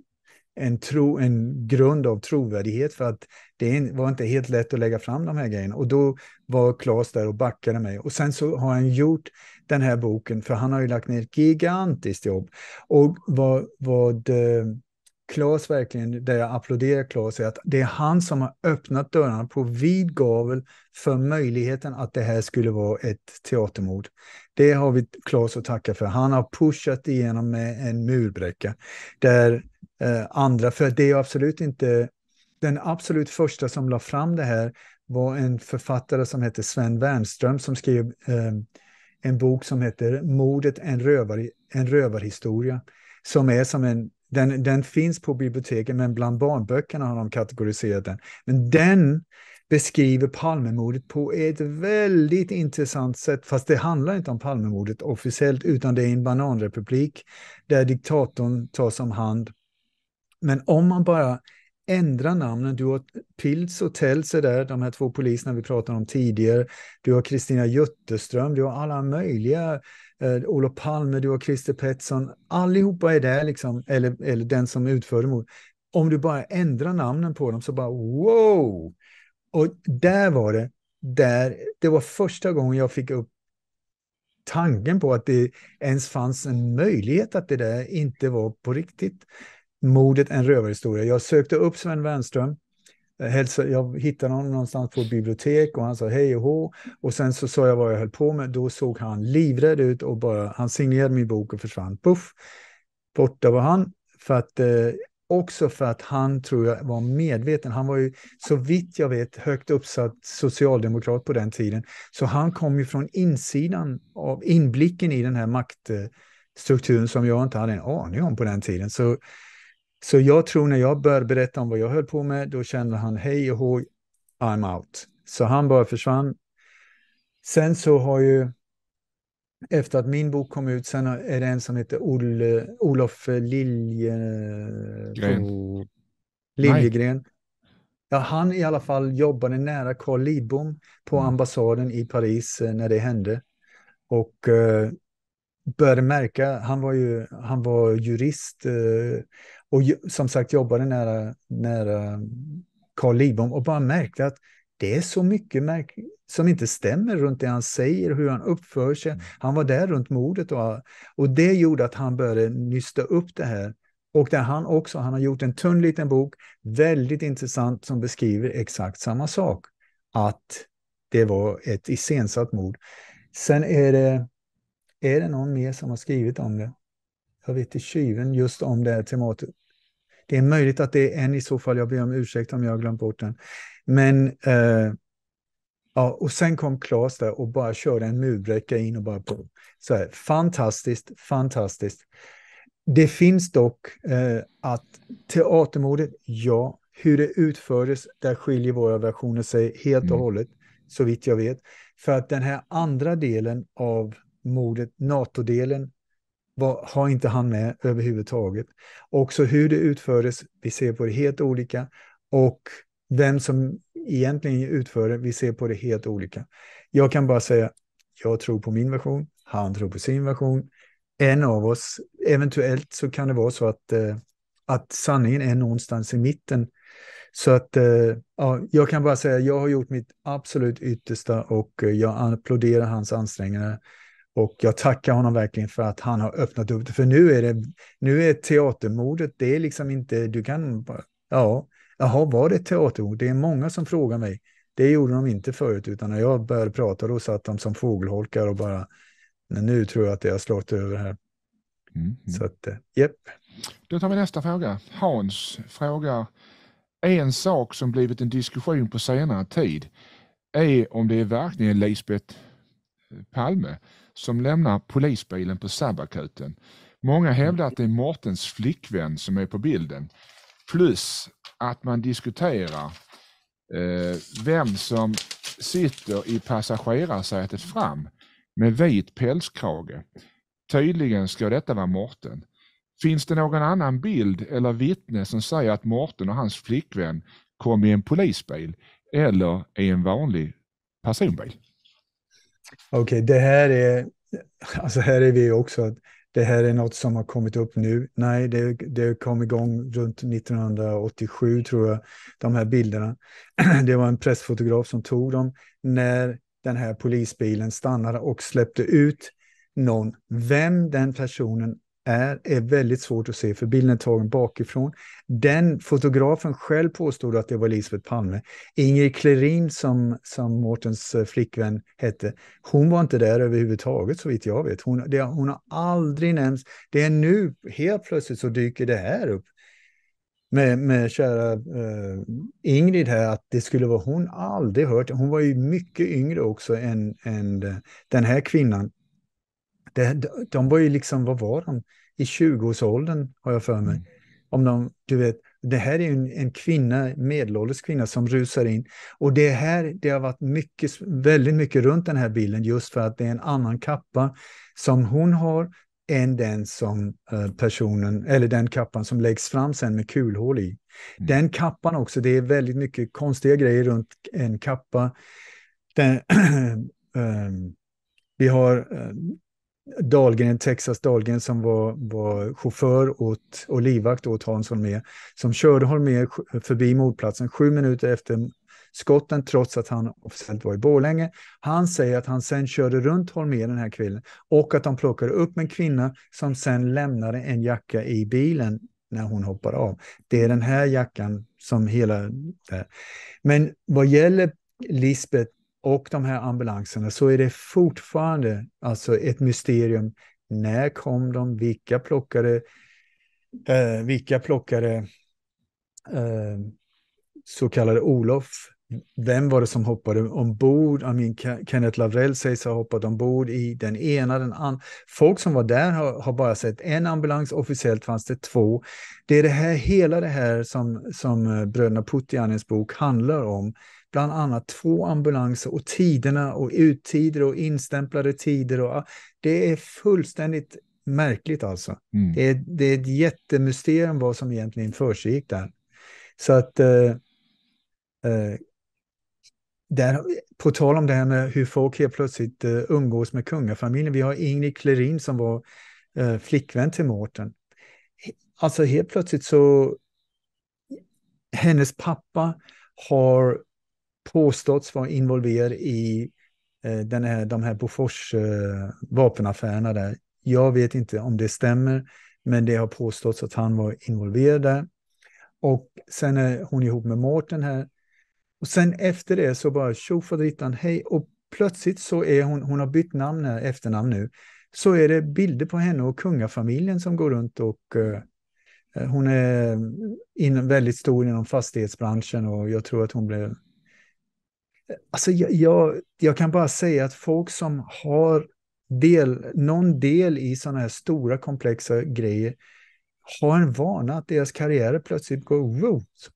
en, tro, en grund av trovärdighet för att det var inte helt lätt att lägga fram de här grejerna. Och då var Claes där och backade mig. Och sen så har han gjort den här boken, för han har ju lagt ner ett gigantiskt jobb. Och vad, vad eh, Claes verkligen, där jag applåderar Claes, är att det är han som har öppnat dörrarna på vid gavel för möjligheten att det här skulle vara ett teatermord. Det har vi Claes att tacka för. Han har pushat igenom med en murbräcka där Eh, andra. För det är absolut inte... Den absolut första som la fram det här var en författare som hette Sven Wernström som skrev eh, en bok som heter Mordet, en, rövar, en rövarhistoria. Som är som en, den, den finns på biblioteken, men bland barnböckerna har de kategoriserat den. Men den beskriver Palmemordet på ett väldigt intressant sätt, fast det handlar inte om Palmemordet officiellt, utan det är en bananrepublik där diktatorn tas om hand men om man bara ändrar namnen, du har Pilz och Teltzer där, de här två poliserna vi pratade om tidigare, du har Kristina Jutterström, du har alla möjliga, eh, Olof Palme, du har Christer Pettersson, allihopa är där liksom, eller, eller den som utförde mord. Om du bara ändrar namnen på dem så bara wow! Och där var det, där, det var första gången jag fick upp tanken på att det ens fanns en möjlighet att det där inte var på riktigt. Mordet, en rövarhistoria. Jag sökte upp Sven Wernström. Eh, jag hittade honom någonstans på bibliotek och han sa hej och hå. Och sen så sa jag vad jag höll på med. Då såg han livrädd ut och bara, han signerade min bok och försvann. Puff! Borta var han. För att, eh, också för att han tror jag var medveten. Han var ju så vitt jag vet högt uppsatt socialdemokrat på den tiden. Så han kom ju från insidan av inblicken i den här maktstrukturen som jag inte hade en aning om på den tiden. Så så jag tror när jag började berätta om vad jag höll på med, då kände han hej och hoj, I'm out. Så han bara försvann. Sen så har ju, efter att min bok kom ut, sen är det en som heter Ol, Olof Lilje... Liljegren. Nej. Ja, han i alla fall jobbade nära Carl Lidbom på mm. ambassaden i Paris eh, när det hände. Och eh, började märka, han var ju han var jurist eh, och som sagt jobbade nära, nära Carl Lidbom och bara märkte att det är så mycket som inte stämmer runt det han säger, hur han uppför sig. Mm. Han var där runt mordet och, och det gjorde att han började nysta upp det här. Och där han också, han har gjort en tunn liten bok, väldigt intressant, som beskriver exakt samma sak. Att det var ett iscensatt mord. Sen är det, är det någon mer som har skrivit om det? Jag vet i tjuven just om det här tematet. Det är möjligt att det är en i så fall, jag ber om ursäkt om jag har glömt bort den. Men, eh, ja, och sen kom Claes där och bara körde en murbräcka in och bara på. Så här, fantastiskt, fantastiskt. Det finns dock eh, att teatermordet, ja, hur det utfördes, där skiljer våra versioner sig helt och mm. hållet, mm. så vitt jag vet. För att den här andra delen av mordet, NATO-delen, var, har inte han med överhuvudtaget. Också hur det utfördes, vi ser på det helt olika. Och vem som egentligen utför det, vi ser på det helt olika. Jag kan bara säga, jag tror på min version, han tror på sin version. En av oss, eventuellt så kan det vara så att, eh, att sanningen är någonstans i mitten. Så att eh, ja, jag kan bara säga, jag har gjort mitt absolut yttersta och eh, jag applåderar hans ansträngningar och jag tackar honom verkligen för att han har öppnat upp det. För nu är det, nu är teatermordet, det är liksom inte, du kan bara, ja, jaha, var det teatermord? Det är många som frågar mig. Det gjorde de inte förut, utan när jag började prata då satt de som fågelholkar och bara, men nu tror jag att det har slagit över här. Mm, mm. Så att, eh, japp. Då tar vi nästa fråga. Hans frågar, en sak som blivit en diskussion på senare tid är om det är verkligen Lisbeth Palme som lämnar polisbilen på Sabbakuten. Många hävdar att det är Mårtens flickvän som är på bilden. Plus att man diskuterar eh, vem som sitter i passagerarsätet fram med vit pälskrage. Tydligen ska detta vara Mårten. Finns det någon annan bild eller vittne som säger att Mårten och hans flickvän kom i en polisbil eller i en vanlig personbil? Okej, okay, det här är, alltså här är vi också, att det här är något som har kommit upp nu. Nej, det, det kom igång runt 1987 tror jag, de här bilderna. Det var en pressfotograf som tog dem när den här polisbilen stannade och släppte ut någon. Vem den personen är, är väldigt svårt att se för bilden är tagen bakifrån. Den fotografen själv påstod att det var Lisbeth Palme. Ingrid Klerin som, som Mårtens eh, flickvän hette, hon var inte där överhuvudtaget så vitt jag vet. Hon, det, hon har aldrig nämnts. Det är nu helt plötsligt så dyker det här upp med, med kära eh, Ingrid här, att det skulle vara hon aldrig hört. Hon var ju mycket yngre också än, än eh, den här kvinnan. Det, de var ju liksom, vad var de? I 20-årsåldern har jag för mig. Mm. Om de, du vet, det här är en, en kvinna, medelålders kvinna som rusar in. Och det här, det har varit mycket, väldigt mycket runt den här bilden just för att det är en annan kappa som hon har än den som eh, personen, eller den kappan som läggs fram sen med kulhål i. Mm. Den kappan också, det är väldigt mycket konstiga grejer runt en kappa. Den, ehm, vi har eh, Dahlgren, Texas Dahlgren som var, var chaufför åt, och livvakt åt Hans Holmér, som körde Holmér förbi mordplatsen sju minuter efter skotten trots att han officiellt var i Borlänge. Han säger att han sen körde runt Holmér den här kvällen och att de plockade upp en kvinna som sen lämnade en jacka i bilen när hon hoppar av. Det är den här jackan som hela... Men vad gäller Lisbeth och de här ambulanserna så är det fortfarande alltså ett mysterium. När kom de? Vilka plockade, eh, vilka plockade eh, så kallade Olof? Vem var det som hoppade ombord? I mean, Kenneth Lavrell sägs ha hoppat ombord i den ena, den andra. Folk som var där har, har, bara sett en ambulans, officiellt fanns det två. Det är det här, hela det här som, som eh, bröderna Puttianens bok handlar om bland annat två ambulanser och tiderna och uttider och instämplade tider. Och, det är fullständigt märkligt alltså. Mm. Det, är, det är ett jättemysterium vad som egentligen försiggick där. Så att eh, eh, där, på tal om det här med hur folk helt plötsligt uh, umgås med kungafamiljen. Vi har Ingrid Klerin som var uh, flickvän till Mårten. Alltså helt plötsligt så... Hennes pappa har påståtts vara involverad i eh, den här, de här Bofors eh, vapenaffärerna där. Jag vet inte om det stämmer, men det har påståtts att han var involverad där. Och sen är hon ihop med Mårten här. Och sen efter det så bara tjofaderittan, hej, och plötsligt så är hon, hon har bytt namn här, efternamn nu, så är det bilder på henne och kungafamiljen som går runt och uh, hon är mm, in, väldigt stor inom fastighetsbranschen och jag tror att hon blev Alltså jag, jag, jag, kan bara säga att folk som har del, någon del i sådana här stora komplexa grejer har en vana att deras karriärer plötsligt går root.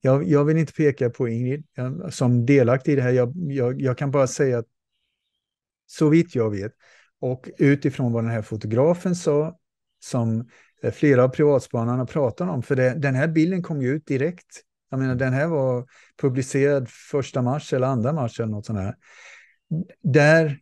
Jag, jag vill inte peka på Ingrid som delaktig i det här. Jag, jag kan bara säga att så vitt jag vet och utifrån vad den här fotografen sa som eh, flera av privatspanarna pratar om, för det, den här bilden kom ju ut direkt jag menar, den här var publicerad första mars eller andra mars eller något sånt här. Där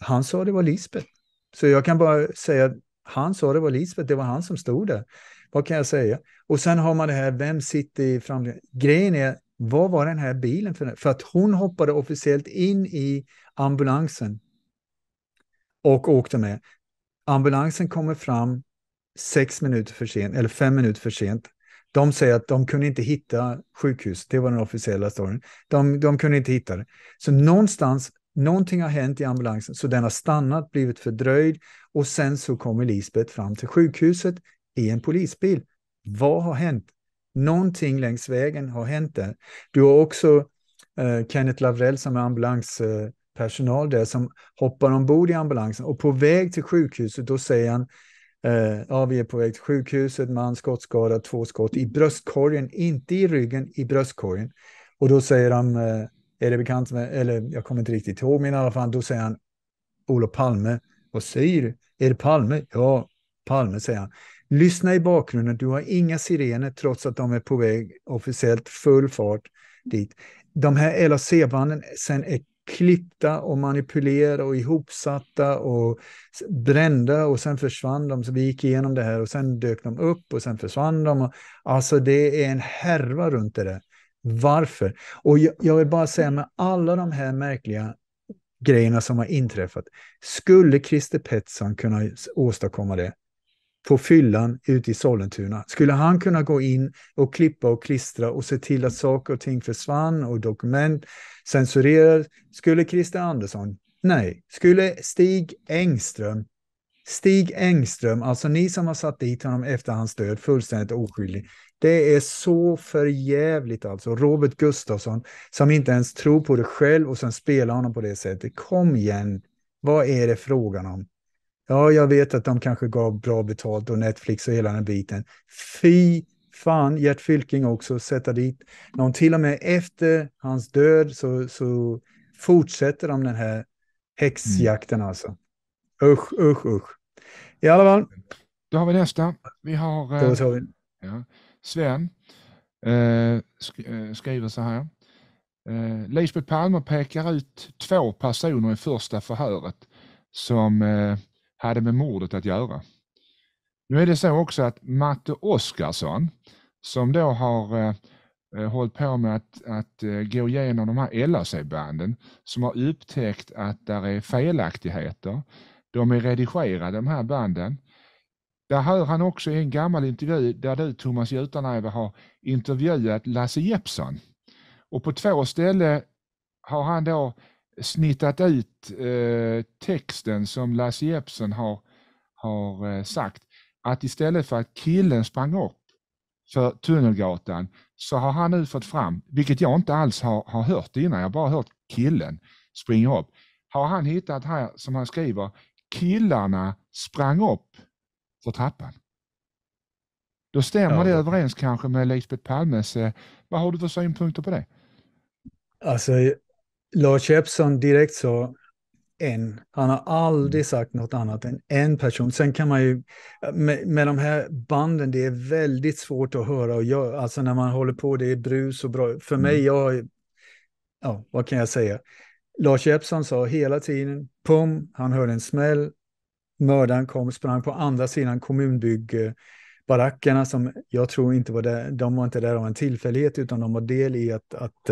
han sa det var Lisbeth. Så jag kan bara säga att han sa det var Lisbeth, det var han som stod där. Vad kan jag säga? Och sen har man det här, vem sitter i framtiden? Grejen är, vad var den här bilen för? För att hon hoppade officiellt in i ambulansen och åkte med. Ambulansen kommer fram sex minuter för sent, eller fem minuter för sent. De säger att de kunde inte hitta sjukhus, det var den officiella storyn. De, de kunde inte hitta det. Så någonstans, någonting har hänt i ambulansen, så den har stannat, blivit fördröjd och sen så kommer Lisbeth fram till sjukhuset i en polisbil. Vad har hänt? Någonting längs vägen har hänt där. Du har också eh, Kenneth Lavrell som är ambulanspersonal eh, där som hoppar ombord i ambulansen och på väg till sjukhuset då säger han Eh, ja, vi är på väg till sjukhuset, man skottskadad, två skott i bröstkorgen, inte i ryggen, i bröstkorgen. Och då säger han, eh, är det bekant, med, eller jag kommer inte riktigt ihåg, men i alla fall, då säger han, Olof Palme, vad säger du? Är det Palme? Ja, Palme, säger han. Lyssna i bakgrunden, du har inga sirener trots att de är på väg officiellt full fart dit. De här LAC-banden sen är klippta och manipulerade och ihopsatta och brända och sen försvann de. Så vi gick igenom det här och sen dök de upp och sen försvann de. Alltså det är en härva runt det där. Varför? Och jag vill bara säga med alla de här märkliga grejerna som har inträffat, skulle Christer Pettersson kunna åstadkomma det? på fyllan ute i Sollentuna. Skulle han kunna gå in och klippa och klistra och se till att saker och ting försvann och dokument censurerad. Skulle Christer Andersson? Nej. Skulle Stig Engström? Stig Engström, alltså ni som har satt dit honom efter hans död, fullständigt oskyldig. Det är så förjävligt alltså. Robert Gustafsson som inte ens tror på det själv och sen spelar honom på det sättet. Kom igen, vad är det frågan om? Ja, jag vet att de kanske gav bra betalt och Netflix och hela den biten. Fy fan Gert Fylking också sätta dit någon. Till och med efter hans död så, så fortsätter de den här häxjakten mm. alltså. Usch, usch, usch. I alla fall. Då har vi nästa. Vi har... Då eh, vi. Ja. Sven eh, eh, skriver så här. Eh, Lisbeth Palme pekar ut två personer i första förhöret som eh, hade med mordet att göra. Nu är det så också att Matte Oskarsson, som då har eh, eh, hållit på med att, att eh, gå igenom de här LAC-banden, som har upptäckt att där är felaktigheter. De är redigerade, de här banden. Där hör han också i en gammal intervju där du, Thomas Jutanäve, har intervjuat Lasse Jeppsson. Och på två ställen har han då snittat ut eh, texten som Lasse Jeppsson har, har eh, sagt att istället för att killen sprang upp för Tunnelgatan så har han nu fått fram, vilket jag inte alls har, har hört innan, jag har bara hört killen springa upp, har han hittat här, som han skriver, killarna sprang upp för trappan. Då stämmer ja. det överens kanske med Lisbeth Palmes, eh, vad har du för synpunkter på det? Alltså, Lars Jeppsson direkt så en. Han har aldrig mm. sagt något annat än en person. Sen kan man ju, med, med de här banden, det är väldigt svårt att höra och göra. Alltså när man håller på, det är brus och bra. För mig, mm. jag, ja, vad kan jag säga? Lars Jeppsson sa hela tiden, pum, han hörde en smäll, mördaren kom, sprang på andra sidan kommunbyggbarackerna som jag tror inte var där, de var inte där av en tillfällighet utan de var del i att, att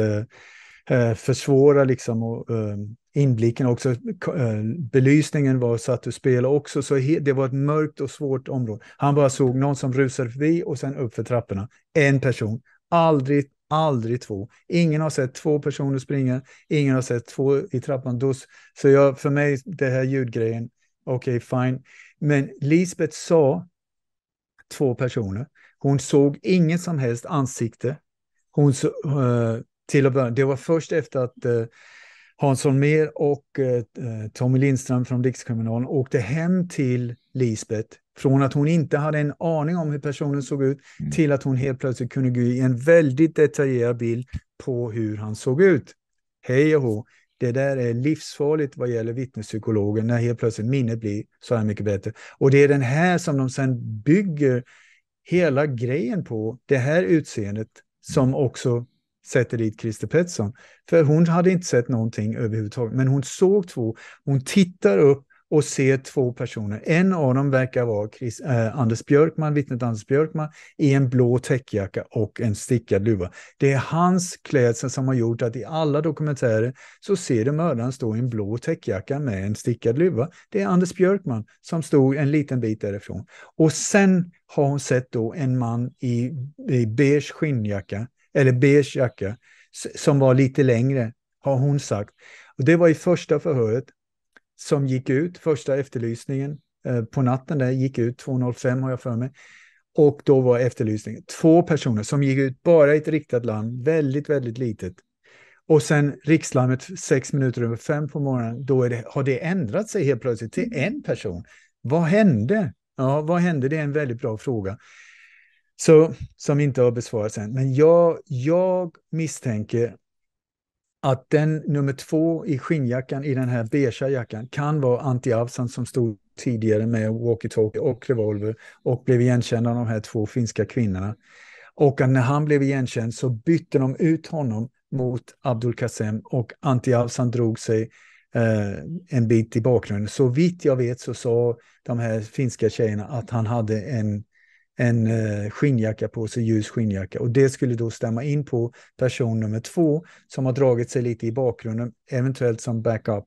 uh, försvåra liksom och uh, inblicken också. Eh, belysningen var satt ur spel också, så det var ett mörkt och svårt område. Han bara såg någon som rusade förbi och sen uppför trapporna. En person, aldrig, aldrig två. Ingen har sett två personer springa, ingen har sett två i trappan. så jag, för mig, det här ljudgrejen, okej, okay, fine. Men Lisbeth sa två personer. Hon såg ingen som helst ansikte. Hon så, eh, till att börja, det var först efter att eh, Hans Holmér och eh, Tommy Lindström från Rikskriminalen åkte hem till Lisbeth från att hon inte hade en aning om hur personen såg ut mm. till att hon helt plötsligt kunde ge en väldigt detaljerad bild på hur han såg ut. Hej och hå. Det där är livsfarligt vad gäller vittnespsykologen när helt plötsligt minnet blir så här mycket bättre. Och det är den här som de sen bygger hela grejen på, det här utseendet som också sätter dit Christer Pettersson. För hon hade inte sett någonting överhuvudtaget, men hon såg två. Hon tittar upp och ser två personer. En av dem verkar vara Chris, eh, Anders Björkman, vittnet Anders Björkman i en blå täckjacka och en stickad luva. Det är hans klädsel som har gjort att i alla dokumentärer så ser du mördaren stå i en blå täckjacka med en stickad luva. Det är Anders Björkman som stod en liten bit därifrån. Och sen har hon sett då en man i, i beige skinnjacka eller beige jacka, som var lite längre, har hon sagt. Och det var i första förhöret som gick ut, första efterlysningen eh, på natten där, gick ut 2.05 har jag för mig. Och då var efterlysningen två personer som gick ut bara i ett riktat larm, väldigt, väldigt litet. Och sen rikslarmet sex minuter över fem på morgonen, då det, har det ändrat sig helt plötsligt till en person. Vad hände? Ja, vad hände? Det är en väldigt bra fråga. Så, som inte har besvarats än. Men jag, jag misstänker att den nummer två i skinnjackan, i den här beigea jackan, kan vara Antti Avsan som stod tidigare med walkie-talkie och revolver och blev igenkänd av de här två finska kvinnorna. Och att när han blev igenkänd så bytte de ut honom mot Abdul Kassem och Antti Avsan drog sig eh, en bit i bakgrunden. Så vitt jag vet så sa de här finska tjejerna att han hade en en eh, skinnjacka på sig, ljus skinnjacka. Och det skulle då stämma in på person nummer två som har dragit sig lite i bakgrunden, eventuellt som backup.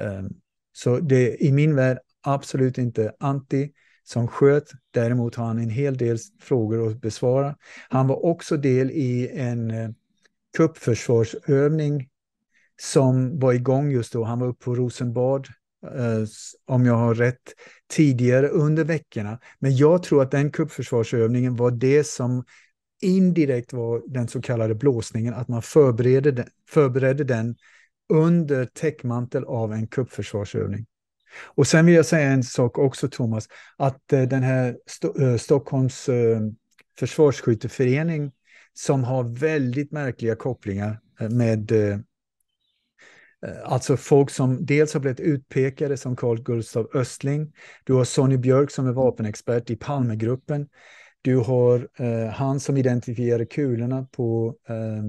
Ehm, så det är i min värld absolut inte anti som sköt. Däremot har han en hel del frågor att besvara. Han var också del i en eh, kuppförsvarsövning som var igång just då. Han var uppe på Rosenbad Eh, om jag har rätt, tidigare under veckorna. Men jag tror att den kuppförsvarsövningen var det som indirekt var den så kallade blåsningen, att man förberedde den, förberedde den under täckmantel av en kuppförsvarsövning. Och sen vill jag säga en sak också, Thomas, att eh, den här eh, Stockholms försvarsskytteförening som har väldigt märkliga kopplingar med Eh, alltså folk som dels har blivit utpekade som Carl Gustav Östling. Du har Sonny Björk som är vapenexpert i Palmegruppen. Du har eh, han som identifierade kulorna på, eh,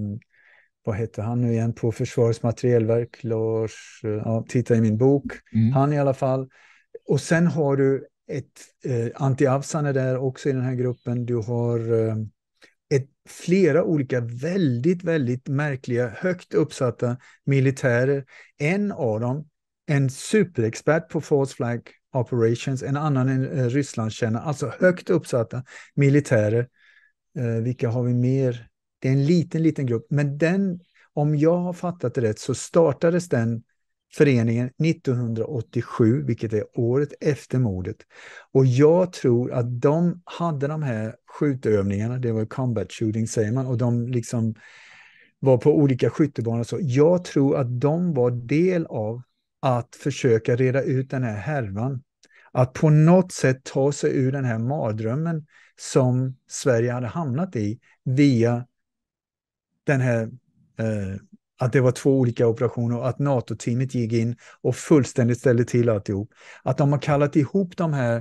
vad heter han nu igen, på Försvarets materielverk, Lars, eh, ja, titta i min bok, mm. han i alla fall. Och sen har du ett, eh, Antti Avsan är där också i den här gruppen, du har eh, flera olika väldigt, väldigt märkliga, högt uppsatta militärer. En av dem, en superexpert på false flag operations, en annan en Rysslandskännare, alltså högt uppsatta militärer. Eh, vilka har vi mer? Det är en liten, liten grupp, men den, om jag har fattat det rätt, så startades den föreningen 1987, vilket är året efter mordet. Och jag tror att de hade de här skjutövningarna, det var combat shooting säger man, och de liksom var på olika skyttebanor. Så jag tror att de var del av att försöka reda ut den här härvan. Att på något sätt ta sig ur den här mardrömmen som Sverige hade hamnat i via den här eh, att det var två olika operationer och att NATO-teamet gick in och fullständigt ställde till alltihop. Att de har kallat ihop de här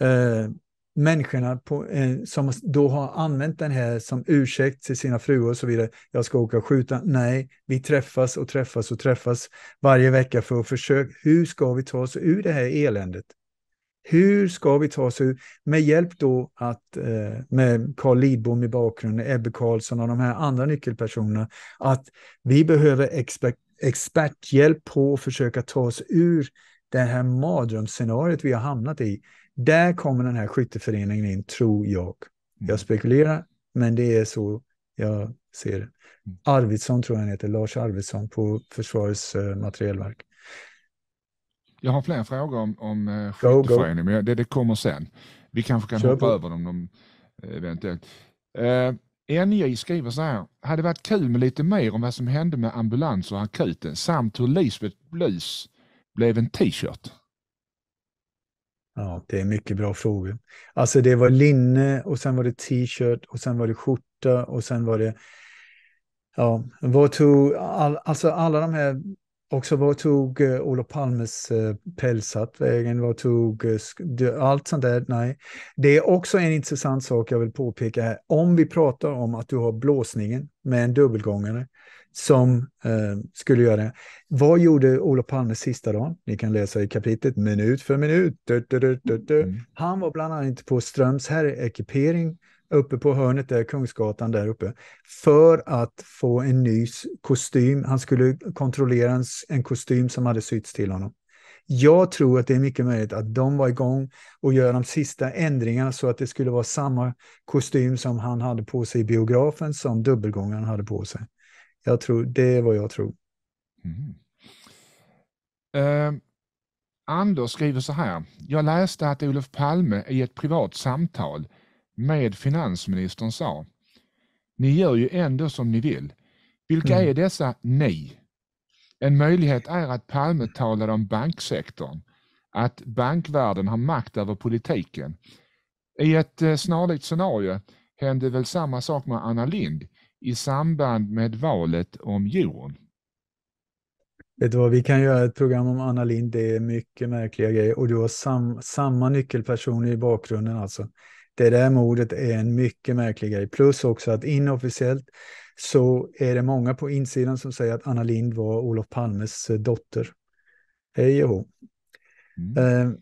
eh, människorna på, eh, som då har använt den här som ursäkt till sina fruar och så vidare. Jag ska åka och skjuta. Nej, vi träffas och träffas och träffas varje vecka för att försöka. Hur ska vi ta oss ur det här eländet? Hur ska vi ta oss ur, med hjälp då att, eh, med Carl Lidbom i bakgrunden, Ebbe Karlsson och de här andra nyckelpersonerna, att vi behöver expert, experthjälp på att försöka ta oss ur det här mardrömsscenariot vi har hamnat i. Där kommer den här skytteföreningen in, tror jag. Mm. Jag spekulerar, men det är så jag ser det. Mm. Arvidsson tror jag han heter, Lars Arvidsson på Försvarets eh, materielverk. Jag har fler frågor om, om eh, skytteförening, men det, det kommer sen. Vi kanske kan Kör hoppa på. över dem eh, eventuellt. Eh, NJ skriver så här, hade varit kul med lite mer om vad som hände med ambulans och akuten samt hur Lisbeth Blys blev en t-shirt. Ja, det är mycket bra frågor. Alltså det var linne och sen var det t-shirt och sen var det skjorta och sen var det... Ja, vad tog... All, alltså alla de här Också var tog uh, Olof Palmes uh, pälsat vägen? Vad tog uh, allt sånt där? Nej, det är också en intressant sak jag vill påpeka här. Om vi pratar om att du har blåsningen med en dubbelgångare som uh, skulle göra det. Vad gjorde Olof Palme sista dagen? Ni kan läsa i kapitlet minut för minut. Du, du, du, mm. Han var bland annat på Ströms herrekipering uppe på hörnet där, Kungsgatan där uppe, för att få en ny kostym. Han skulle kontrollera en, en kostym som hade sytts till honom. Jag tror att det är mycket möjligt att de var igång och gör de sista ändringarna så att det skulle vara samma kostym som han hade på sig i biografen som dubbelgångaren hade på sig. Jag tror, det är vad jag tror. Mm. Uh, Anders skriver så här. Jag läste att Olof Palme i ett privat samtal med finansministern sa, ni gör ju ändå som ni vill. Vilka mm. är dessa ni? En möjlighet är att Palme talade om banksektorn, att bankvärlden har makt över politiken. I ett eh, snarlikt scenario hände väl samma sak med Anna Lind i samband med valet om euron. Vet du vad, vi kan göra ett program om Anna Lind. Det är mycket märkliga grejer och du har sam, samma nyckelpersoner i bakgrunden alltså. Det där mordet är en mycket märklig grej. Plus också att inofficiellt så är det många på insidan som säger att Anna Lind var Olof Palmes eh, dotter. Hej och mm. eh,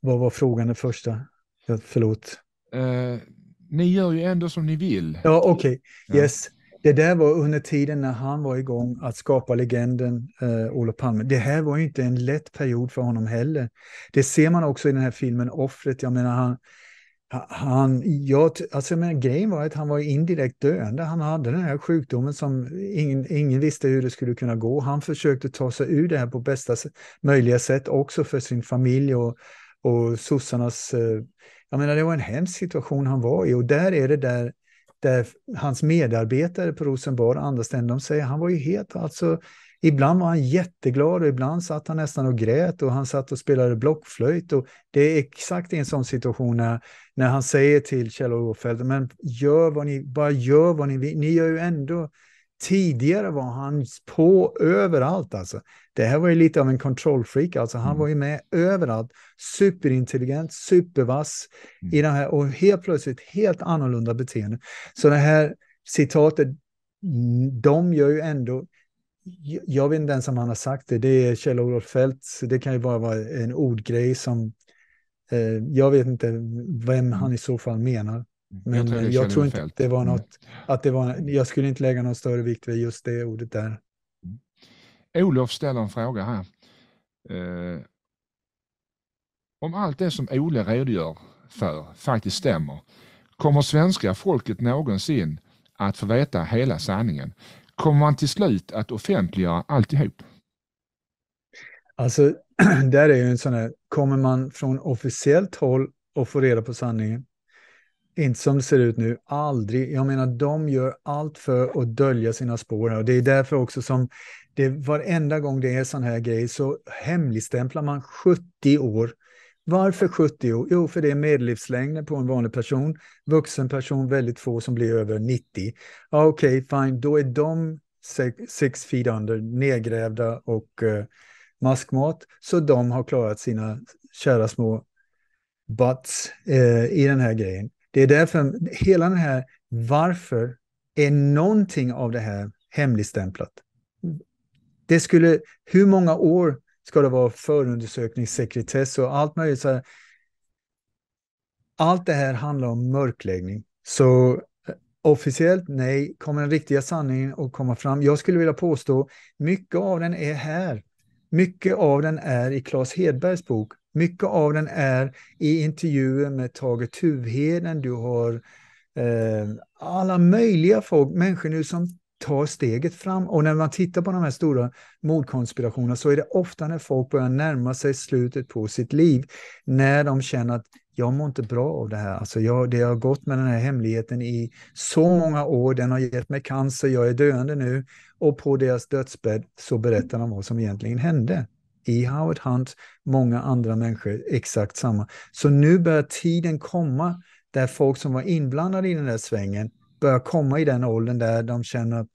Vad var frågan den första? Ja, förlåt. Eh, ni gör ju ändå som ni vill. Ja, okej. Okay. Yes. Ja. Det där var under tiden när han var igång att skapa legenden eh, Olof Palme. Det här var ju inte en lätt period för honom heller. Det ser man också i den här filmen Offret. Jag menar, han, han, jag, alltså, men grejen var att han var indirekt döende. Han hade den här sjukdomen som ingen, ingen visste hur det skulle kunna gå. Han försökte ta sig ur det här på bästa möjliga sätt också för sin familj och, och sossarnas... Eh, jag menar, det var en hemsk situation han var i och där är det där, där hans medarbetare på Rosenbad och andra ställen, de säger han var ju helt alltså Ibland var han jätteglad och ibland satt han nästan och grät och han satt och spelade blockflöjt. Och det är exakt i en sån situation när, när han säger till Kjell-Olof Åfeldt, men gör vad ni, bara gör vad ni vill. Ni gör ju ändå... Tidigare var han på överallt alltså. Det här var ju lite av en kontrollfreak, alltså. Han mm. var ju med överallt. Superintelligent, supervass mm. i det här och helt plötsligt helt annorlunda beteende. Så det här citatet, mm, de gör ju ändå, jag vet inte ens om han har sagt det, det är Kjell-Olof Fält, det kan ju bara vara en ordgrej som eh, jag vet inte vem han i så fall menar. Mm. Men jag, jag tror, inte att det var mm. något, att det var, jag skulle inte lägga någon större vikt vid just det ordet där. Mm. Olof ställer en fråga här. Eh, om allt det som Ole redogör för faktiskt stämmer, kommer svenska folket någonsin att få veta hela sanningen? kommer man till slut att offentliggöra alltihop? Alltså, där är ju en sån här, kommer man från officiellt håll och får reda på sanningen? Inte som det ser ut nu, aldrig. Jag menar, de gör allt för att dölja sina spår här och det är därför också som det varenda gång det är sån här grej så hemligstämplar man 70 år varför 70? Jo, för det är medellivslängden på en vanlig person. Vuxen person, väldigt få som blir över 90. Okej, okay, fine, då är de six, feet under, nedgrävda och eh, maskmat. Så de har klarat sina kära små butts eh, i den här grejen. Det är därför hela den här varför är någonting av det här hemligstämplat. Det skulle, hur många år ska det vara förundersökningssekretess och allt möjligt. Så här. Allt det här handlar om mörkläggning. Så eh, officiellt nej, kommer den riktiga sanningen att komma fram? Jag skulle vilja påstå mycket av den är här. Mycket av den är i Claes Hedbergs bok. Mycket av den är i intervjuer med Tage Tuvheden. Du har eh, alla möjliga folk, människor nu som tar steget fram. Och när man tittar på de här stora mordkonspirationerna så är det ofta när folk börjar närma sig slutet på sitt liv, när de känner att jag mår inte bra av det här. Alltså jag, det har gått med den här hemligheten i så många år, den har gett mig cancer, jag är döende nu. Och på deras dödsbädd så berättar de vad som egentligen hände i Howard Hunt, många andra människor exakt samma. Så nu börjar tiden komma där folk som var inblandade i den där svängen börjar komma i den åldern där de känner att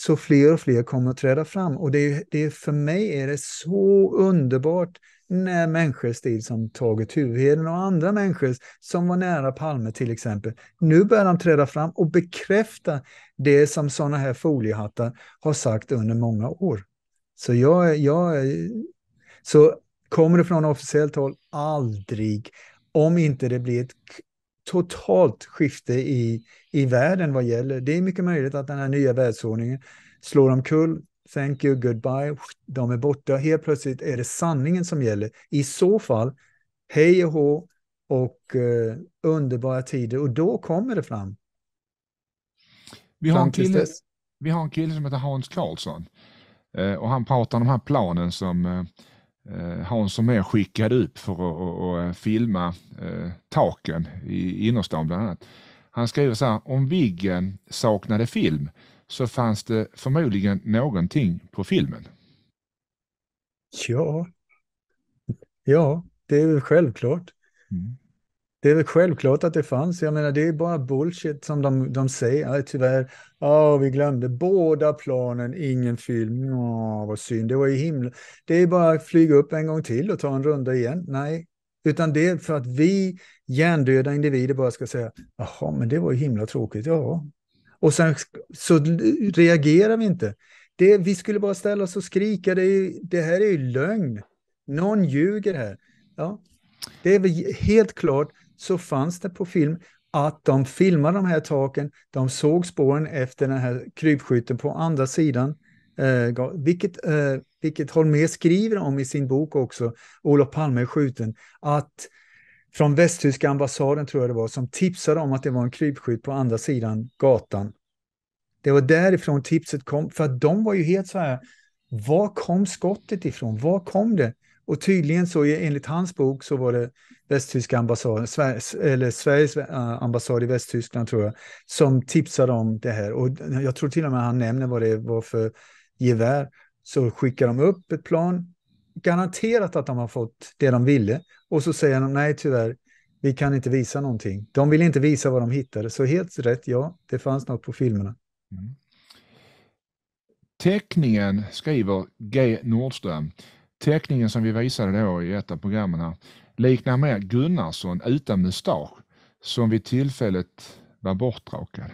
så fler och fler kommer att träda fram. Och det det för mig är det så underbart när människor stil som Tage Tuvheden och andra människor som var nära Palme till exempel, nu börjar de träda fram och bekräfta det som sådana här foliehattar har sagt under många år. Så jag, jag så kommer det från officiellt håll, aldrig, om inte det blir ett totalt skifte i, i världen vad gäller. Det är mycket möjligt att den här nya världsordningen slår omkull. Thank you, goodbye. De är borta. Helt plötsligt är det sanningen som gäller. I så fall, hej och hå och eh, underbara tider. Och då kommer det fram. Vi har, en kille, vi har en kille som heter Hans Karlsson. Eh, och han pratar om den här planen som eh, Eh, Hans som är skickade upp för att, att eh, filma eh, taken i innerstan bland annat. Han skriver så här, om Viggen saknade film så fanns det förmodligen någonting på filmen. Ja, ja det är självklart. Mm. Det är väl självklart att det fanns. Jag menar, det är bara bullshit som de, de säger. Nej, tyvärr, oh, vi glömde båda planen, ingen film. Oh, vad synd, det var ju himla... Det är bara att flyga upp en gång till och ta en runda igen. Nej, utan det är för att vi hjärndöda individer bara ska säga, jaha, men det var ju himla tråkigt, ja. Och sen så reagerar vi inte. Det, vi skulle bara ställa oss och skrika, det, är, det här är ju lögn. Någon ljuger här. Ja, det är väl helt klart så fanns det på film att de filmade de här taken, de såg spåren efter den här krypskytten på andra sidan, eh, vilket, eh, vilket Holmér skriver om i sin bok också, Olof Palme är skjuten, att från västtyska ambassaden tror jag det var, som tipsade om att det var en krypskytt på andra sidan gatan. Det var därifrån tipset kom, för att de var ju helt så här, var kom skottet ifrån? Var kom det? Och tydligen så enligt hans bok så var det västtyska ambassaden, Sveriges, eller Sveriges eh, ambassad i Västtyskland tror jag, som tipsade om det här. Och jag tror till och med han nämner vad det var för gevär. Så skickar de upp ett plan, garanterat att de har fått det de ville. Och så säger de nej tyvärr, vi kan inte visa någonting. De vill inte visa vad de hittade, så helt rätt, ja, det fanns något på filmerna. Mm. Teckningen, skriver G Nordström, teckningen som vi visade då i ett av programmen här, liknar mer Gunnarsson utan mustasch som vid tillfället var bortrakad.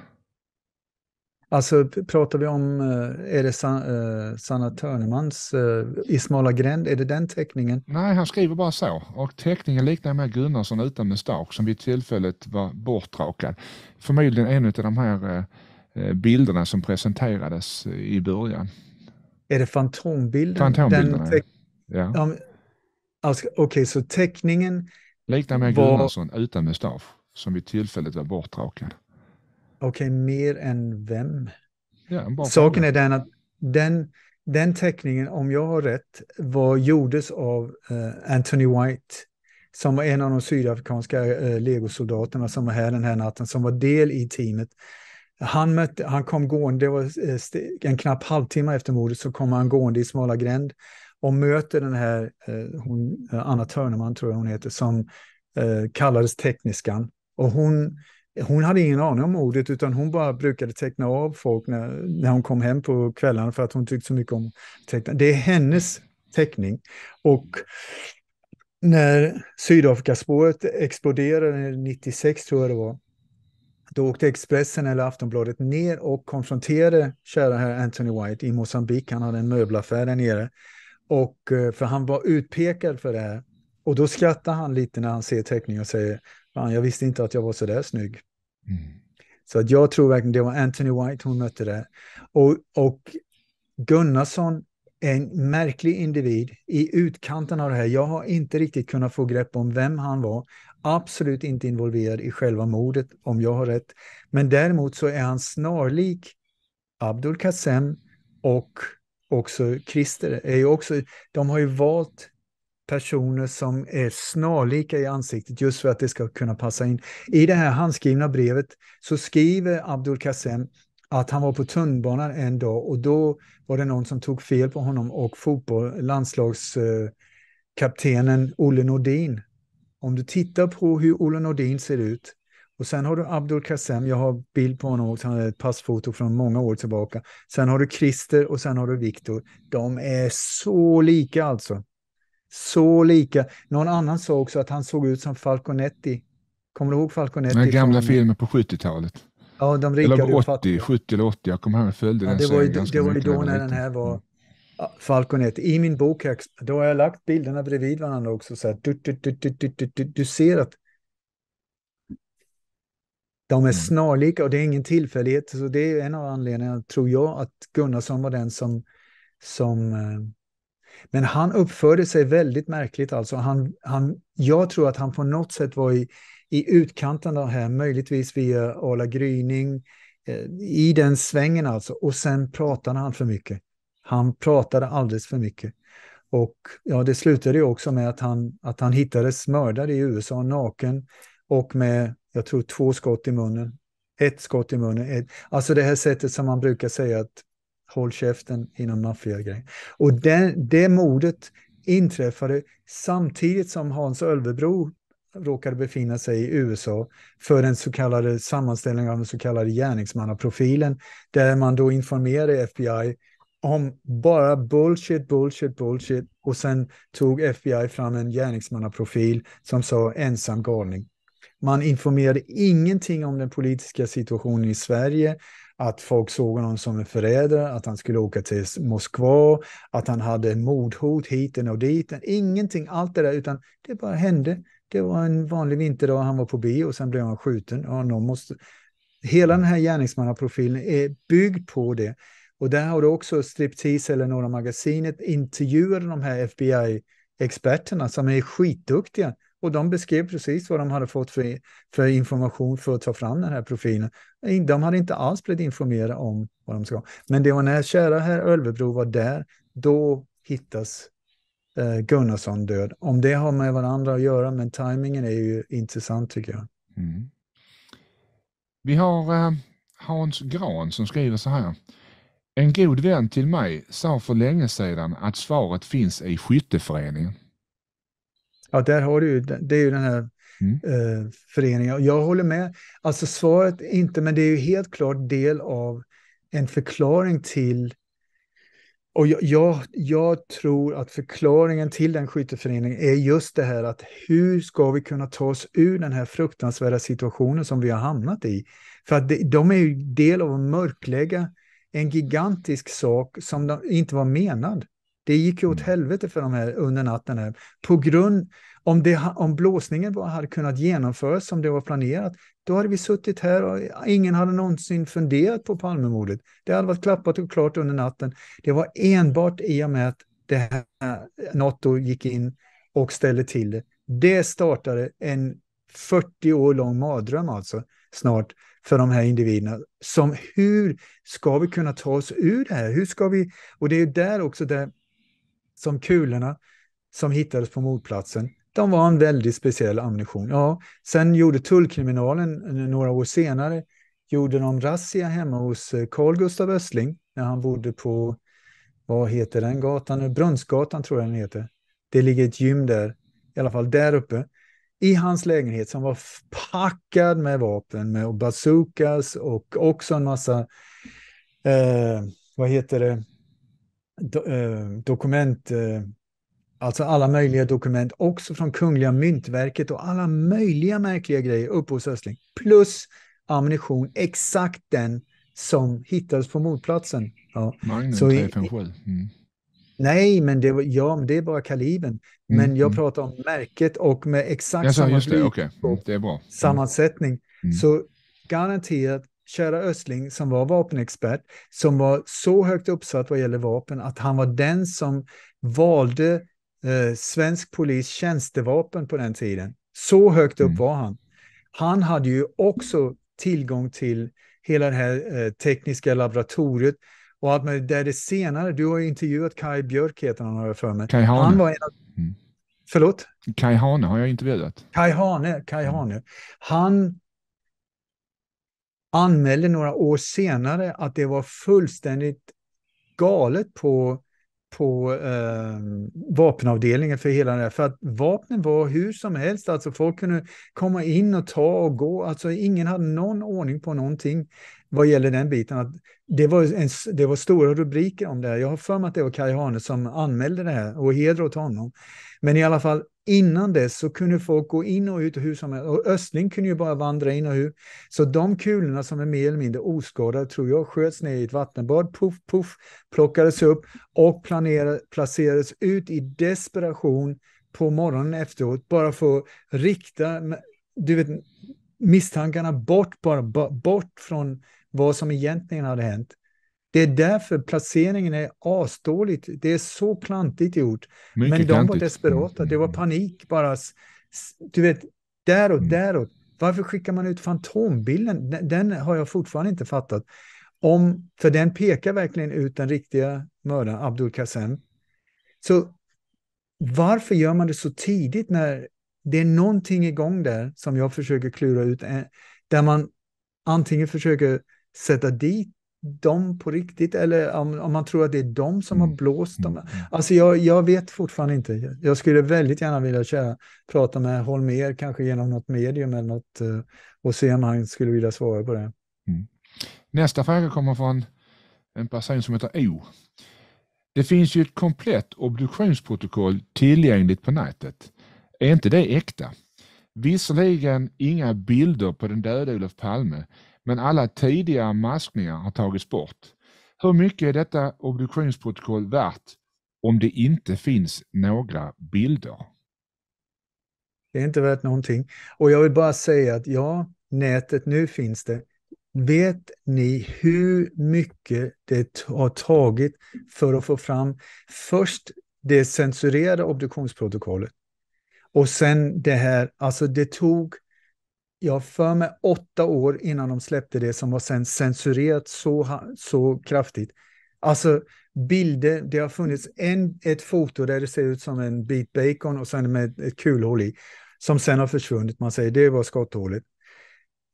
Alltså pratar vi om, eh, är det San, eh, Sanna Törnemans eh, I smala gränd, är det den teckningen? Nej, han skriver bara så. Och teckningen liknar mer Gunnarsson utan mustasch som vid tillfället var bortrakad. Förmodligen en av de här eh, eh bilderna som presenterades eh, i början. Är det fantombilden? Fantombilderna, ja. ja. Alltså, Okej, okay, så teckningen... Liknar mer var... Gunnarsson utan mustasch, som vid tillfället var bortrakad. Okej, okay, mer än vem? Ja, Saken är den att den, den teckningen, om jag har rätt, var, gjordes av uh, Anthony White som var en av de sydafrikanska eh, legosoldaterna som var här den här natten, som var del i teamet. Han, mötte, han kom gående, det var eh, en knapp halvtimme efter mordet, så kom han gående i Smala gränd och möter den här eh, hon, eh, Anna Törneman, tror jag hon heter, som eh, kallades Tekniskan. Och hon, hon hade ingen aning om ordet, utan hon bara brukade teckna av folk när, när hon kom hem på kvällarna för att hon tyckte så mycket om teckna. Det är hennes teckning. Och när Sydafrikaspåret exploderade 96, tror jag det var, då åkte Expressen eller Aftonbladet ner och konfronterade kära herr Anthony White i Mosambik. Han hade en möbelaffär där nere och, eh, för han var utpekad för det här. Och då skrattar han lite när han ser teckningen och säger, fan jag visste inte att jag var så där snygg. Mm. Så att jag tror verkligen det var Anthony White hon mötte där. Och, och Gunnarsson är en märklig individ i utkanten av det här. Jag har inte riktigt kunnat få grepp om vem han var. Absolut inte involverad i själva mordet, om jag har rätt. Men däremot så är han snarlik Abdul Kassem och också Christer, är ju också, de har ju valt personer som är snarlika i ansiktet just för att det ska kunna passa in. I det här handskrivna brevet så skriver Abdul Kassem att han var på tunnbanan en dag och då var det någon som tog fel på honom och fotboll, landslagskaptenen Olle Nordin. Om du tittar på hur Olle Nordin ser ut och sen har du Abdul Kassem, jag har bild på honom också, han är ett passfoto från många år tillbaka. Sen har du Christer och sen har du Viktor. De är så lika alltså. Så lika. Någon annan sa också att han såg ut som Falconetti. Kommer du ihåg Falconetti? Den gamla filmen på 70-talet. Ja, de rika eller 80, 70 eller 80, jag kommer ihåg, jag följde ja, den. Det var ju, det var då när den här var mm. Falconetti. I min bok då har jag lagt bilderna bredvid varandra också. Så här, du, du, du, du, du, du, du ser att de är mm. snarlika och det är ingen tillfällighet. Så det är en av anledningarna, tror jag, att Gunnarsson var den som... som eh, men han uppförde sig väldigt märkligt. Alltså. Han, han, jag tror att han på något sätt var i, i utkanten av det här, möjligtvis via Arla Gryning, eh, i den svängen alltså. Och sen pratade han för mycket. Han pratade alldeles för mycket. Och ja, det slutade ju också med att han, att han hittades mördad i USA, naken och med, jag tror, två skott i munnen. Ett skott i munnen. Ett. Alltså det här sättet som man brukar säga att håll käften inom maffiagrejen. Och det, det mordet inträffade samtidigt som Hans Ölvebro råkade befinna sig i USA för den så kallade sammanställningen av den så kallade gärningsmannaprofilen där man då informerade FBI om bara bullshit, bullshit, bullshit och sen tog FBI fram en gärningsmannaprofil som sa ensam galning. Man informerade ingenting om den politiska situationen i Sverige, att folk såg honom som en förrädare, att han skulle åka till Moskva, att han hade mordhot hit och dit. Ingenting, allt det där, utan det bara hände. Det var en vanlig vinterdag, han var på bio och sen blev han skjuten. Ja, någon måste... Hela den här gärningsmannaprofilen är byggd på det. Och där har du också Striptease eller Norra Magasinet intervjuade de här FBI-experterna som är skitduktiga och de beskrev precis vad de hade fått för, för, information för att ta fram den här profilen. De hade inte alls blivit informerade om vad de ska. Men det var när kära herr Ölvebro var där, då hittas eh, Gunnarsson död. Om det har med varandra att göra, men tajmingen är ju intressant tycker jag. Mm. Vi har eh, Hans Gran som skriver så här. En god vän till mig sa för länge sedan att svaret finns i skytteföreningen. Ja, där har du ju, det är ju den här mm. eh, föreningen. Jag håller med. Alltså svaret inte, men det är ju helt klart del av en förklaring till och jag, jag, jag, tror att förklaringen till den skytteföreningen är just det här att hur ska vi kunna ta oss ur den här fruktansvärda situationen som vi har hamnat i? För att det, de är ju del av att mörklägga en gigantisk sak som inte var menad. Det gick ju åt mm. helvete för dem här under natten. Här. På grund, om, det, om blåsningen bara hade kunnat genomföras som det var planerat, då hade vi suttit här och ingen hade någonsin funderat på Palmemordet. Det hade varit klappat och klart under natten. Det var enbart i och med att det här, Nato gick in och ställde till det. Det startade en 40 år lång mardröm alltså, snart, för de här individerna. Som hur ska vi kunna ta oss ur det här? Hur ska vi, och det är där också där som kulorna som hittades på mordplatsen, de var en väldigt speciell ammunition. Ja, sen gjorde tullkriminalen eh, några år senare, gjorde de razzia hemma hos eh, Carl Gustav Östling när han bodde på, vad heter den gatan? Brunnsgatan tror jag den heter. Det ligger ett gym där, i alla fall där uppe. I hans lägenhet som var packad med vapen, med bazookas och också en massa, eh, vad heter det, Eh, dokument, eh, alltså alla möjliga dokument, också från Kungliga Myntverket och alla möjliga märkliga grejer uppe hos Östling. Plus ammunition, exakt den som hittades på mordplatsen. Ja. Magnum 357. mm. Nej, men det, var, ja, men det är bara kalibern. Mm, men mm, jag pratar om märket och med exakt ja, samma det, okay. Mm, det mm. sammansättning. Mm. Så garanterat kära Östling som var vapenexpert, som var så högt uppsatt vad gäller vapen att han var den som valde eh, svensk polis tjänstevapen på den tiden. Så högt upp mm. var han. Han hade ju också tillgång till hela det här eh, tekniska laboratoriet och allt med där det senare, du har intervjuat Kai Björk heter han har jag för mig. Kai Hane. Han var en av, mm. Förlåt? Kai Hane har jag intervjuat. Kai Hane, Kai mm. Hane. Han anmälde några år senare att det var fullständigt galet på, på eh, vapenavdelningen för hela det här. För att vapnen var hur som helst, alltså folk kunde komma in och ta och gå. Alltså ingen hade någon ordning på någonting vad gäller den biten. Att det, var en, det var stora rubriker om det här. Jag har för mig att det var Kaj Hane som anmälde det här och heder åt honom. Men i alla fall, Innan dess så kunde folk gå in och ut och hur som helst. Och Östling kunde ju bara vandra in och ut. Så de kulorna som är mer eller mindre oskadade tror jag sköts ner i ett vattenbad, puff, puff, plockades upp och planerade, placerades ut i desperation på morgonen efteråt bara för att rikta du vet, misstankarna bort, bara bort från vad som egentligen hade hänt. Det är därför placeringen är asdåligt. Det är så klantigt gjort. Mycket Men de klantigt. var desperata. Det var panik bara. Du vet, däråt, mm. däråt. Varför skickar man ut fantombilden? Den, har jag fortfarande inte fattat. Om, för den pekar verkligen ut den riktiga mördaren, Abdul Kassem. Så varför gör man det så tidigt när det är någonting igång där som jag försöker klura ut, eh, där man antingen försöker sätta dit de på riktigt eller om, om, man tror att det är de som har mm. blåst dem. Mm. Mm. Alltså jag, jag vet fortfarande inte. Jag skulle väldigt gärna vilja köra, prata med Holmer kanske genom något medium eller något eh, och se om han skulle vilja svara på det. Mm. Nästa fråga kommer från en person som heter O. Det finns ju ett komplett obduktionsprotokoll tillgängligt på nätet. Är inte det äkta? Visserligen inga bilder på den döde Olof Palme, men alla tidiga maskningar har tagits bort. Hur mycket är detta obduktionsprotokoll värt om det inte finns några bilder? Det är inte värt någonting. Och jag vill bara säga att ja, nätet, nu finns det. Vet ni hur mycket det har tagit för att få fram först det censurerade obduktionsprotokollet och sen det här, alltså det tog jag för mig åtta år innan de släppte det som var sen censurerat så, så kraftigt. Alltså bilder, det har funnits en, ett foto där det ser ut som en bit bacon och sen med ett kulhål i, som sen har försvunnit. Man säger det var skotthålet.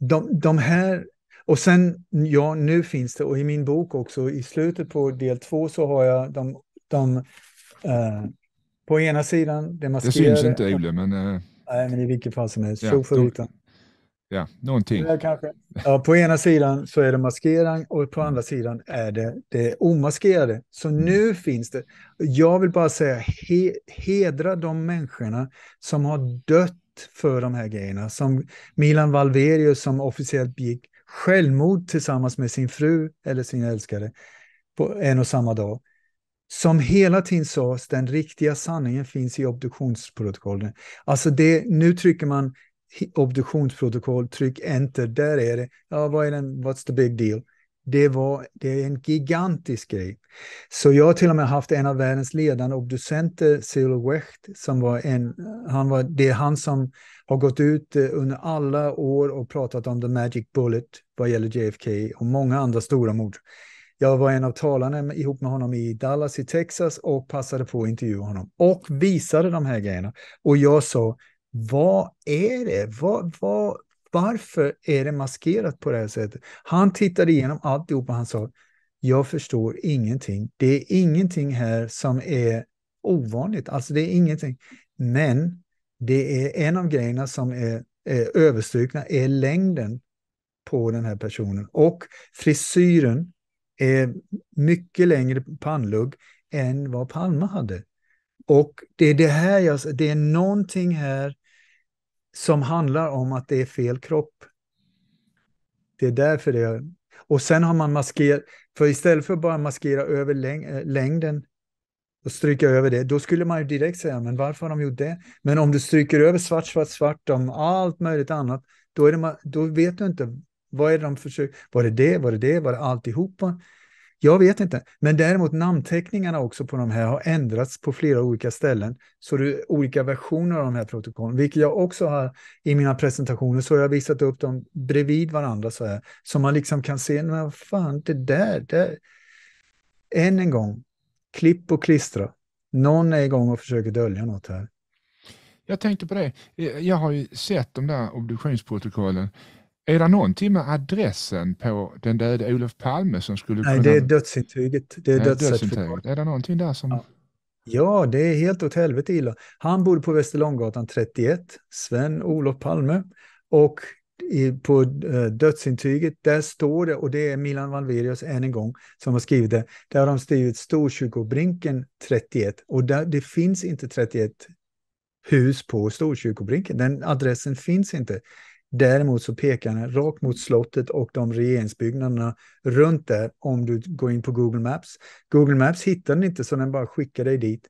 De, de här, och sen, ja, nu finns det, och i min bok också, i slutet på del två så har jag de, de eh, på ena sidan, det maskerade. Det syns inte Ole, men... Eh... Nej, men i vilket fall som helst, ja, då, Ja, någonting. Kanske, ja, på ena sidan så är det maskering och på andra sidan är det det omaskerade. Så mm. nu finns det. Jag vill bara säga he, hedra de människorna som har dött för de här grejerna. Som Milan Valverius som officiellt begick självmord tillsammans med sin fru eller sin älskade på en och samma dag. Som hela tiden sades, den riktiga sanningen finns i obduktionsprotokollen. Alltså det, nu trycker man obduktionsprotokoll, tryck enter, där är det. Ja, vad är den, what's the big deal? Det, var, det är en gigantisk grej. Så jag har till och med haft en av världens ledande obducenter, Cyril Wecht, som var en, han var, det är han som har gått ut eh, under alla år och pratat om the magic bullet vad gäller JFK och många andra stora mord. Jag var en av talarna ihop med honom i Dallas i Texas och passade på att intervjua honom och visade de här grejerna. Och jag sa, vad är det? Vad, vad, varför är det maskerat på det här sättet? Han tittade igenom alltihopa och han sa, jag förstår ingenting. Det är ingenting här som är ovanligt, alltså det är ingenting. Men det är en av grejerna som är, är överstrukna är längden på den här personen och frisyren är mycket längre pannlugg än vad Palme hade. Och det är det här jag, det är någonting här som handlar om att det är fel kropp. Det är därför det är... Och sen har man maskerat, för istället för att bara maskera över läng eh, längden och stryka över det, då skulle man ju direkt säga, men varför har de gjort det? Men om du stryker över svart, svart, svart om allt möjligt annat, då, är det, då vet du inte, vad är det de försöker, var det det, var det det, var det alltihopa? Jag vet inte, men däremot namnteckningarna också på de här har ändrats på flera olika ställen. Så det är olika versioner av de här protokollen, vilket jag också har i mina presentationer. Så jag har visat upp dem bredvid varandra så här, så man liksom kan se, men fan, det där, där. Än en gång, klipp och klistra. Någon är igång och försöker dölja något här. Jag tänkte på det. Jag har ju sett de där obduktionsprotokollen är det någonting med adressen på den döde Olof Palme som skulle kunna... Nej, det är dödsintyget. Det är dödsintyget. Är det någonting där som... Ja. ja, det är helt åt helvete illa. Han bodde på Västerlånggatan 31, Sven-Olof Palme. Och i, på eh, dödsintyget, där står det, och det är Milan Valverius än en gång som har skrivit det, där har de skrivit Storkyrkobrinken 31 och där, det finns inte 31 hus på Storkyrkobrinken, den adressen finns inte. Däremot så pekar den rakt mot slottet och de regeringsbyggnaderna runt där om du går in på Google Maps. Google Maps hittar den inte så den bara skickar dig dit.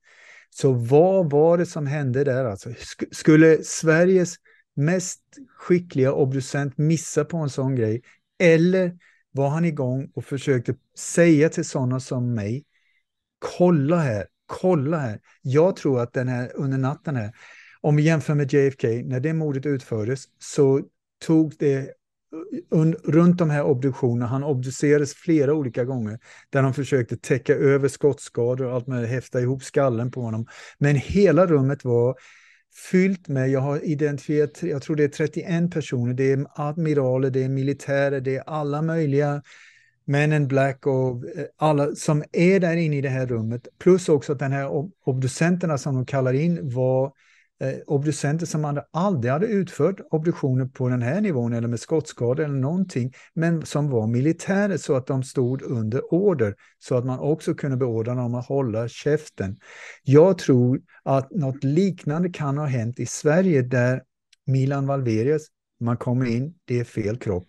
Så vad var det som hände där alltså? Skulle Sveriges mest skickliga obducent missa på en sån grej? Eller var han igång och försökte säga till sådana som mig, kolla här, kolla här. Jag tror att den här under natten här, om vi jämför med JFK, när det mordet utfördes så tog det eh, runt de här obduktionerna, han obducerades flera olika gånger, där de försökte täcka över skottskador och allt med häfta ihop skallen på honom. Men hela rummet var fyllt med, jag har identifierat, jag tror det är 31 personer, det är admiraler, det är militärer, det är alla möjliga Men in Black och eh, alla som är där inne i det här rummet. Plus också att den här obducenterna som de kallar in var Eh, obducenter som aldrig hade utfört obduktioner på den här nivån eller med skottskador eller någonting, men som var militärer så att de stod under order, så att man också kunde beordra dem att hålla käften. Jag tror att något liknande kan ha hänt i Sverige där Milan Valverius, man kommer in, det är fel kropp.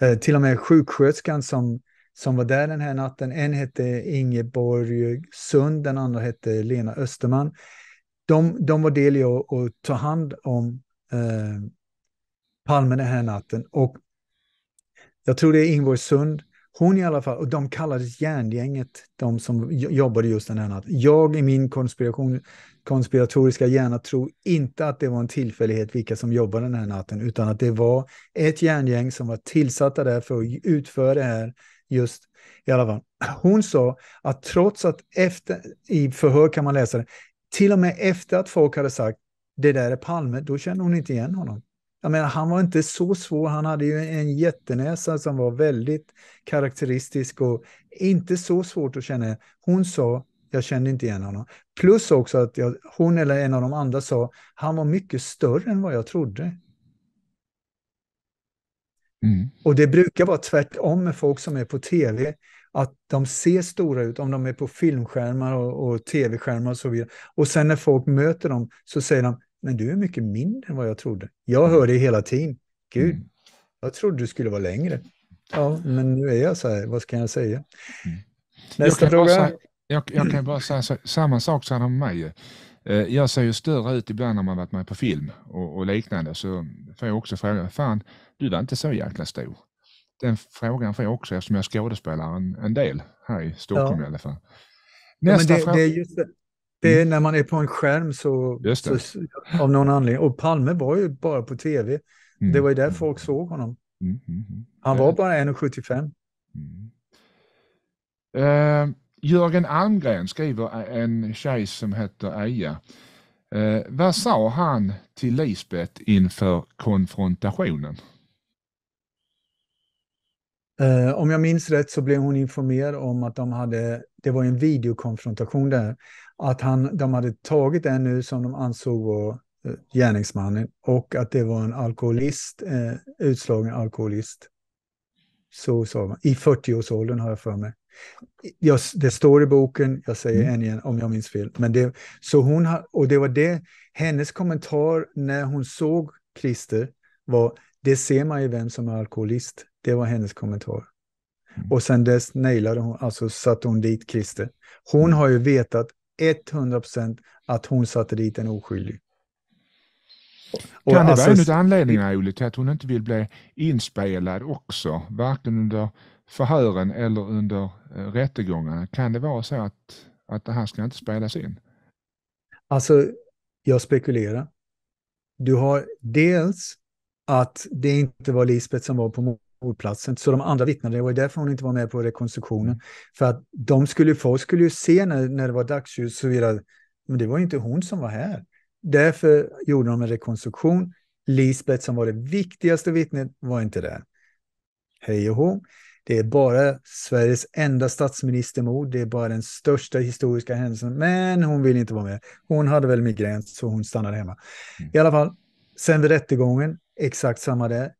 Eh, till och med sjuksköterskan som som var där den här natten. En hette Ingeborg Sund, den andra hette Lena Österman de, de var deliga att, att ta hand om eh, Palme den här natten. Och jag tror det är Ingvar Sund, hon i alla fall, och de kallades järngänget, de som jobbade just den här natten. Jag i min konspiration, konspiratoriska hjärna tror inte att det var en tillfällighet vilka som jobbade den här natten, utan att det var ett järngäng som var tillsatta där för att utföra det här just i alla fall. Hon sa att trots att efter, i förhör kan man läsa det, till och med efter att folk hade sagt det där är Palme, då kände hon inte igen honom. Jag menar, han var inte så svår, han hade ju en jättenäsa som var väldigt karaktäristisk och inte så svårt att känna. Hon sa, jag kände inte igen honom. Plus också att jag, hon eller en av de andra sa, han var mycket större än vad jag trodde. Mm. Och det brukar vara tvärtom med folk som är på tv att de ser stora ut om de är på filmskärmar och, och tv-skärmar och så vidare. Och sen när folk möter dem så säger de, men du är mycket mindre än vad jag trodde. Jag hör det hela tiden. Gud, mm. jag trodde du skulle vara längre. Ja, mm. men nu är jag så här, vad ska jag säga? Mm. Nästa jag fråga. Säga, jag, jag, kan bara säga så, samma sak som de om mig. Eh, jag ser ju större ut ibland när man varit med på film och, och liknande, så får jag också fråga, fan, du var inte så jäkla stor den frågan får jag också eftersom jag skådespelar en, en del här i Stockholm ja. i alla fall. Nästa ja, det, fråga... det, är just det. det är mm. när man är på en skärm så, så, av någon anledning. Och Palme var ju bara på tv. Mm. Det var ju där mm. folk såg honom. Mm. Mm. mm. Han var eh. bara 1,75. Uh, eh, Jörgen Almgren skriver en tjej som heter Eja. Uh, vad sa han till Lisbeth inför konfrontationen? Eh, om jag minns rätt så blev hon informerad om att de hade, det var en videokonfrontation där, att han, de hade tagit en nu som de ansåg var eh, gärningsmannen och att det var en alkoholist, eh, utslagen alkoholist. Så sa man, i 40-årsåldern har jag för mig. Jag, det står i boken, jag säger mm. en igen om jag minns fel. Men det, så hon, och det var det, hennes kommentar när hon såg Christer var det ser man ju vem som är alkoholist. Det var hennes kommentar. Mm. Och sen dess nailade hon, alltså satte hon dit Christer. Hon har ju vetat 100% att hon satte dit en oskyldig. Och kan det alltså, vara en av anledningarna, Olle, till att hon inte vill bli inspelad också? Varken under förhören eller under eh, rättegångarna. Kan det vara så att, att det här ska inte spelas in? Alltså, jag spekulerar. Du har dels att det inte var Lisbeth som var på mordplatsen. Så de andra vittnade, det var därför hon inte var med på rekonstruktionen. Mm. För att de skulle, folk skulle ju se när, när det var dagsljus så vidare, men det var inte hon som var här. Därför gjorde de en rekonstruktion. Lisbeth som var det viktigaste vittnet var inte där. Hej och hå. Det är bara Sveriges enda statsministermord. Det är bara den största historiska händelsen. Men hon vill inte vara med. Hon hade väl migrän så hon stannade hemma. Mm. I alla fall, sen vid rättegången Exakt samma där.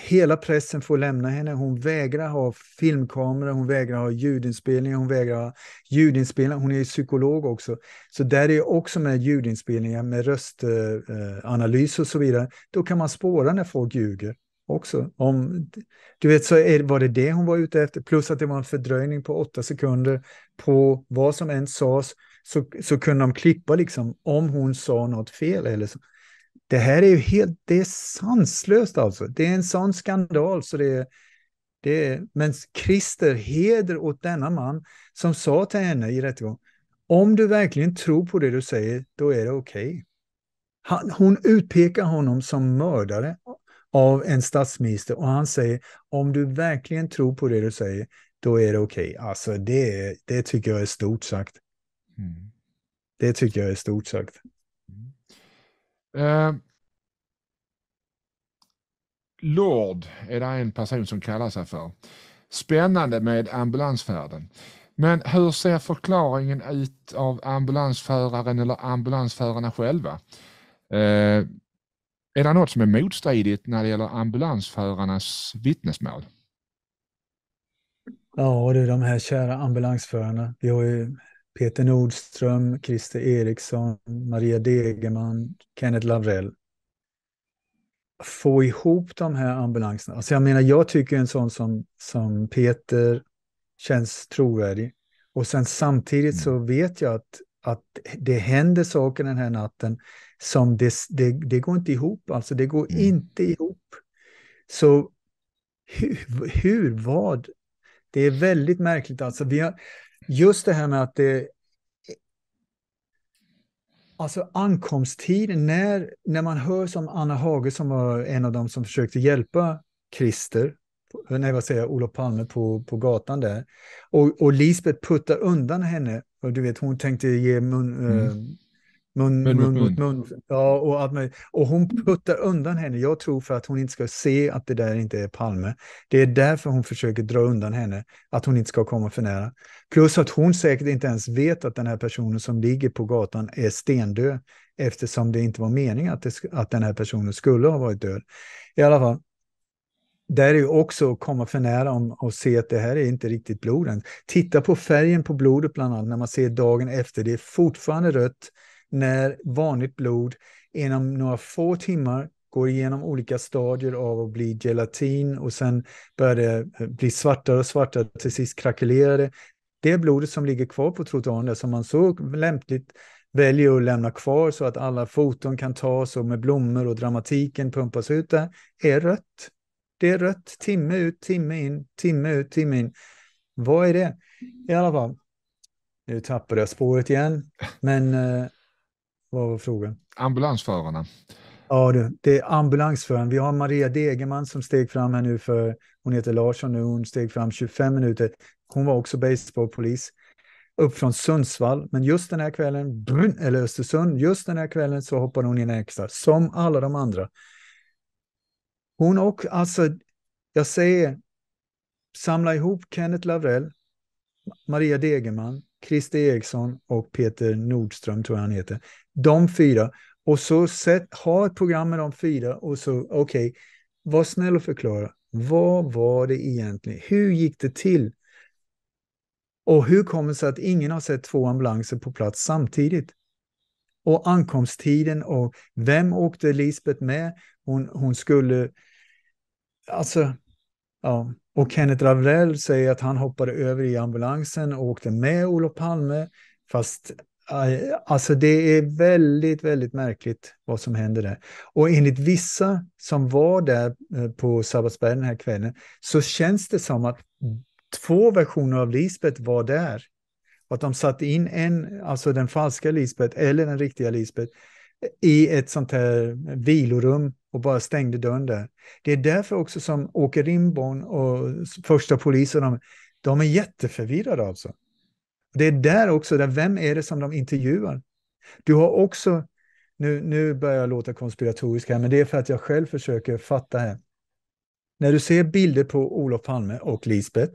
Hela pressen får lämna henne. Hon vägrar ha filmkamera, hon vägrar ha ljudinspelningar, hon vägrar ha ljudinspelningar. Hon är ju psykolog också. Så där är också med ljudinspelningar, med röstanalys eh, eh, och så vidare. Då kan man spåra när folk ljuger också. Om, du vet, så är, var det det hon var ute efter, plus att det var en fördröjning på åtta sekunder på vad som än sades, så, så kunde de klippa liksom om hon sa något fel eller så det här är ju helt, det är sanslöst alltså. Det är en sån skandal så det är, det är, men Christer, heder åt denna man som sa till henne i rättegången, om du verkligen tror på det du säger, då är det okej. Okay. hon utpekar honom som mördare av en statsminister och han säger om du verkligen tror på det du säger, då är det okej. Okay. Alltså det, det tycker jag är stort sagt. Mm. Det tycker jag är stort sagt. Eh, Lord är det en person som kallar sig för. Spännande med ambulansfärden. Men hur ser förklaringen ut av ambulansföraren eller ambulansförarna själva? Eh, är det något som är motstridigt när det gäller ambulansförarnas vittnesmål? Ja, det är de här kära ambulansförarna. Vi har ju Peter Nordström, Christer Eriksson, Maria Degerman, Kenneth Lavrell. Få ihop de här ambulanserna. Alltså jag menar, jag tycker en sån som, som Peter känns trovärdig. Och sen samtidigt så mm. vet jag att, att det händer saker den här natten som det, det, det går inte ihop. Alltså det går mm. inte ihop. Så hur, hur, vad? Det är väldigt märkligt. Alltså vi har, just det här med att det... Alltså ankomsttiden, när, när man hör som Anna Hage som var en av dem som försökte hjälpa Christer, nej vad säger jag, Olof Palme på, på gatan där, och, och Lisbeth puttar undan henne, och du vet hon tänkte ge mun, mm. Eh, Mun, mun, mun, mun, mun. Ja, och, allt och hon puttar undan henne, jag tror för att hon inte ska se att det där inte är Palme. Det är därför hon försöker dra undan henne, att hon inte ska komma för nära. Plus att hon säkert inte ens vet att den här personen som ligger på gatan är stendöd, eftersom det inte var meningen att, det, att den här personen skulle ha varit död. I alla fall, där är ju också att komma för nära om, och se att det här är inte riktigt blod än. Titta på färgen på blodet bland annat, när man ser dagen efter, det är fortfarande rött när vanligt blod inom några få timmar går igenom olika stadier av att bli gelatin och sen börjar det eh, bli svartare och svartare, till sist krackelerar det. Det blodet som ligger kvar på trottoaren, som man så lämpligt väljer att lämna kvar så att alla foton kan tas och med blommor och dramatiken pumpas ut där, är rött. Det är rött timme ut, timme in, timme ut, timme in. Vad är det? I alla fall, nu tappade jag spåret igen, men eh, vad var frågan? Ambulansförarna. Ja, du, det är ambulansföraren. Vi har Maria Degerman som steg fram här nu för, hon heter Larsson nu, hon steg fram 25 minuter. Hon var också baseballpolis upp från Sundsvall, men just den här kvällen, brun, eller Östersund, just den här kvällen så hoppade hon in extra, som alla de andra. Hon och, alltså, jag säger, samla ihop Kenneth Lavrell, Maria Degerman, Christer Eriksson och Peter Nordström, tror jag han heter de fyra. Och så set, ha ett program med de fyra och så, okej, okay, var snäll och förklara. Vad var det egentligen? Hur gick det till? Och hur kommer det sig att ingen har sett två ambulanser på plats samtidigt? Och ankomsttiden och vem åkte Lisbeth med? Hon, hon skulle... Alltså, ja. Och Kenneth Ravrell säger att han hoppade över i ambulansen och åkte med Olof Palme, fast Alltså det är väldigt, väldigt märkligt vad som händer där. Och enligt vissa som var där eh, på Sabbatsberg den här kvällen så känns det som att två versioner av Lisbet var där. Att de satte in en, alltså den falska Lisbet eller den riktiga Lisbet i ett sånt här vilorum och bara stängde dörren där. Det är därför också som Åke Rimborn och första polisen, de, de är jätteförvirrade alltså. Det är där också, där vem är det som de intervjuar? Du har också, nu, nu börjar jag låta konspiratorisk här, men det är för att jag själv försöker fatta här. När du ser bilder på Olof Palme och Lisbeth,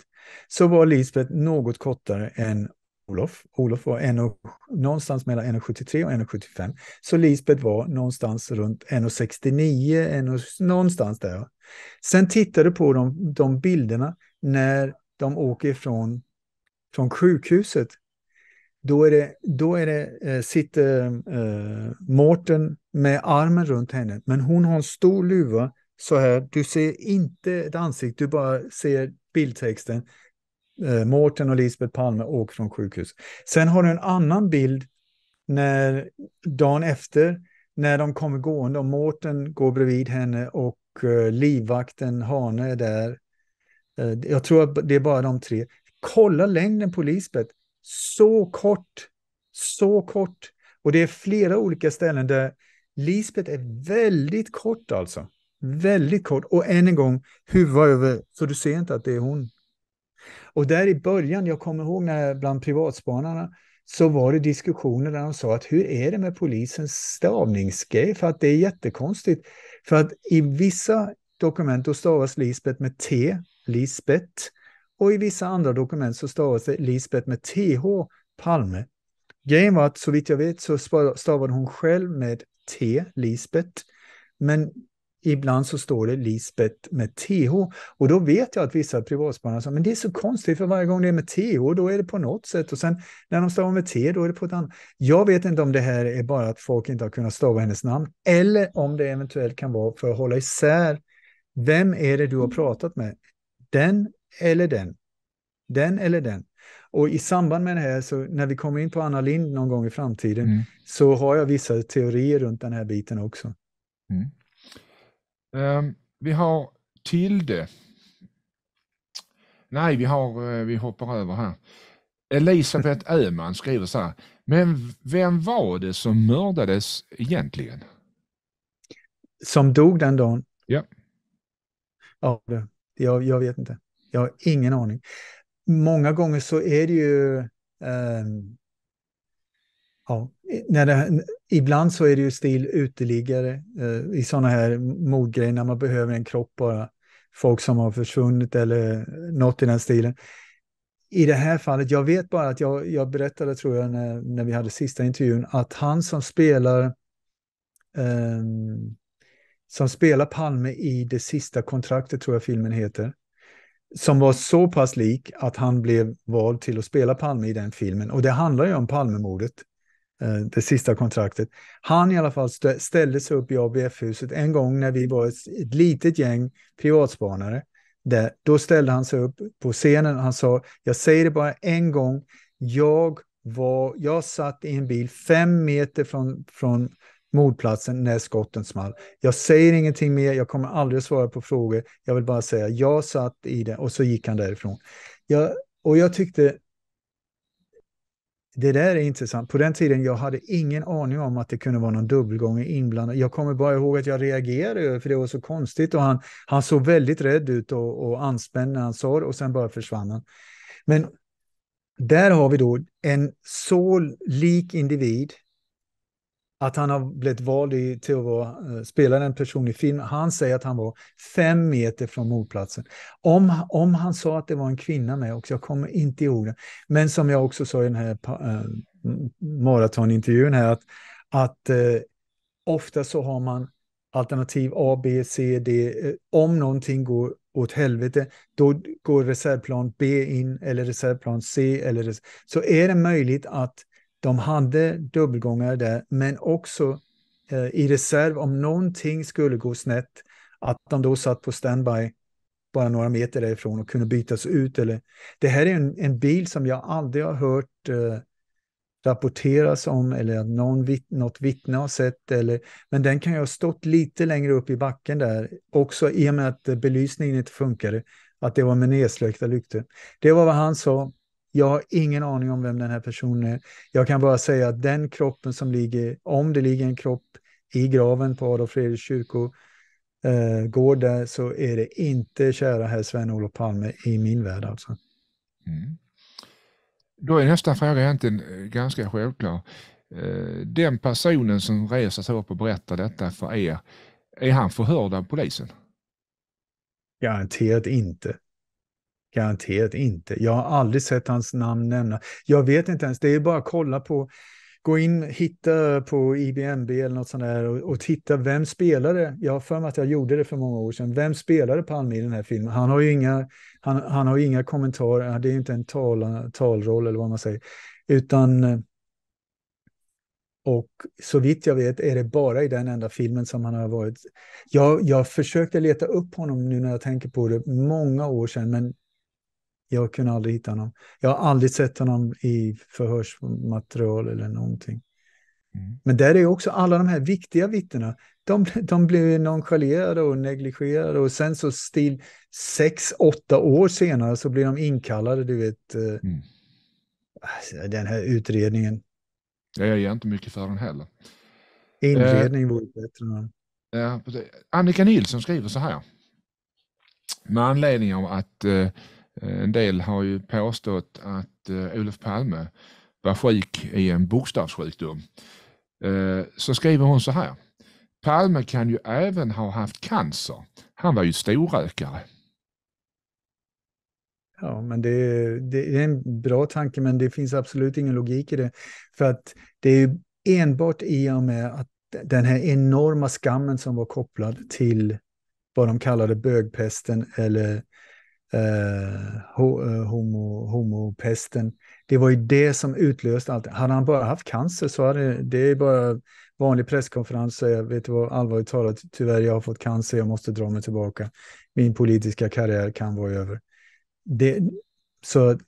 så var Lisbeth något kortare än Olof. Olof var en och, någonstans mellan 1,73 och 1,75. Så Lisbeth var någonstans runt 1,69, någonstans där. Sen tittar du på de, de bilderna när de åker ifrån från sjukhuset, då, är det, då är det, eh, sitter eh, Mårten med armen runt henne, men hon har en stor luva så här. Du ser inte ett ansikte, du bara ser bildtexten. Eh, Mårten och Lisbeth Palme åker från sjukhus. Sen har du en annan bild när dagen efter, när de kommer gående och Mårten går bredvid henne och eh, livvakten Hane är där. Eh, jag tror att det är bara de tre. Kolla längden på Lisbeth. Så kort. Så kort. Och det är flera olika ställen där Lisbeth är väldigt kort alltså. Väldigt kort. Och än en gång, huva över så du ser inte att det är hon. Och där i början, jag kommer ihåg när bland privatspanarna så var det diskussioner där de sa att hur är det med polisens stavningsgrej? För att det är jättekonstigt. För att i vissa dokument då stavas Lisbeth med T, Lisbeth och i vissa andra dokument så stavas det Lisbeth med TH Palme. Grejen var att så vitt jag vet så stavade hon själv med T, Lisbeth, men ibland så står det Lisbeth med TH och då vet jag att vissa privatspanare sa, men det är så konstigt för varje gång det är med TH då är det på något sätt och sen när de stavar med T då är det på ett annat. Jag vet inte om det här är bara att folk inte har kunnat stava hennes namn eller om det eventuellt kan vara för att hålla isär vem är det du har pratat med? Den eller den. Den eller den. Och i samband med det här, så när vi kommer in på Anna Lind någon gång i framtiden, mm. så har jag vissa teorier runt den här biten också. Mm. Um, vi har Tilde. Nej, vi, har, eh, vi hoppar över här. Elisabeth Öhman skriver så här. Men vem var det som mördades egentligen? Som dog den dagen? Ja. Ja, jag, jag vet inte. Jag har ingen aning. Många gånger så är det ju... Eh, ja, när det, ibland så är det ju stil uteliggare eh, i sådana här modgrejer när man behöver en kropp bara. Folk som har försvunnit eller något i den stilen. I det här fallet, jag vet bara att jag, jag berättade, tror jag, när, när vi hade sista intervjun, att han som spelar eh, som spelar Palme i det sista kontraktet, tror jag filmen heter som var så pass lik att han blev vald till att spela Palme i den filmen. Och det handlar ju om Palmemordet, eh, det sista kontraktet. Han i alla fall ställde sig upp i ABF-huset en gång när vi var ett, litet gäng privatspanare. Där, då ställde han sig upp på scenen och han sa, jag säger det bara en gång, jag, var, jag satt i en bil fem meter från, från mordplatsen när skotten small. Jag säger ingenting mer, jag kommer aldrig svara på frågor. Jag vill bara säga, jag satt i den och så gick han därifrån. Jag, och jag tyckte, det där är intressant. På den tiden jag hade ingen aning om att det kunde vara någon dubbelgång inblandad. Jag kommer bara ihåg att jag reagerade för det var så konstigt och han, han såg väldigt rädd ut och, och anspänd när han sa det och sen bara försvann han. Men där har vi då en så lik individ att han har blivit vald i, till att eh, spela en person i film. Han säger att han var fem meter från mordplatsen. Om, om han sa att det var en kvinna med också, jag kommer inte ihåg det. Men som jag också sa i den här äh, maratonintervjun här, att, att äh, ofta så har man alternativ A, B, C, D. Om någonting går åt helvete, då går reservplan B in eller reservplan C. Eller res- så är det möjligt att de hade dubbelgångare där, men också eh, i reserv om någonting skulle gå snett, att de då satt på standby bara några meter därifrån och kunde bytas ut. Eller, det här är en, en bil som jag aldrig har hört eh, rapporteras om eller att någon vit, något vittne har sett. Eller, men den kan ju ha stått lite längre upp i backen där, också i och med att eh, belysningen inte funkade, att det var med nedsläckta lyktor. Det var vad han sa jag har ingen aning om vem den här personen är. Jag kan bara säga att den kroppen som ligger, om det ligger en kropp i graven på Adolf Fredriks kyrkogård eh, där, så är det inte kära herr Sven-Olof Palme i min värld alltså. Mm. Då är nästa fråga egentligen eh, ganska självklar. Eh, den personen som reser sig upp och berättar detta för er, är han förhörd av polisen? Garanterat inte. Garanterat inte. Jag har aldrig sett hans namn nämnas. Jag vet inte ens, det är bara att kolla på, gå in, hitta på IBMB eller något sånt där och, och titta vem spelade, jag har för mig att jag gjorde det för många år sedan, vem spelade Palme i den här filmen? Han har ju inga, han, han har inga kommentarer, det är inte en tal, talroll eller vad man säger, utan och så vitt jag vet är det bara i den enda filmen som han har varit. Jag, jag försökte leta upp honom nu när jag tänker på det, många år sedan, men jag kunde aldrig hitta honom. Jag har aldrig sett honom i förhörsmaterial eller någonting. Mm. Men där är också alla de här viktiga vittnena, de, de blir nonchalerade och negligerade och sen så still, sex, åtta år senare så blir de inkallade, du vet. Eh, mm. Alltså, den här utredningen. jag ger inte mycket för den heller. Inredning eh, vore bättre. Eh, eh, Annika Nilsson skriver så här. Med anledning av att eh, Eh, en del har ju påstått att eh, Olof Palme var sjuk i en bokstavssjukdom. Eh, så skriver hon så här. Palme kan ju även ha haft cancer. Han var ju storrökare. Ja, men det, det, är en bra tanke, men det finns absolut ingen logik i det. För att det är enbart i och med att den här enorma skammen som var kopplad till vad de kallade bögpesten eller Eh, eh, homo, homopesten. Det var ju det som utlöste allt. Hade han bara haft cancer så hade det är bara vanlig presskonferens säga, vet du vad, allvarligt talat, tyvärr jag har fått cancer, jag måste dra mig tillbaka. Min politiska karriär kan vara över. Det, så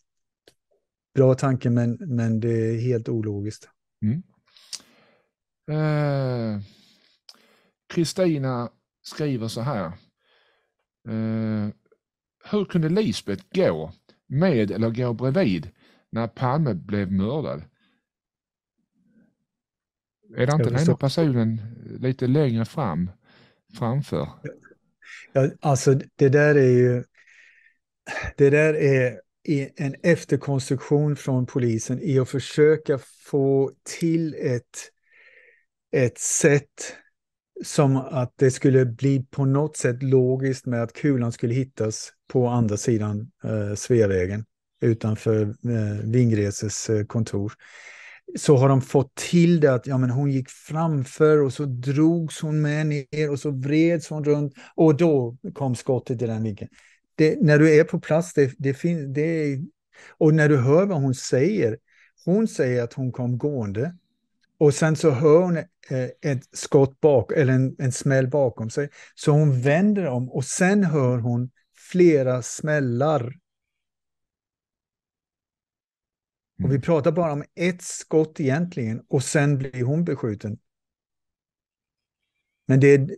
bra tanke, men, men det är helt ologiskt. Mm. Eh, Kristina eh, skriver så här. Eh, hur kunde Lisbeth gå med eller gå bredvid när Palme blev mördad? Är det inte den ena personen lite längre fram, framför? Ja, alltså det där är ju... Det där är en efterkonstruktion från polisen i att försöka få till ett, ett sätt som att det skulle bli på något sätt logiskt med att kulan skulle hittas på andra sidan eh, Sveavägen utanför eh, Vingreses eh, kontor. Så har de fått till det att ja, men hon gick framför och så drogs hon med ner och så vreds hon runt och då kom skottet i den vinkeln. Det, när du är på plats, det, det, fin, det och när du hör vad hon säger, hon säger att hon kom gående och sen så hör hon eh, ett skott bak, eller en, en smäll bakom sig. Så hon vänder om och sen hör hon flera smällar. Och vi mm. pratar bara om ett skott egentligen och sen blir hon beskjuten. Men, det är,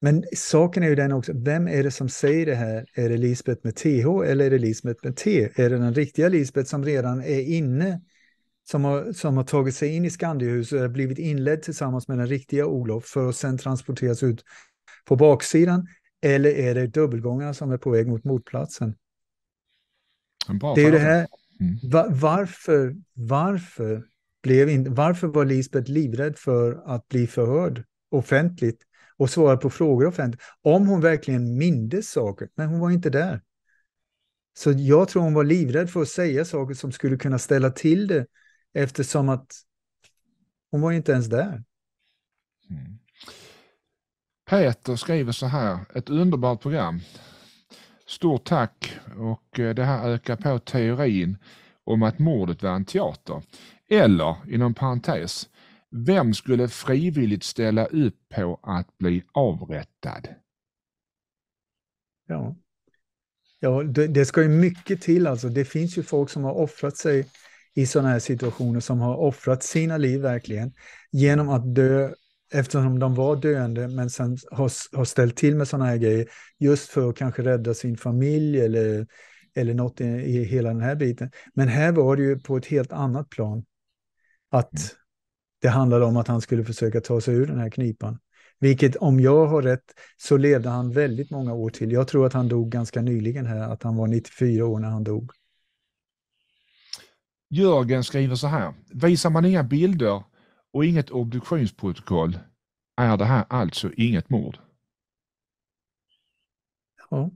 men saken är ju den också, vem är det som säger det här? Är det Lisbeth med TH eller är det Lisbeth med T? Är det den riktiga Lisbeth som redan är inne som har, som har tagit sig in i Skandiahuset, blivit inledd tillsammans med den riktiga Olof för att sedan transporteras ut på baksidan? Eller är det dubbelgångarna som är på väg mot motplatsen? Det är det här. Mm. Va, varför, varför, blev in, varför var Lisbeth livrädd för att bli förhörd offentligt och svara på frågor offentligt? Om hon verkligen mindes saker, men hon var inte där. Så jag tror hon var livrädd för att säga saker som skulle kunna ställa till det Eftersom att hon var ju inte ens där. Mm. Peter skriver så här, ett underbart program. Stort tack och eh, det här ökar på teorin om att mordet var en teater. Eller, inom parentes, vem skulle frivilligt ställa upp på att bli avrättad? Ja, ja det, det ska ju mycket till alltså. Det finns ju folk som har offrat sig i sådana här situationer som har offrat sina liv verkligen genom att dö eftersom de var döende men sen har, har ställt till med sådana här grejer just för att kanske rädda sin familj eller, eller något i, i hela den här biten. Men här var det ju på ett helt annat plan. Att mm. det handlade om att han skulle försöka ta sig ur den här knipan. Vilket om jag har rätt så levde han väldigt många år till. Jag tror att han dog ganska nyligen här, att han var 94 år när han dog. Jörgen skriver så här. Visar man inga bilder och inget obduktionsprotokoll är det här alltså inget mord. Ja,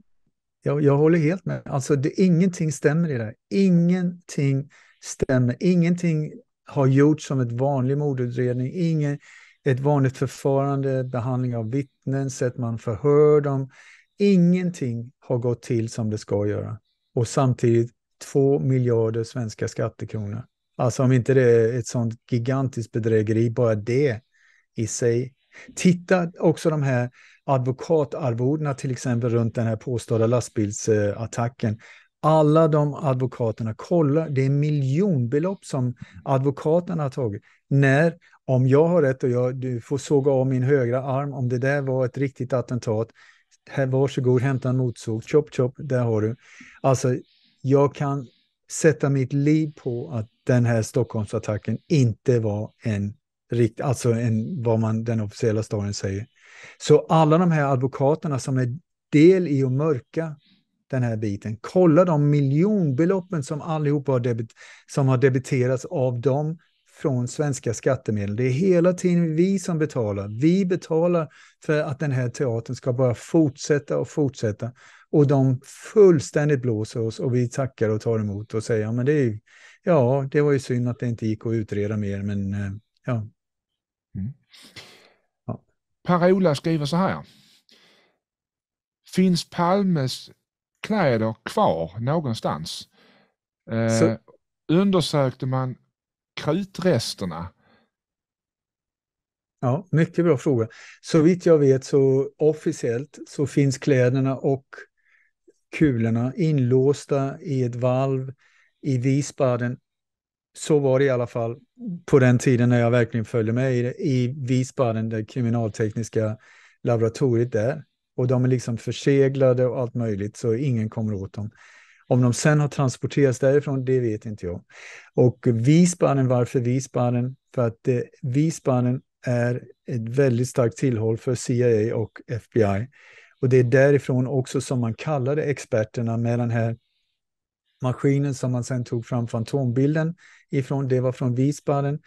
jag, jag håller helt med. Alltså det, ingenting stämmer i det här. Ingenting stämmer. Ingenting har gjorts som ett vanlig mordutredning. Ingen, ett vanligt förfarande, behandling av vittnen, sätt man förhör dem. Ingenting har gått till som det ska göra. Och samtidigt 2 miljarder svenska skattekronor. Alltså om inte det är ett sånt gigantiskt bedrägeri, bara det i sig. Titta också de här advokatarvodena till exempel runt den här påstådda lastbilsattacken. Alla de advokaterna kollar, det är miljonbelopp som advokaterna har tagit. När, om jag har rätt och jag, du får såga av min högra arm, om det där var ett riktigt attentat, här, varsågod hämta en motsåg, chop chop, där har du. Alltså jag kan sätta mitt liv på att den här Stockholmsattacken inte var en rikt, alltså en, vad man, den officiella storyn säger. Så alla de här advokaterna som är del i att mörka den här biten, kolla de miljonbeloppen som allihopa har, debit, som har debiterats av dem från svenska skattemedel. Det är hela tiden vi som betalar. Vi betalar för att den här teatern ska bara fortsätta och fortsätta. Och de fullständigt blåser oss och vi tackar och tar emot och säger ja, men det, är, ja, det var ju synd att det inte gick att utreda mer, men eh, ja. Mm. ja. Parola skriver så här. Finns Palmes kläder kvar någonstans? Eh, så... Undersökte man krutresterna? Ja, mycket bra fråga. Så vitt jag vet så officiellt så finns kläderna och kulorna inlåsta i ett valv i Wiesbaden. Så var det i alla fall på den tiden när jag verkligen följde med i, det, i Wiesbaden, det kriminaltekniska laboratoriet där. Och de är liksom förseglade och allt möjligt så ingen kommer åt dem. Om de sen har transporterats därifrån, det vet inte jag. Och Wiesbaden, varför Wiesbaden? För att eh, Wiesbaden är ett väldigt starkt tillhåll för CIA och FBI. Och det är därifrån också som man kallade experterna med den här maskinen som man sen tog fram fantombilden ifrån. Det var från Wiesbaden.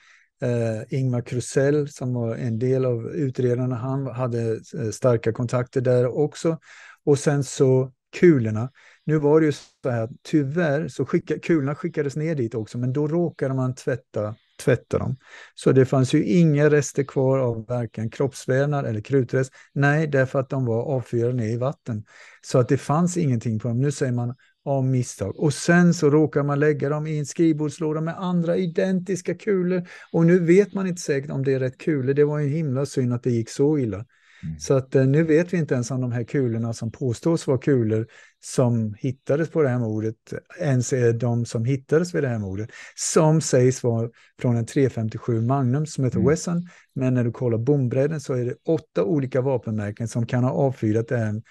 Eh, Ingmar Krusell som var en del av utredarna, han hade eh, starka kontakter där också. Och sen så kulorna. Nu var det ju så här, tyvärr så skicka, kulorna skickades ner dit också, men då råkade man tvätta tvätta dem. Så det fanns ju inga rester kvar av varken kroppsvävnad eller krutrest. Nej, därför att de var avfyrade ner i vatten. Så att det fanns ingenting på dem. Nu säger man av misstag. Och sen så råkar man lägga dem i en skrivbordslåda med andra identiska kulor. Och nu vet man inte säkert om det är rätt kulor. Det var ju en himla synd att det gick så illa. Mm. Så att eh, nu vet vi inte ens om de här kulorna som påstås vara kulor som hittades på det här mordet ens är de som hittades vid det här mordet, som sägs vara från en 357 Magnum som Smith mm. Wesson. Men när du kollar bombredden så är det åtta olika vapenmärken som kan ha avfyrat den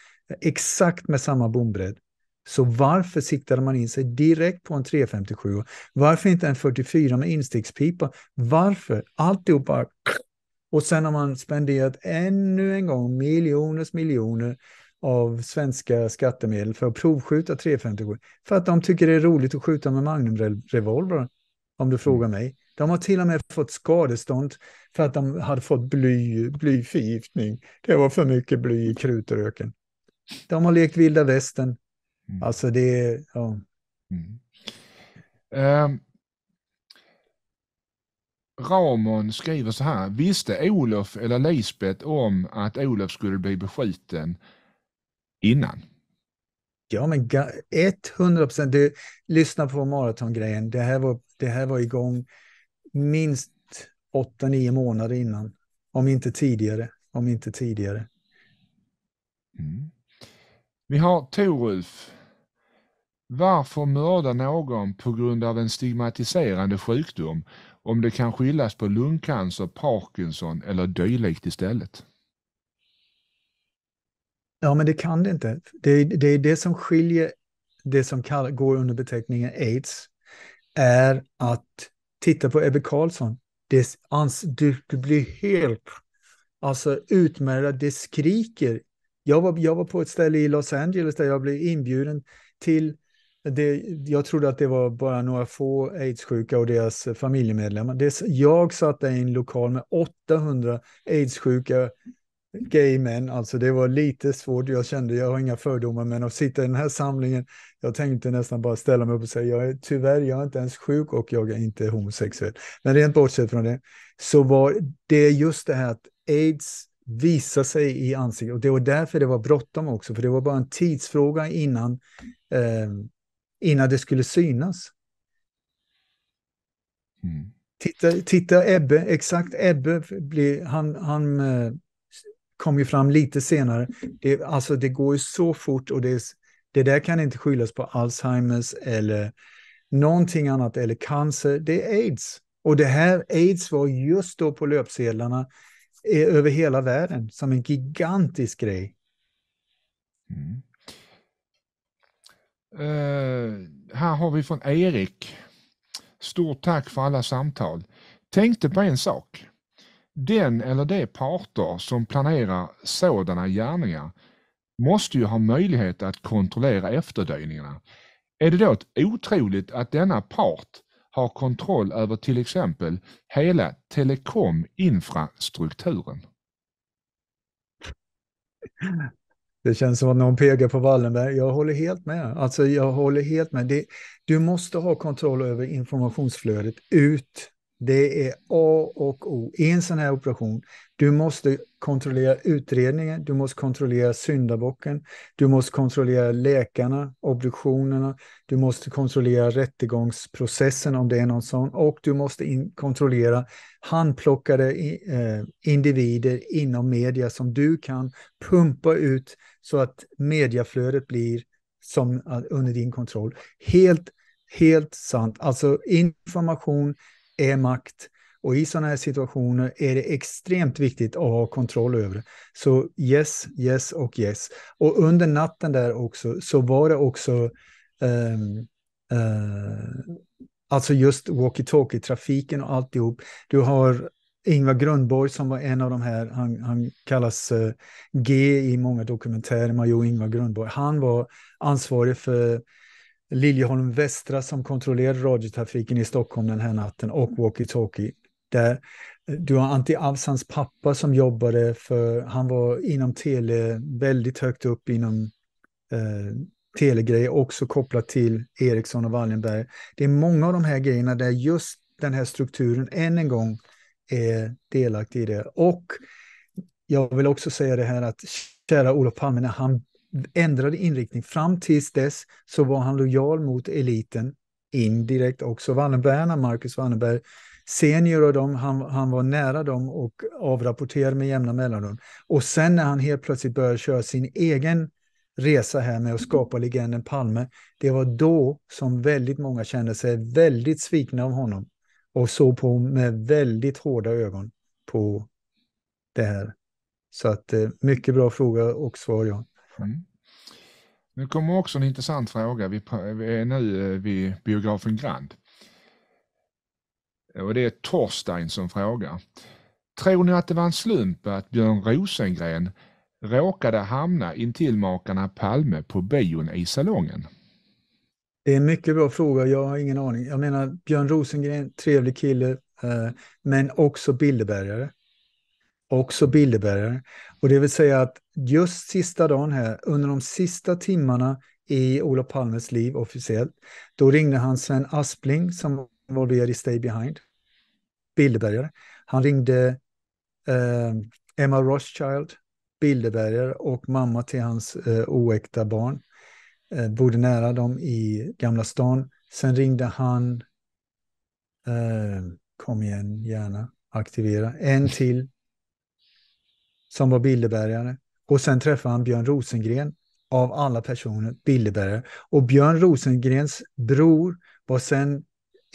exakt med samma bombredd. Så varför siktade man in sig direkt på en 357? Varför inte en 44 med instickspipa? Varför? Alltihopa. Och sen har man spenderat ännu en gång miljoners miljoner av svenska skattemedel för att provskjuta 357. För att de tycker det är roligt att skjuta med Magnumrevolver, om du frågar mm. mig. De har till och med fått skadestånd för att de hade fått bly, blyförgiftning. Det var för mycket bly i krutröken. De har lekt vilda västern. Mm. Alltså det är... Ja. Mm. Um, Ramon skriver så här. Visste Olof eller Lisbet om att Olof skulle bli beskjuten innan. Ja, men 100 procent. Du, lyssna på maratongrejen. Det här var, det här var igång minst 8-9 månader innan. Om inte tidigare. Om inte tidigare. Mm. Vi har Torulf. Varför mörda någon på grund av en stigmatiserande sjukdom om det kan skyllas på lungcancer, Parkinson eller dylikt istället? Ja, men det kan det inte. Det, det är det som skiljer det som går under beteckningen aids, är att titta på Ebbe Carlsson. Det, ans, du, du blir helt alltså, utmärglad, det skriker. Jag var, jag var på ett ställe i Los Angeles där jag blev inbjuden till det, jag trodde att det var bara några få aidssjuka och deras familjemedlemmar. Det, jag satt i en lokal med 800 aidssjuka gay män, alltså det var lite svårt. Jag kände, jag har inga fördomar, men att sitta i den här samlingen, jag tänkte nästan bara ställa mig upp och säga, jag är, tyvärr, jag är inte ens sjuk och jag är inte homosexuell. Men rent bortsett från det, så var det just det här att aids visar sig i ansiktet. Och det var därför det var bråttom också, för det var bara en tidsfråga innan, eh, innan det skulle synas. Mm. Titta, titta Ebbe, exakt Ebbe, blir, han, han eh, kom ju fram lite senare. Det, alltså det går ju så fort och det, det där kan inte skyllas på Alzheimers eller någonting annat eller cancer. Det är aids. Och det här aids var just då på löpsedlarna eh, över hela världen som en gigantisk grej. Mm. Uh, här har vi från Erik. Stort tack för alla samtal. Tänkte på en sak. Den eller de parter som planerar sådana gärningar måste ju ha möjlighet att kontrollera efterdyningarna. Är det då otroligt att denna part har kontroll över till exempel hela telekominfrastrukturen? Det känns som att någon pekar på Wallenberg. Jag håller helt med. Alltså, jag håller helt med. Det, du måste ha kontroll över informationsflödet ut det är A och O i en sån här operation. Du måste kontrollera utredningen, du måste kontrollera syndabocken, du måste kontrollera läkarna, obduktionerna, du måste kontrollera rättegångsprocessen om det är någon sån och du måste in kontrollera handplockade eh, individer inom media som du kan pumpa ut så att mediaflödet blir som eh, under din kontroll. Helt, helt sant. Alltså information är makt. Och i sådana här situationer är det extremt viktigt att ha kontroll över det. Så yes, yes och yes. Och under natten där också så var det också eh, eh, Alltså just walkie-talkie, trafiken och alltihop. Du har Ingvar Grundborg som var en av de här, han, han kallas eh, G i många dokumentärer, major Ingvar Grundborg. Han var ansvarig för Liljeholm Västra som kontrollerade radiotrafiken i Stockholm den här natten och mm. walkie-talkie. Där eh, du har Antti Avsans pappa som jobbade för, han var inom tele, väldigt högt upp inom eh, telegrejer, också kopplat till Ericsson och Wallenberg. Det är många av de här grejerna där just den här strukturen än en gång är delaktig i det. Och jag vill också säga det här att kära Olof Palme, när han ändrade inriktning. Fram tills dess så var han lojal mot eliten, indirekt också. Wallenbergarna, Marcus Wallenberg senior och dem, han, han var nära dem och avrapporterade med jämna mellanrum. Och sen när han helt plötsligt började köra sin egen resa här med att skapa legenden Palme, det var då som väldigt många kände sig väldigt svikna av honom och såg på med väldigt hårda ögon på det här. Så att eh, mycket bra fråga och svar, Jan. Mm. Nu kommer också en intressant fråga. Vi är nu eh, vid biografen Grand. Och det är Torstein som frågar. Tror ni att det var en slump att Björn Rosengren råkade hamna intill makarna Palme på bion i salongen? Det är en mycket bra fråga. Jag har ingen aning. Jag menar, Björn Rosengren, trevlig kille, eh, men också bilderbärare. Också bilderbärare. Och det vill säga att just sista dagen här, under de sista timmarna i Olof Palmes liv officiellt, då ringde han Sven Aspling som var vd i Stay Behind, bilderbergare. Han ringde eh, Emma Rothschild, bilderbergare och mamma till hans eh, oäkta barn. Eh, bodde nära dem i Gamla stan. Sen ringde han, eh, kom igen gärna, aktivera, en till som var bilderbärare. Och sen träffade han Björn Rosengren, av alla personer, bilderbärare. Och Björn Rosengrens bror var sen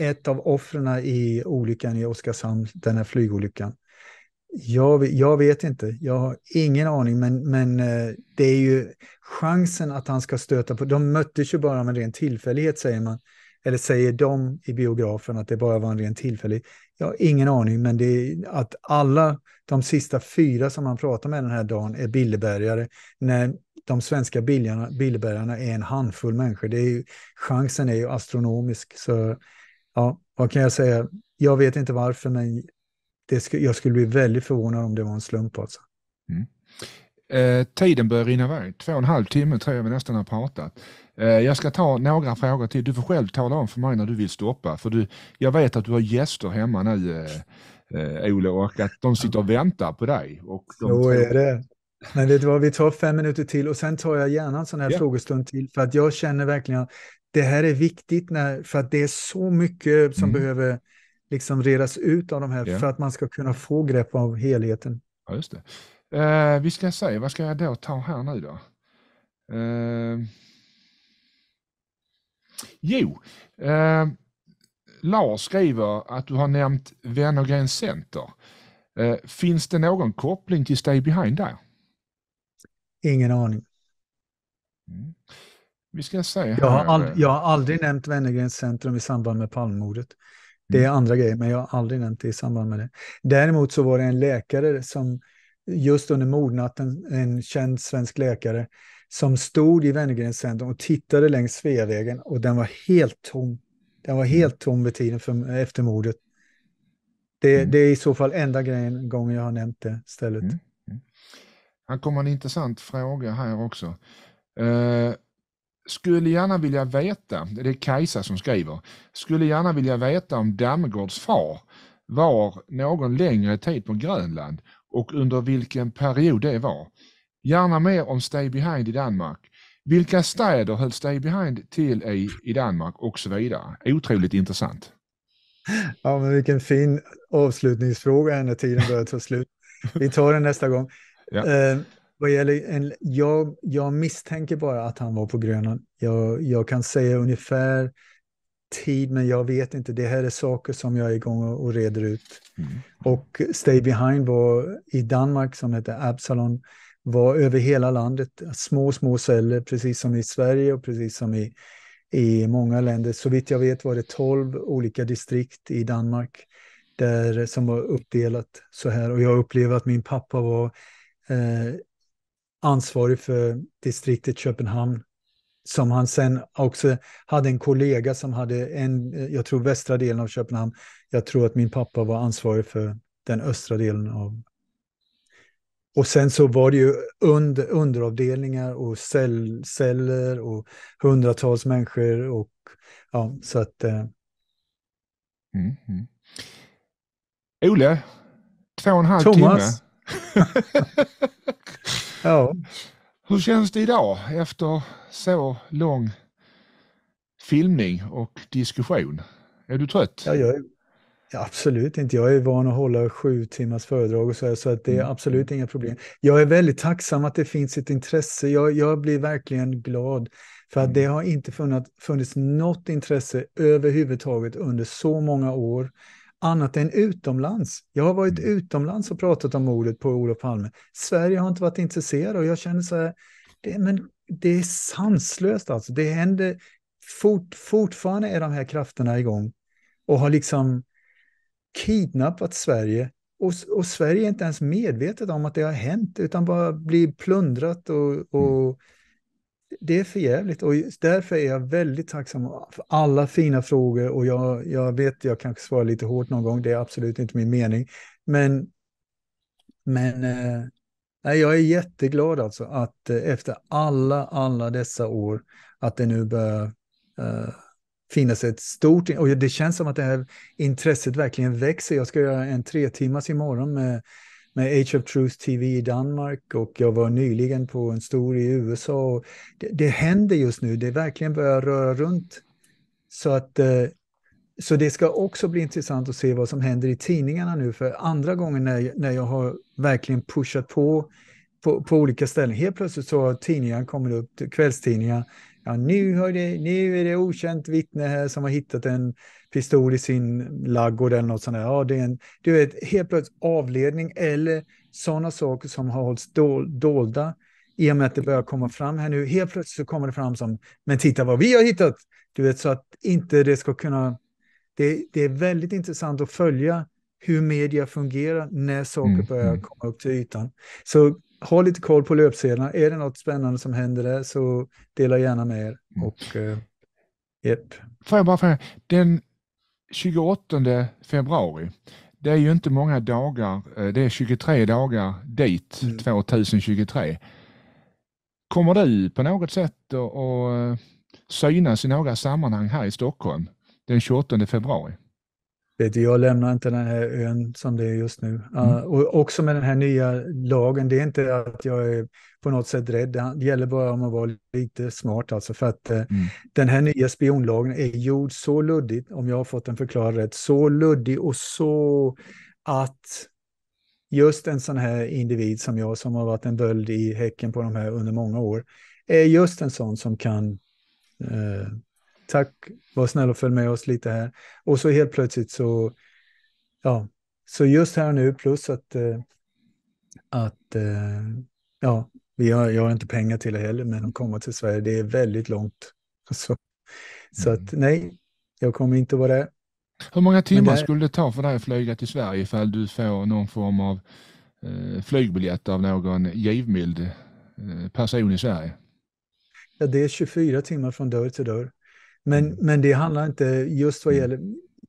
ett av offren i olyckan i Oskarshamn, den här flygolyckan. Jag, jag, vet inte, jag har ingen aning, men, men eh, det är ju chansen att han ska stöta på... De möttes ju bara av en ren tillfällighet, säger man. Eller säger de i biografen att det bara var en ren tillfällighet. Jag har ingen aning, men det är att alla de sista fyra som man pratar med den här dagen är Billebergare. När de svenska Billebergarna är en handfull människor, det är ju, chansen är ju astronomisk. Så ja, vad kan jag säga? Jag vet inte varför, men det sk jag skulle bli väldigt förvånad om det var en slump alltså. Mm. Eh, tiden börjar rinna iväg, två och en halv timme tror jag vi nästan har pratat. Eh, jag ska ta några frågor till. Du får själv tala om för mig när du vill stoppa. För du, jag vet att du har gäster hemma nu, eh, eh Ole, och att de sitter och väntar på dig. Och de jo, är det. Men vet du vad, vi tar fem minuter till och sen tar jag gärna en sån här yeah. frågestund till. För att jag känner verkligen att det här är viktigt, när, för att det är så mycket som mm. behöver liksom redas ut av de här, yeah. för att man ska kunna få grepp av helheten. Ja, just det. Eh, vi ska se, vad ska jag då ta här nu då? Eh... Jo, eh, Lars skriver att du har nämnt Wennergren Center. Eh, finns det någon koppling till Stay Behind där? Ingen aning. Mm. Vi ska se. Jag har, aldrig, eh, jag har aldrig nämnt Wennergrens centrum i samband med palmordet. Det är mm. andra grejer, men jag har aldrig nämnt det i samband med det. Däremot så var det en läkare som just under mordnatten, en känd svensk läkare, som stod i Wennergrens centrum och tittade längs Sveavägen och den var helt tom. Den var helt mm. tom vid tiden för, efter mordet. Det, mm. det, är i så fall enda grejen, gången jag har nämnt det stället. Mm. mm. Här kommer en intressant fråga här också. Eh, skulle gärna vilja veta, det är Kajsa som skriver, skulle gärna vilja veta om Damgårds far var någon längre tid på Grönland och under vilken period det var. Gärna mer om Stay Behind i Danmark. Vilka städer höll Stay Behind till i, i Danmark och så vidare. Otroligt intressant. Ja, men vilken fin avslutningsfråga när tiden börjar ta slut. Vi tar den nästa gång. Ja. Eh, vad gäller en, jag, jag misstänker bara att han var på Grönan. Jag, jag kan säga ungefär tid, men jag vet inte. Det här är saker som jag är igång och, och reder ut. Mm. Och Stay Behind var i Danmark som hette Absalon var över hela landet. Små, små celler, precis som i Sverige och precis som i, i många länder. Så vitt jag vet var det tolv olika distrikt i Danmark där, som var uppdelat så här. Och jag upplevde att min pappa var eh, ansvarig för distriktet Köpenhamn som han sen också hade en kollega som hade en, eh, jag tror västra delen av Köpenhamn. Jag tror att min pappa var ansvarig för den östra delen av och sen så var det ju under, underavdelningar och cell, celler och hundratals människor. Och, ja, så att... Eh. Mm, mm. Ole, två och en halv Thomas. timme. ja. Hur känns det idag efter så lång filmning och diskussion? Är du trött? Ja, jag, absolut inte. Jag är van att hålla sju timmars föredrag och så, här, så att det är mm. absolut inga problem. Jag är väldigt tacksam att det finns ett intresse. Jag, jag blir verkligen glad för att det mm. har inte funnits, funnits något intresse överhuvudtaget under så många år annat än utomlands. Jag har varit mm. utomlands och pratat om mordet på Olof Palme. Sverige har inte varit intresserade och jag känner så här, det, men det är sanslöst alltså. Det händer, fort, fortfarande är de här krafterna igång och har liksom kidnappat Sverige och, och, Sverige är inte ens medvetet om att det har hänt utan bara blir plundrat och, och mm. det är för jävligt. och därför är jag väldigt tacksam för alla fina frågor och jag, jag vet jag kanske svarar lite hårt någon gång, det är absolut inte min mening. Men, men eh, nej, jag är jätteglad alltså att eh, efter alla, alla dessa år att det nu börjar uh, finnas ett stort... Och det känns som att det här intresset verkligen växer. Jag ska göra en tre timmars imorgon med, med Age of Truth TV i Danmark och jag var nyligen på en stor i USA. Det, det händer just nu, det verkligen börjar röra runt. Så, att, eh, så det ska också bli intressant att se vad som händer i tidningarna nu för andra gången när, när jag har verkligen pushat på på, på olika ställen. Helt plötsligt så har tidningar kommit upp, kvällstidningar, ja, nu, har det, nu är det okänt vittne här som har hittat en pistol i sin laggård eller något sånt där. Ja, det är en, du vet, helt plötsligt avledning eller sådana saker som har hållits dol, dolda i och med att det börjar komma fram här nu. Helt plötsligt så kommer det fram som, men titta vad vi har hittat! Du vet, så att inte det ska kunna... Det, det är väldigt intressant att följa hur media fungerar när saker mm. börjar mm. komma upp till ytan. Så ha lite koll på löpsedlarna. Är det något spännande som händer där så dela gärna med er. Mm. Och, eh, yep. Får jag bara fråga, den 28 februari, det är ju inte många dagar, eh, det är 23 dagar dit mm. 2023. Kommer du på något sätt att eh, synas i några sammanhang här i Stockholm den 28 februari? Vet du, jag lämnar inte den här ön som det är just nu. Mm. Uh, och också med den här nya lagen, det är inte att jag är på något sätt rädd. Det gäller bara om att vara lite smart alltså. För att uh, mm. den här nya spionlagen är gjord så luddigt, om jag har fått den förklarad rätt, så luddig och så att just en sån här individ som jag som har varit en böld i häcken på de här under många år, är just en sån som kan uh, tack, var snäll och följ med oss lite här. Och så helt plötsligt så, ja, så just här nu plus att, eh, att eh, ja, vi har, jag har inte pengar till det heller, men att komma till Sverige, det är väldigt långt. Så, mm. så att nej, jag kommer inte vara där. Hur många timmar där... skulle det ta för dig att flyga till Sverige ifall du får någon form av eh, flygbiljett av någon givmild eh, person i Sverige? Ja, det är 24 timmar från dörr till dörr. Men, mm. men det handlar inte, just vad mm. gäller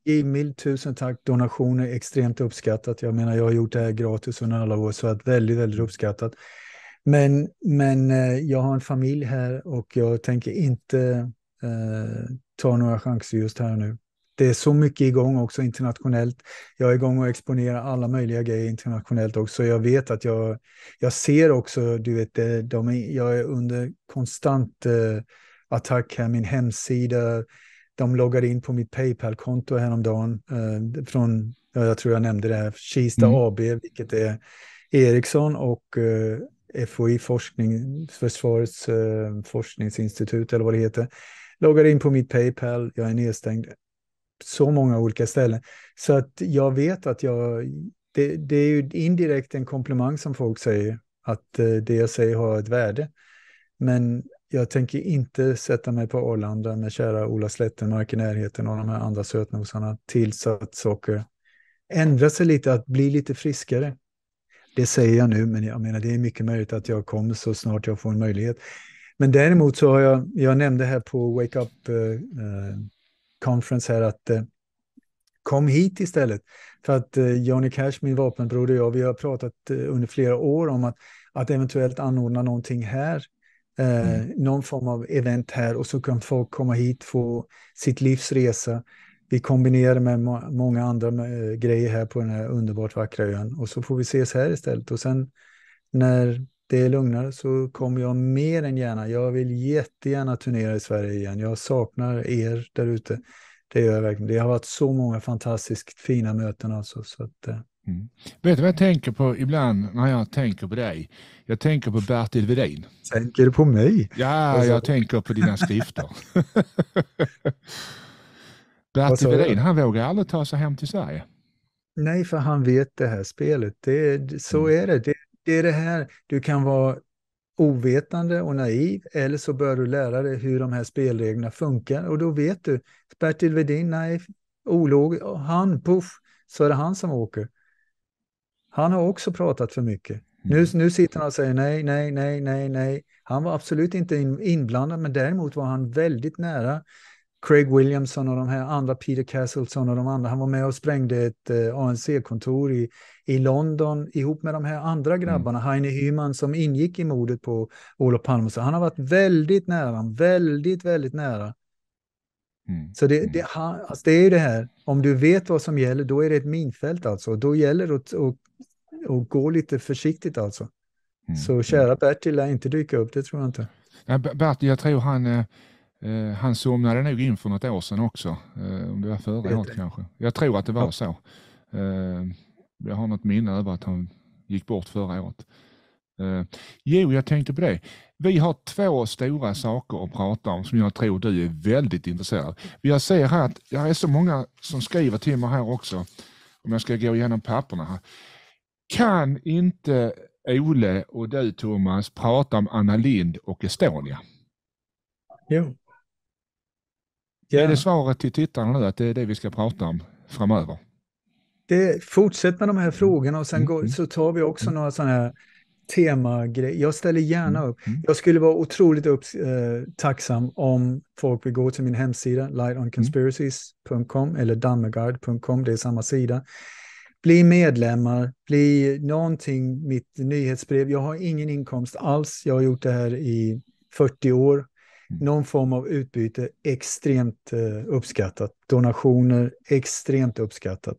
Emil, tusen tack. Donationer extremt uppskattat. Jag menar, jag har gjort det här gratis under alla år, så att väldigt, väldigt uppskattat. Men, men eh, jag har en familj här och jag tänker inte eh, ta några chanser just här nu. Det är så mycket igång också internationellt. Jag är igång och exponerar alla möjliga grejer internationellt också. Jag vet att jag, jag ser också, du vet, de är, jag är under konstant eh, attack här, min hemsida. De loggade in på mitt Paypal-konto häromdagen eh, från, jag tror jag nämnde det här, Kista mm. AB, vilket är Ericsson och eh, FOI, forskning, Försvarets eh, forskningsinstitut eller vad det heter. Loggade in på mitt Paypal, jag är nedstängd så många olika ställen. Så att jag vet att jag, det, det är ju indirekt en komplimang som folk säger, att eh, det jag säger har ett värde. Men jag tänker inte sätta mig på Arlanda med kära Ola Slättenmark i närheten och de här andra sötnosarna tills att saker ändrar sig lite, att bli lite friskare. Det säger jag nu, men jag menar det är mycket möjligt att jag kommer så snart jag får en möjlighet. Men däremot så har jag, jag nämnde här på Wake Up eh, eh Conference här att eh, kom hit istället. För att eh, Johnny Cash, min vapenbroder och jag, vi har pratat eh, under flera år om att, att eventuellt anordna någonting här eh, mm. någon form av event här och så kan folk komma hit, få sitt livs resa. Vi kombinerar med må många andra eh, grejer här på den här underbart vackra ön och så får vi ses här istället. Och sen när det är lugnare så kommer jag mer än gärna, jag vill jättegärna turnera i Sverige igen. Jag saknar er där ute. Det gör jag verkligen. Det har varit så många fantastiskt fina möten alltså. Så att, eh. Mm. Vet du vad jag tänker på ibland när jag tänker på dig? Jag tänker på Bertil Wedin. Tänker du på mig? Ja, alltså... jag tänker på dina skrifter. Bertil Wedin, han vågar aldrig ta sig hem till Sverige. Nej, för han vet det här spelet. Det, så mm. är det. det. Det är det här, du kan vara ovetande och naiv eller så bör du lära dig hur de här spelreglerna funkar och då vet du. Bertil Wedin, nej, olog, han, puff, så är det han som åker. Han har också pratat för mycket. Nu, mm. nu sitter han och säger nej, nej, nej, nej, nej. Han var absolut inte in, inblandad, men däremot var han väldigt nära Craig Williamson och de här andra, Peter Castleton och de andra. Han var med och sprängde ett eh, ANC-kontor i, i London ihop med de här andra mm. grabbarna, mm. Heine Hyman som ingick i mordet på Olof Palme. Så han har varit väldigt nära, väldigt, väldigt nära Mm. Så det, mm. det, alltså det, är ju det här, om du vet vad som gäller, då är det ett minfält alltså. Då gäller det att, att, att gå lite försiktigt alltså. Mm. Så mm. kära Bertil lär inte dyka upp, det tror jag inte. Ja, Bertil, jag tror han, eh, eh, han somnade nog in för något år sedan också. Eh, om det var förra året kanske. Jag tror att det var ja. så. Eh, jag har något minne över att han gick bort förra året. Eh, jo, jag tänkte på det. Vi har två stora saker att prata om som jag tror du är väldigt intresserad av. Jag ser här att det är så många som skriver till mig här också, om jag ska gå igenom papperna. Här. Kan inte Ole och du Thomas prata om Anna Lind och Estonia? Jo. Ja. Är det svaret till tittarna nu att det är det vi ska prata om framöver? Det, fortsätt med de här frågorna och sen går, mm. så tar vi också mm. några sådana här temagrej. Jag ställer gärna mm, upp. Mm. Jag skulle vara otroligt upp, eh, tacksam om folk vill gå till min hemsida lightonconspiracies.com eller dammegard.com, det är samma sida. Bli medlemmar, bli någonting, mitt nyhetsbrev. Jag har ingen inkomst alls. Jag har gjort det här i 40 år. Mm. Någon form av utbyte, extremt eh, uppskattat. Donationer, extremt uppskattat.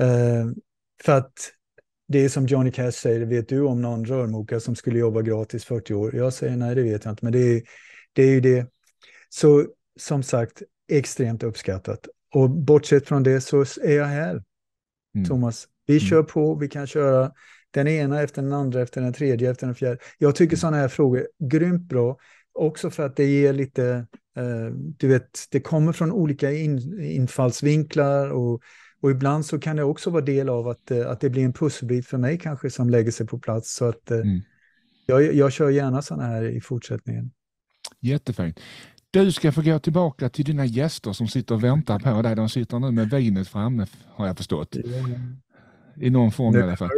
Eh, för att det är som Johnny Cash säger, vet du om någon rörmokare som skulle jobba gratis 40 år? Jag säger nej, det vet jag inte, men det är, det är ju det. Så som sagt, extremt uppskattat. Och bortsett från det så är jag här, mm. Thomas. Vi mm. kör på, vi kan köra den ena efter den andra, efter den tredje, efter den fjärde. Jag tycker mm. sådana här frågor är grymt bra, också för att det ger lite, eh, du vet, det kommer från olika in, infallsvinklar och och ibland så kan det också vara del av att, eh, att det blir en pusselbit för mig kanske som lägger sig på plats. Så att eh, mm. jag, jag kör gärna sådana här i fortsättningen. Jättefint. Du ska få gå tillbaka till dina gäster som sitter och väntar på dig. De sitter nu med vinet framme har jag förstått. I någon form i alla fall.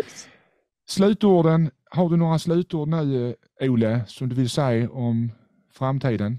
Slutorden, har du några slutord nu eh, Ole som du vill säga om framtiden?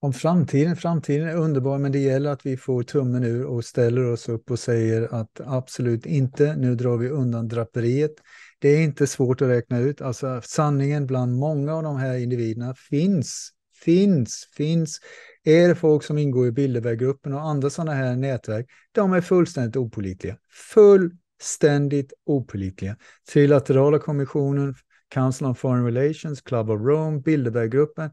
om framtiden. Framtiden är underbar, men det gäller att vi får tummen ur och ställer oss upp och säger att absolut inte, nu drar vi undan draperiet. Det är inte svårt att räkna ut. Alltså sanningen bland många av de här individerna finns, finns, finns. Är det folk som ingår i Bilderberggruppen och andra sådana här nätverk, de är fullständigt opolitliga. Fullständigt opolitliga. Trilaterala kommissionen, Council on Foreign Relations, Club of Rome, Bilderberggruppen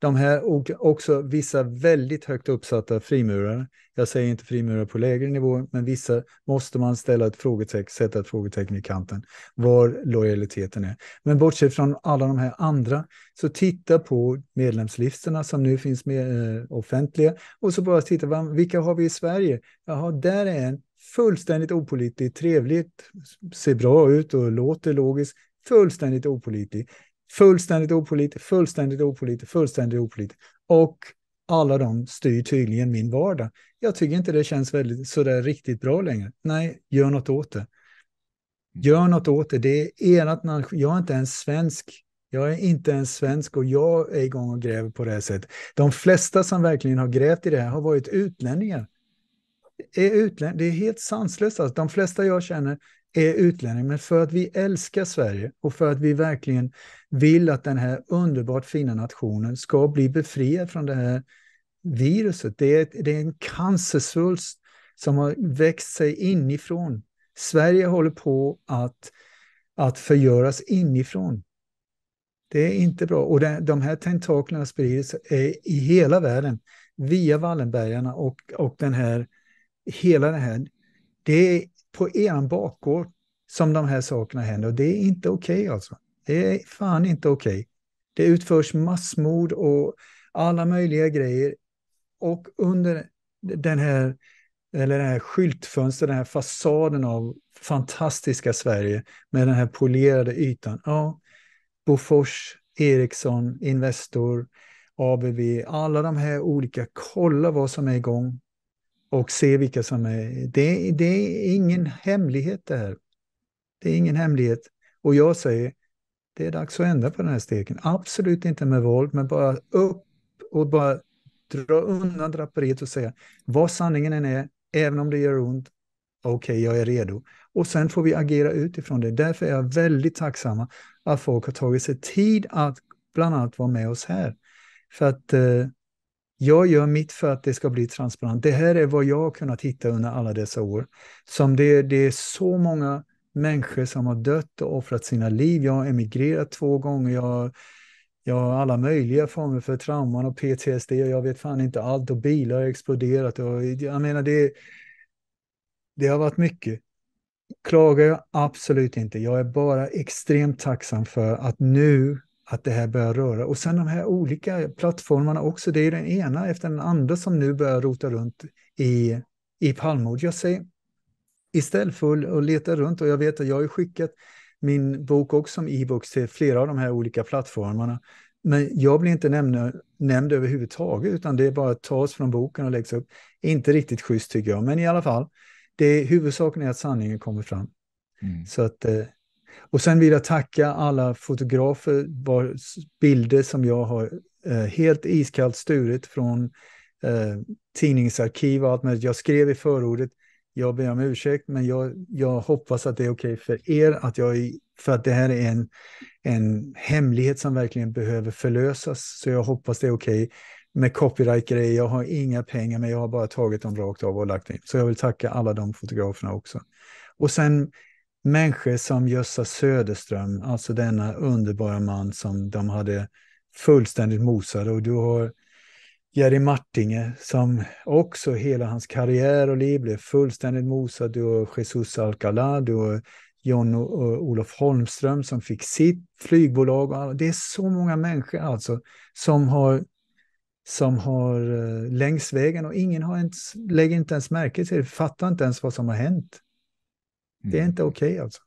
de här också vissa väldigt högt uppsatta frimurare. Jag säger inte frimurare på lägre nivå, men vissa måste man ställa ett frågetecken, sätta ett frågetecken i kanten var lojaliteten är. Men bortsett från alla de här andra, så titta på medlemslistorna som nu finns med, eh, offentliga och så bara titta, vilka har vi i Sverige? Jaha, där är en fullständigt opolitlig, trevligt, ser bra ut och låter logiskt, fullständigt opolitlig. Fullständigt opolitlig, fullständigt opolitlig, fullständigt opolitlig. Och alla de styr tydligen min vardag. Jag tycker inte det känns väldigt, sådär riktigt bra längre. Nej, gör något åt det. Mm. Gör något åt det. Det är ert nation. Jag är inte ens svensk. Jag är inte ens svensk och jag är igång och gräver på det här sättet. De flesta som verkligen har grävt i det här har varit utlänningar. Är utlän det är helt sanslöst. Alltså, de flesta jag känner är utlänning, men för att vi älskar Sverige och för att vi verkligen vill att den här underbart fina nationen ska bli befriad från det här viruset. Det är, ett, det är en cancersvulst som har växt sig inifrån. Sverige håller på att, att förgöras inifrån. Det är inte bra. Och det, de här tentaklerna sprider sig eh, i hela världen via Wallenbergarna och, och den här, hela det här. Det är på er bakgård som de här sakerna händer. Och det är inte okej okay alltså. Det är fan inte okej. Okay. Det utförs massmord och alla möjliga grejer. Och under den här, eller den här skyltfönstret, den här fasaden av fantastiska Sverige med den här polerade ytan. Ja, Bofors, Ericsson, Investor, ABB, alla de här olika, kolla vad som är igång, och se vilka som är... Det, det är ingen hemlighet det här. Det är ingen hemlighet. Och jag säger, det är dags att ändra på den här steken. Absolut inte med våld, men bara upp och bara dra undan draperiet och säga vad sanningen än är, även om det gör ont, okej, okay, jag är redo. Och sen får vi agera utifrån det. Därför är jag väldigt tacksam att folk har tagit sig tid att bland annat vara med oss här. För att eh, jag gör mitt för att det ska bli transparent. Det här är vad jag har kunnat hitta under alla dessa år. Som det, det är så många människor som har dött och offrat sina liv. Jag har emigrerat två gånger. Jag, jag har alla möjliga former för trauman och PTSD och jag vet fan inte allt och bilar har exploderat. Och, jag menar, det, det har varit mycket. Klagar jag absolut inte. Jag är bara extremt tacksam för att nu att det här börjar röra. Och sen de här olika plattformarna också, det är den ena efter den andra som nu börjar rota runt i, i palmod. Jag säger, istället för att leta runt, och jag vet att jag har skickat min bok också som e-book till flera av de här olika plattformarna, men jag blir inte nämna, nämnd överhuvudtaget, utan det är bara att tas från boken och läggs upp. Inte riktigt schysst tycker jag, men i alla fall, det, huvudsaken är att sanningen kommer fram. Mm. Så att eh, och sen vill jag tacka alla fotografer vars bilder som jag har eh, helt iskallt sturit från eh, tidningsarkiv och allt möjligt. Jag skrev i förordet, jag ber om ursäkt, men jag, jag hoppas att det är okej okay för er, att jag, för att det här är en, en hemlighet som verkligen behöver förlösas. Så jag hoppas det är okej okay med copyright-grejer. Jag har inga pengar, men jag har bara tagit dem rakt av och lagt in. Så jag vill tacka alla de fotograferna också. Och sen människor som Gösta Söderström, alltså denna underbara man som de hade fullständigt mosade. Och du har Jerry Martinge som också hela hans karriär och liv blev fullständigt mosad. Du har Jesus Alcalá, du har John och eh, Olof Holmström som fick sitt flygbolag. Det är så många människor alltså som har, som har eh, längs vägen och ingen har ens, lägger inte ens märke till det, fattar inte ens vad som har hänt. Det är mm. inte okej okay alltså.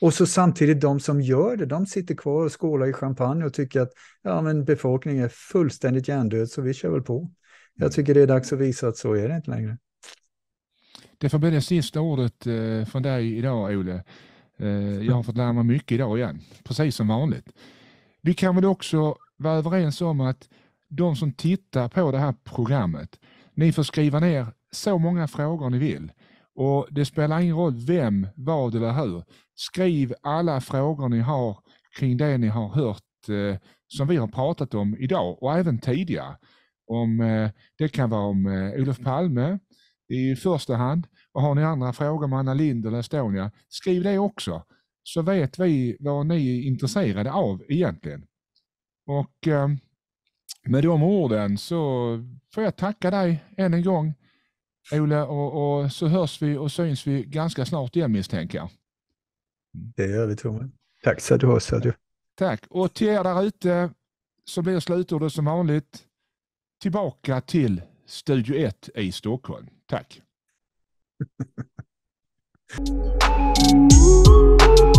Och så samtidigt de som gör det, de sitter kvar och skålar i champagne och tycker att ja, men befolkningen är fullständigt hjärndöd så vi kör väl på. Jag mm. tycker det är dags att visa att så är det inte längre. Det får bli det sista ordet eh, från dig idag, Ole. Eh, jag har fått lära mig mycket idag igen, precis som vanligt. Vi kan väl också vara överens om att de som tittar på det här programmet, ni får skriva ner så många frågor ni vill. Och Det spelar ingen roll vem, vad eller hur. Skriv alla frågor ni har kring det ni har hört eh, som vi har pratat om idag och även tidigare. Om, eh, det kan vara om eh, Olof Palme i första hand. Och Har ni andra frågor om Anna Lind eller Estonia, skriv det också. Så vet vi vad ni är intresserade av egentligen. Och eh, Med de orden så får jag tacka dig än en gång Ole, och, och, så hörs vi och syns vi ganska snart igen misstänker jag. Det gör vi Tommy. Tack så du har du. Tack. Och till er där ute så blir slutordet som vanligt tillbaka till Studio 1 i Stockholm. Tack.